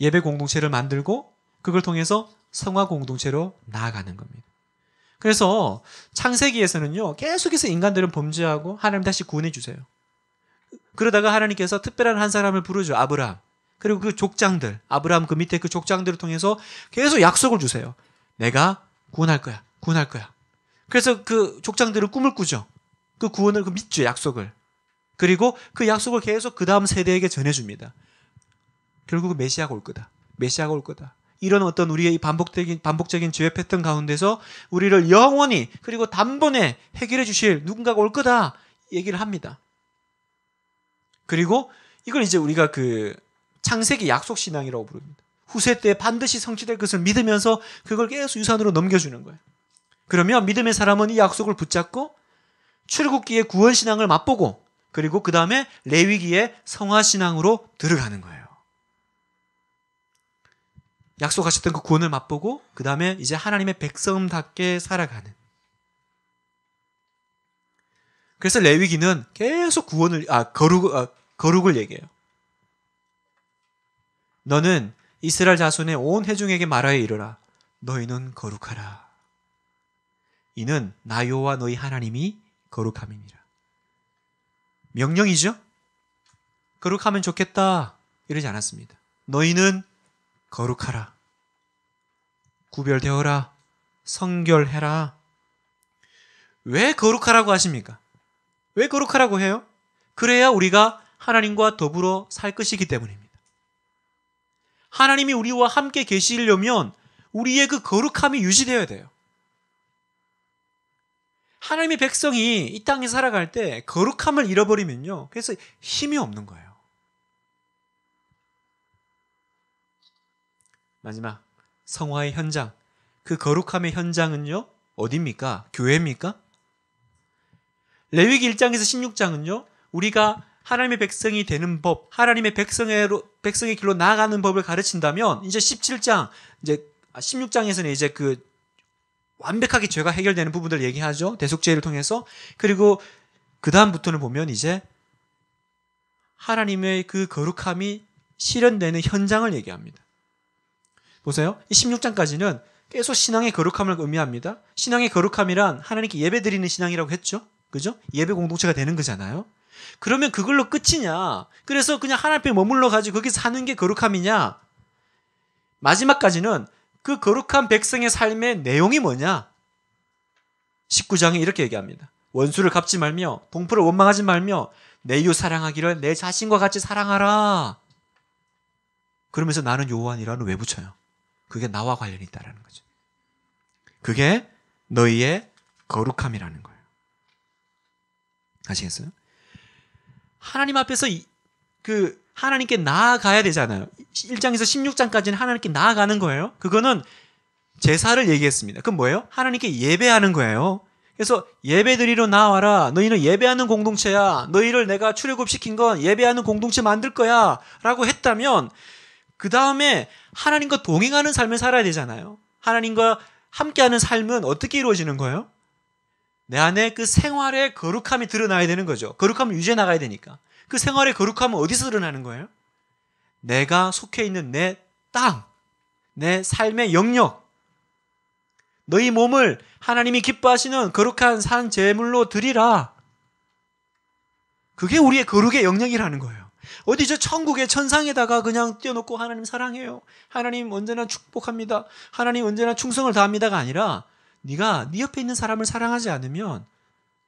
예배 공동체를 만들고 그걸 통해서 성화 공동체로 나아가는 겁니다. 그래서 창세기에서는요, 계속해서 인간들은 범죄하고 하나님 다시 구원해 주세요. 그러다가 하나님께서 특별한 한 사람을 부르죠. 아브라함. 그리고 그 족장들, 아브라함 그 밑에 그 족장들을 통해서 계속 약속을 주세요. 내가 구원할 거야. 구원할 거야. 그래서 그 족장들은 꿈을 꾸죠. 그 구원을 그 믿죠, 약속을. 그리고 그 약속을 계속 그 다음 세대에게 전해줍니다. 결국은 메시아가 올 거다. 메시아가 올 거다. 이런 어떤 우리의 반복적인, 반복적인 죄 패턴 가운데서 우리를 영원히 그리고 단번에 해결해 주실 누군가가 올 거다 얘기를 합니다. 그리고 이걸 이제 우리가 그 창세기 약속 신앙이라고 부릅니다. 후세 때 반드시 성취될 것을 믿으면서 그걸 계속 유산으로 넘겨주는 거예요. 그러면 믿음의 사람은 이 약속을 붙잡고 출국기의 구원 신앙을 맛보고 그리고 그 다음에 레위기의 성화 신앙으로 들어가는 거예요. 약속하셨던 그 구원을 맛보고 그 다음에 이제 하나님의 백성답게 살아가는. 그래서 레위기는 계속 구원을 아 거룩 아, 거룩을 얘기해요. 너는 이스라엘 자손의 온해중에게 말하여 이르라 너희는 거룩하라. 이는 나요와 너희 하나님이 거룩함입니다. 명령이죠? 거룩하면 좋겠다. 이러지 않았습니다. 너희는 거룩하라. 구별되어라. 성결해라. 왜 거룩하라고 하십니까? 왜 거룩하라고 해요? 그래야 우리가 하나님과 더불어 살 것이기 때문입니다. 하나님이 우리와 함께 계시려면 우리의 그 거룩함이 유지되어야 돼요. 하나님의 백성이 이 땅에 살아갈 때 거룩함을 잃어버리면요. 그래서 힘이 없는 거예요. 마지막 성화의 현장. 그 거룩함의 현장은요. 어디입니까? 교회입니까? 레위기 1장에서 16장은요. 우리가 하나님의 백성이 되는 법, 하나님의 백성의 백성의 길로 나아가는 법을 가르친다면 이제 17장 이제 16장에서는 아, 이제 그 완벽하게 죄가 해결되는 부분들 얘기하죠. 대속죄를 통해서. 그리고 그다음부터는 보면 이제 하나님의 그 거룩함이 실현되는 현장을 얘기합니다. 보세요. 이 16장까지는 계속 신앙의 거룩함을 의미합니다. 신앙의 거룩함이란 하나님께 예배 드리는 신앙이라고 했죠. 그죠? 예배 공동체가 되는 거잖아요. 그러면 그걸로 끝이냐? 그래서 그냥 하나님 앞 머물러 가지고 거기서 사는 게 거룩함이냐? 마지막까지는 그 거룩한 백성의 삶의 내용이 뭐냐? 19장에 이렇게 얘기합니다. 원수를 갚지 말며 동포를 원망하지 말며 내 이웃 사랑하기를 내 자신과 같이 사랑하라. 그러면서 나는 요한이라는 왜 붙여요? 그게 나와 관련이 있다라는 거죠. 그게 너희의 거룩함이라는 거예요. 아시겠어요? 하나님 앞에서 이, 그 하나님께 나아가야 되잖아요. 1장에서 16장까지는 하나님께 나아가는 거예요. 그거는 제사를 얘기했습니다. 그건 뭐예요? 하나님께 예배하는 거예요. 그래서 예배드리러 나와라. 너희는 예배하는 공동체야. 너희를 내가 출애굽시킨 건 예배하는 공동체 만들 거야. 라고 했다면 그 다음에 하나님과 동행하는 삶을 살아야 되잖아요. 하나님과 함께하는 삶은 어떻게 이루어지는 거예요? 내 안에 그 생활의 거룩함이 드러나야 되는 거죠. 거룩함을 유지해 나가야 되니까. 그 생활의 거룩함은 어디서 드러나는 거예요? 내가 속해 있는 내 땅, 내 삶의 영역, 너희 몸을 하나님이 기뻐하시는 거룩한 산 제물로 드리라. 그게 우리의 거룩의 영역이라는 거예요. 어디 저 천국의 천상에다가 그냥 띄워놓고 하나님 사랑해요. 하나님 언제나 축복합니다. 하나님 언제나 충성을 다합니다가 아니라 네가 네 옆에 있는 사람을 사랑하지 않으면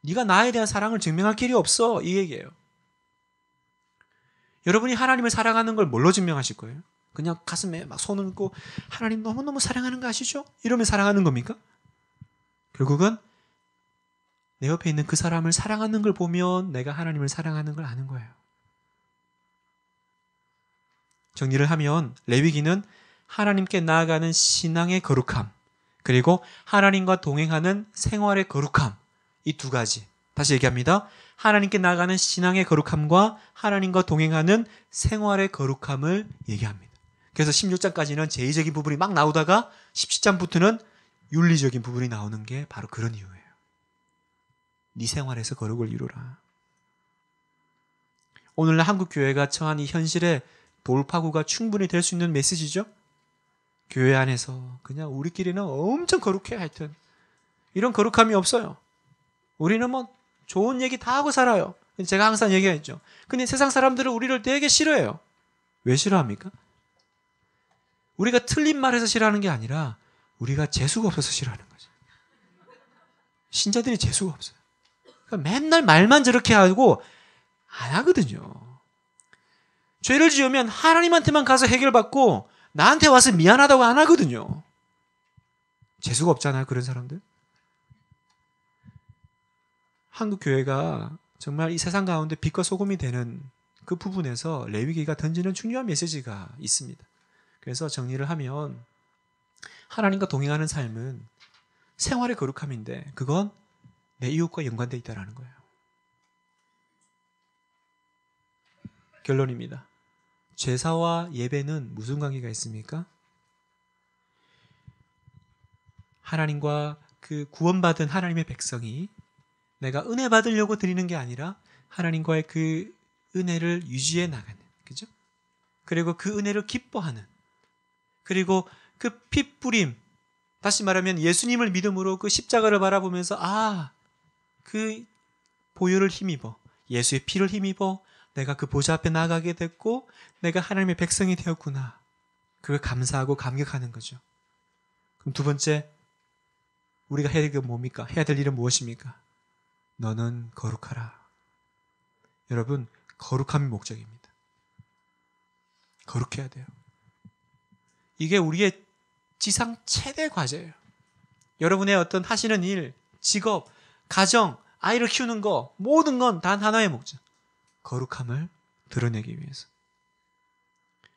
네가 나에 대한 사랑을 증명할 길이 없어 이 얘기예요. 여러분이 하나님을 사랑하는 걸 뭘로 증명하실 거예요? 그냥 가슴에 막 손을 얹고 하나님 너무너무 사랑하는 거 아시죠? 이러면 사랑하는 겁니까? 결국은 내 옆에 있는 그 사람을 사랑하는 걸 보면 내가 하나님을 사랑하는 걸 아는 거예요. 정리를 하면 레위기는 하나님께 나아가는 신앙의 거룩함, 그리고 하나님과 동행하는 생활의 거룩함, 이 두 가지. 다시 얘기합니다. 하나님께 나가는 신앙의 거룩함과 하나님과 동행하는 생활의 거룩함을 얘기합니다. 그래서 16장까지는 제의적인 부분이 막 나오다가 17장부터는 윤리적인 부분이 나오는 게 바로 그런 이유예요. 네 생활에서 거룩을 이루라. 오늘날 한국 교회가 처한 이 현실에 돌파구가 충분히 될 수 있는 메시지죠. 교회 안에서 그냥 우리끼리는 엄청 거룩해 하여튼 이런 거룩함이 없어요. 우리는 뭐 좋은 얘기 다 하고 살아요. 제가 항상 얘기했죠. 근데 세상 사람들은 우리를 되게 싫어해요. 왜 싫어합니까? 우리가 틀린 말해서 싫어하는 게 아니라 우리가 재수가 없어서 싫어하는 거죠. 신자들이 재수가 없어요. 그러니까 맨날 말만 저렇게 하고 안 하거든요. 죄를 지으면 하나님한테만 가서 해결받고 나한테 와서 미안하다고 안 하거든요. 재수가 없잖아요, 그런 사람들. 한국 교회가 정말 이 세상 가운데 빛과 소금이 되는 그 부분에서 레위기가 던지는 중요한 메시지가 있습니다. 그래서 정리를 하면 하나님과 동행하는 삶은 생활의 거룩함인데 그건 내 이웃과 연관되어 있다라는 거예요. 결론입니다. 제사와 예배는 무슨 관계가 있습니까? 하나님과 그 구원받은 하나님의 백성이 내가 은혜 받으려고 드리는 게 아니라 하나님과의 그 은혜를 유지해 나가는 그죠? 그리고 그 은혜를 기뻐하는 그리고 그 핏부림 다시 말하면 예수님을 믿음으로 그 십자가를 바라보면서 아 그 보혈을 힘입어 예수의 피를 힘입어 내가 그 보좌 앞에 나가게 됐고 내가 하나님의 백성이 되었구나 그걸 감사하고 감격하는 거죠. 그럼 두 번째 우리가 해야 될 게 뭡니까? 해야 될 일은 무엇입니까? 너는 거룩하라. 여러분, 거룩함이 목적입니다. 거룩해야 돼요. 이게 우리의 지상 최대 과제예요. 여러분의 어떤 하시는 일, 직업, 가정, 아이를 키우는 거, 모든 건 단 하나의 목적. 거룩함을 드러내기 위해서.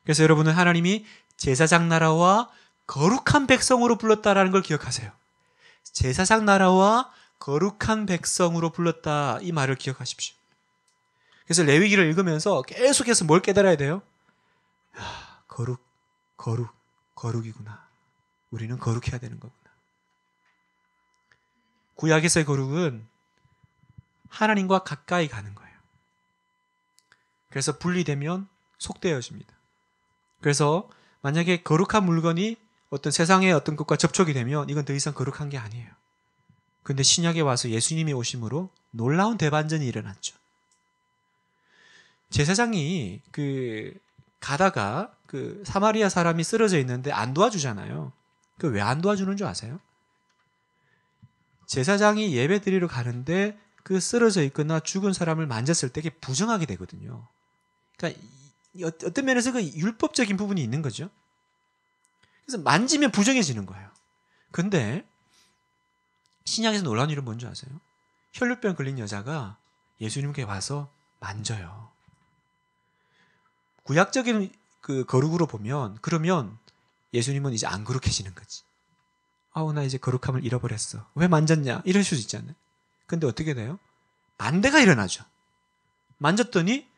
그래서 여러분은 하나님이 제사장 나라와 거룩한 백성으로 불렀다라는 걸 기억하세요. 제사장 나라와 거룩한 백성으로 불렀다 이 말을 기억하십시오. 그래서 레위기를 읽으면서 계속해서 뭘 깨달아야 돼요? 야, 거룩, 거룩, 거룩이구나. 우리는 거룩해야 되는 거구나. 구약에서의 거룩은 하나님과 가까이 가는 거예요. 그래서 분리되면 속되어집니다. 그래서 만약에 거룩한 물건이 어떤 세상의 어떤 것과 접촉이 되면 이건 더 이상 거룩한 게 아니에요. 근데 신약에 와서 예수님이 오심으로 놀라운 대반전이 일어났죠. 제사장이 그 가다가 그 사마리아 사람이 쓰러져 있는데 안 도와주잖아요. 그 왜 안 도와주는 줄 아세요? 제사장이 예배 드리러 가는데 그 쓰러져 있거나 죽은 사람을 만졌을 때 부정하게 되거든요. 그러니까 어, 어떤 면에서 그 율법적인 부분이 있는 거죠. 그래서 만지면 부정해지는 거예요. 근데 신약에서 놀라운 일은 뭔지 아세요? 혈류병 걸린 여자가 예수님께 와서 만져요. 구약적인 그 거룩으로 보면 그러면 예수님은 이제 안 거룩해지는 거지. 아우 나 이제 거룩함을 잃어버렸어. 왜 만졌냐? 이럴 수도 있잖아요. 근데 어떻게 돼요? 반대가 일어나죠. 만졌더니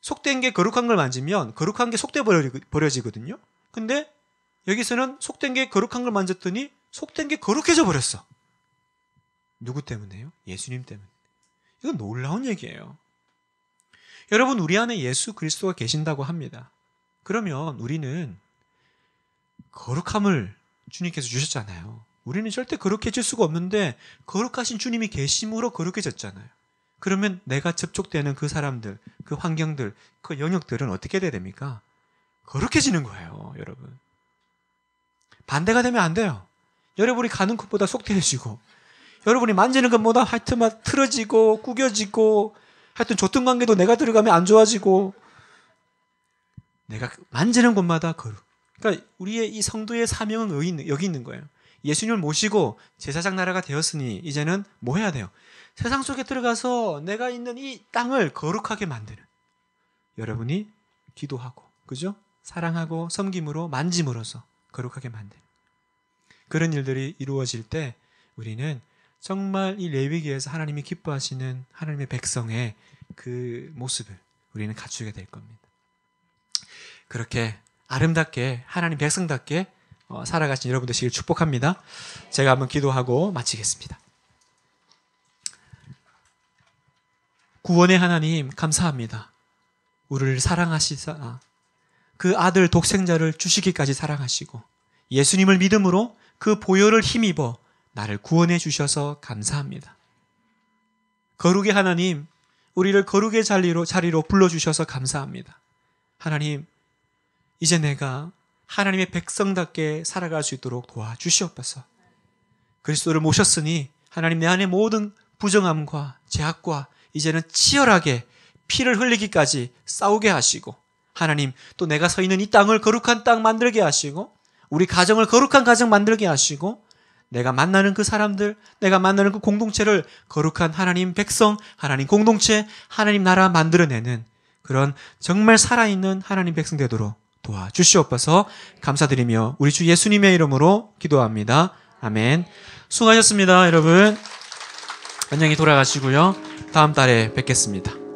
속된 게 거룩한 걸 만지면 거룩한 게 속돼 버려지거든요. 근데 여기서는 속된 게 거룩한 걸 만졌더니 속된 게 거룩해져 버렸어. 누구 때문에요? 예수님 때문에. 이건 놀라운 얘기예요. 여러분, 우리 안에 예수 그리스도가 계신다고 합니다. 그러면 우리는 거룩함을 주님께서 주셨잖아요. 우리는 절대 거룩해질 수가 없는데 거룩하신 주님이 계심으로 거룩해졌잖아요. 그러면 내가 접촉되는 그 사람들, 그 환경들, 그 영역들은 어떻게 돼야 됩니까? 거룩해지는 거예요, 여러분. 반대가 되면 안 돼요. 여러분이 가는 곳보다 속되해지고 여러분이 만지는 것보다 하여튼 막 틀어지고 구겨지고 하여튼 좋든 관계도 내가 들어가면 안 좋아지고 내가 만지는 것마다 거룩. 그러니까 우리의 이 성도의 사명은 여기 있는, 거예요. 예수님을 모시고 제사장 나라가 되었으니 이제는 뭐 해야 돼요? 세상 속에 들어가서 내가 있는 이 땅을 거룩하게 만드는 여러분이 기도하고 그죠? 사랑하고 섬김으로 만짐으로서 거룩하게 만드는 그런 일들이 이루어질 때 우리는 정말 이 레위기에서 하나님이 기뻐하시는 하나님의 백성의 그 모습을 우리는 갖추게 될 겁니다. 그렇게 아름답게 하나님 백성답게 어, 살아가신 여러분 되시길 축복합니다. 제가 한번 기도하고 마치겠습니다. 구원의 하나님 감사합니다. 우리를 사랑하시사 아, 그 아들 독생자를 주시기까지 사랑하시고 예수님을 믿음으로 그 보혈을 힘입어 나를 구원해 주셔서 감사합니다. 거룩의 하나님, 우리를 거룩의 자리로, 자리로 불러주셔서 감사합니다. 하나님, 이제 내가 하나님의 백성답게 살아갈 수 있도록 도와주시옵소서. 그리스도를 모셨으니 하나님 내 안의 모든 부정함과 제약과 이제는 치열하게 피를 흘리기까지 싸우게 하시고 하나님 또 내가 서 있는 이 땅을 거룩한 땅 만들게 하시고 우리 가정을 거룩한 가정 만들게 하시고 내가 만나는 그 사람들, 내가 만나는 그 공동체를 거룩한 하나님 백성, 하나님 공동체, 하나님 나라 만들어내는 그런 정말 살아있는 하나님 백성 되도록 도와주시옵소서 감사드리며 우리 주 예수님의 이름으로 기도합니다. 아멘. 수고하셨습니다, 여러분. 안녕히 돌아가시고요. 다음 달에 뵙겠습니다.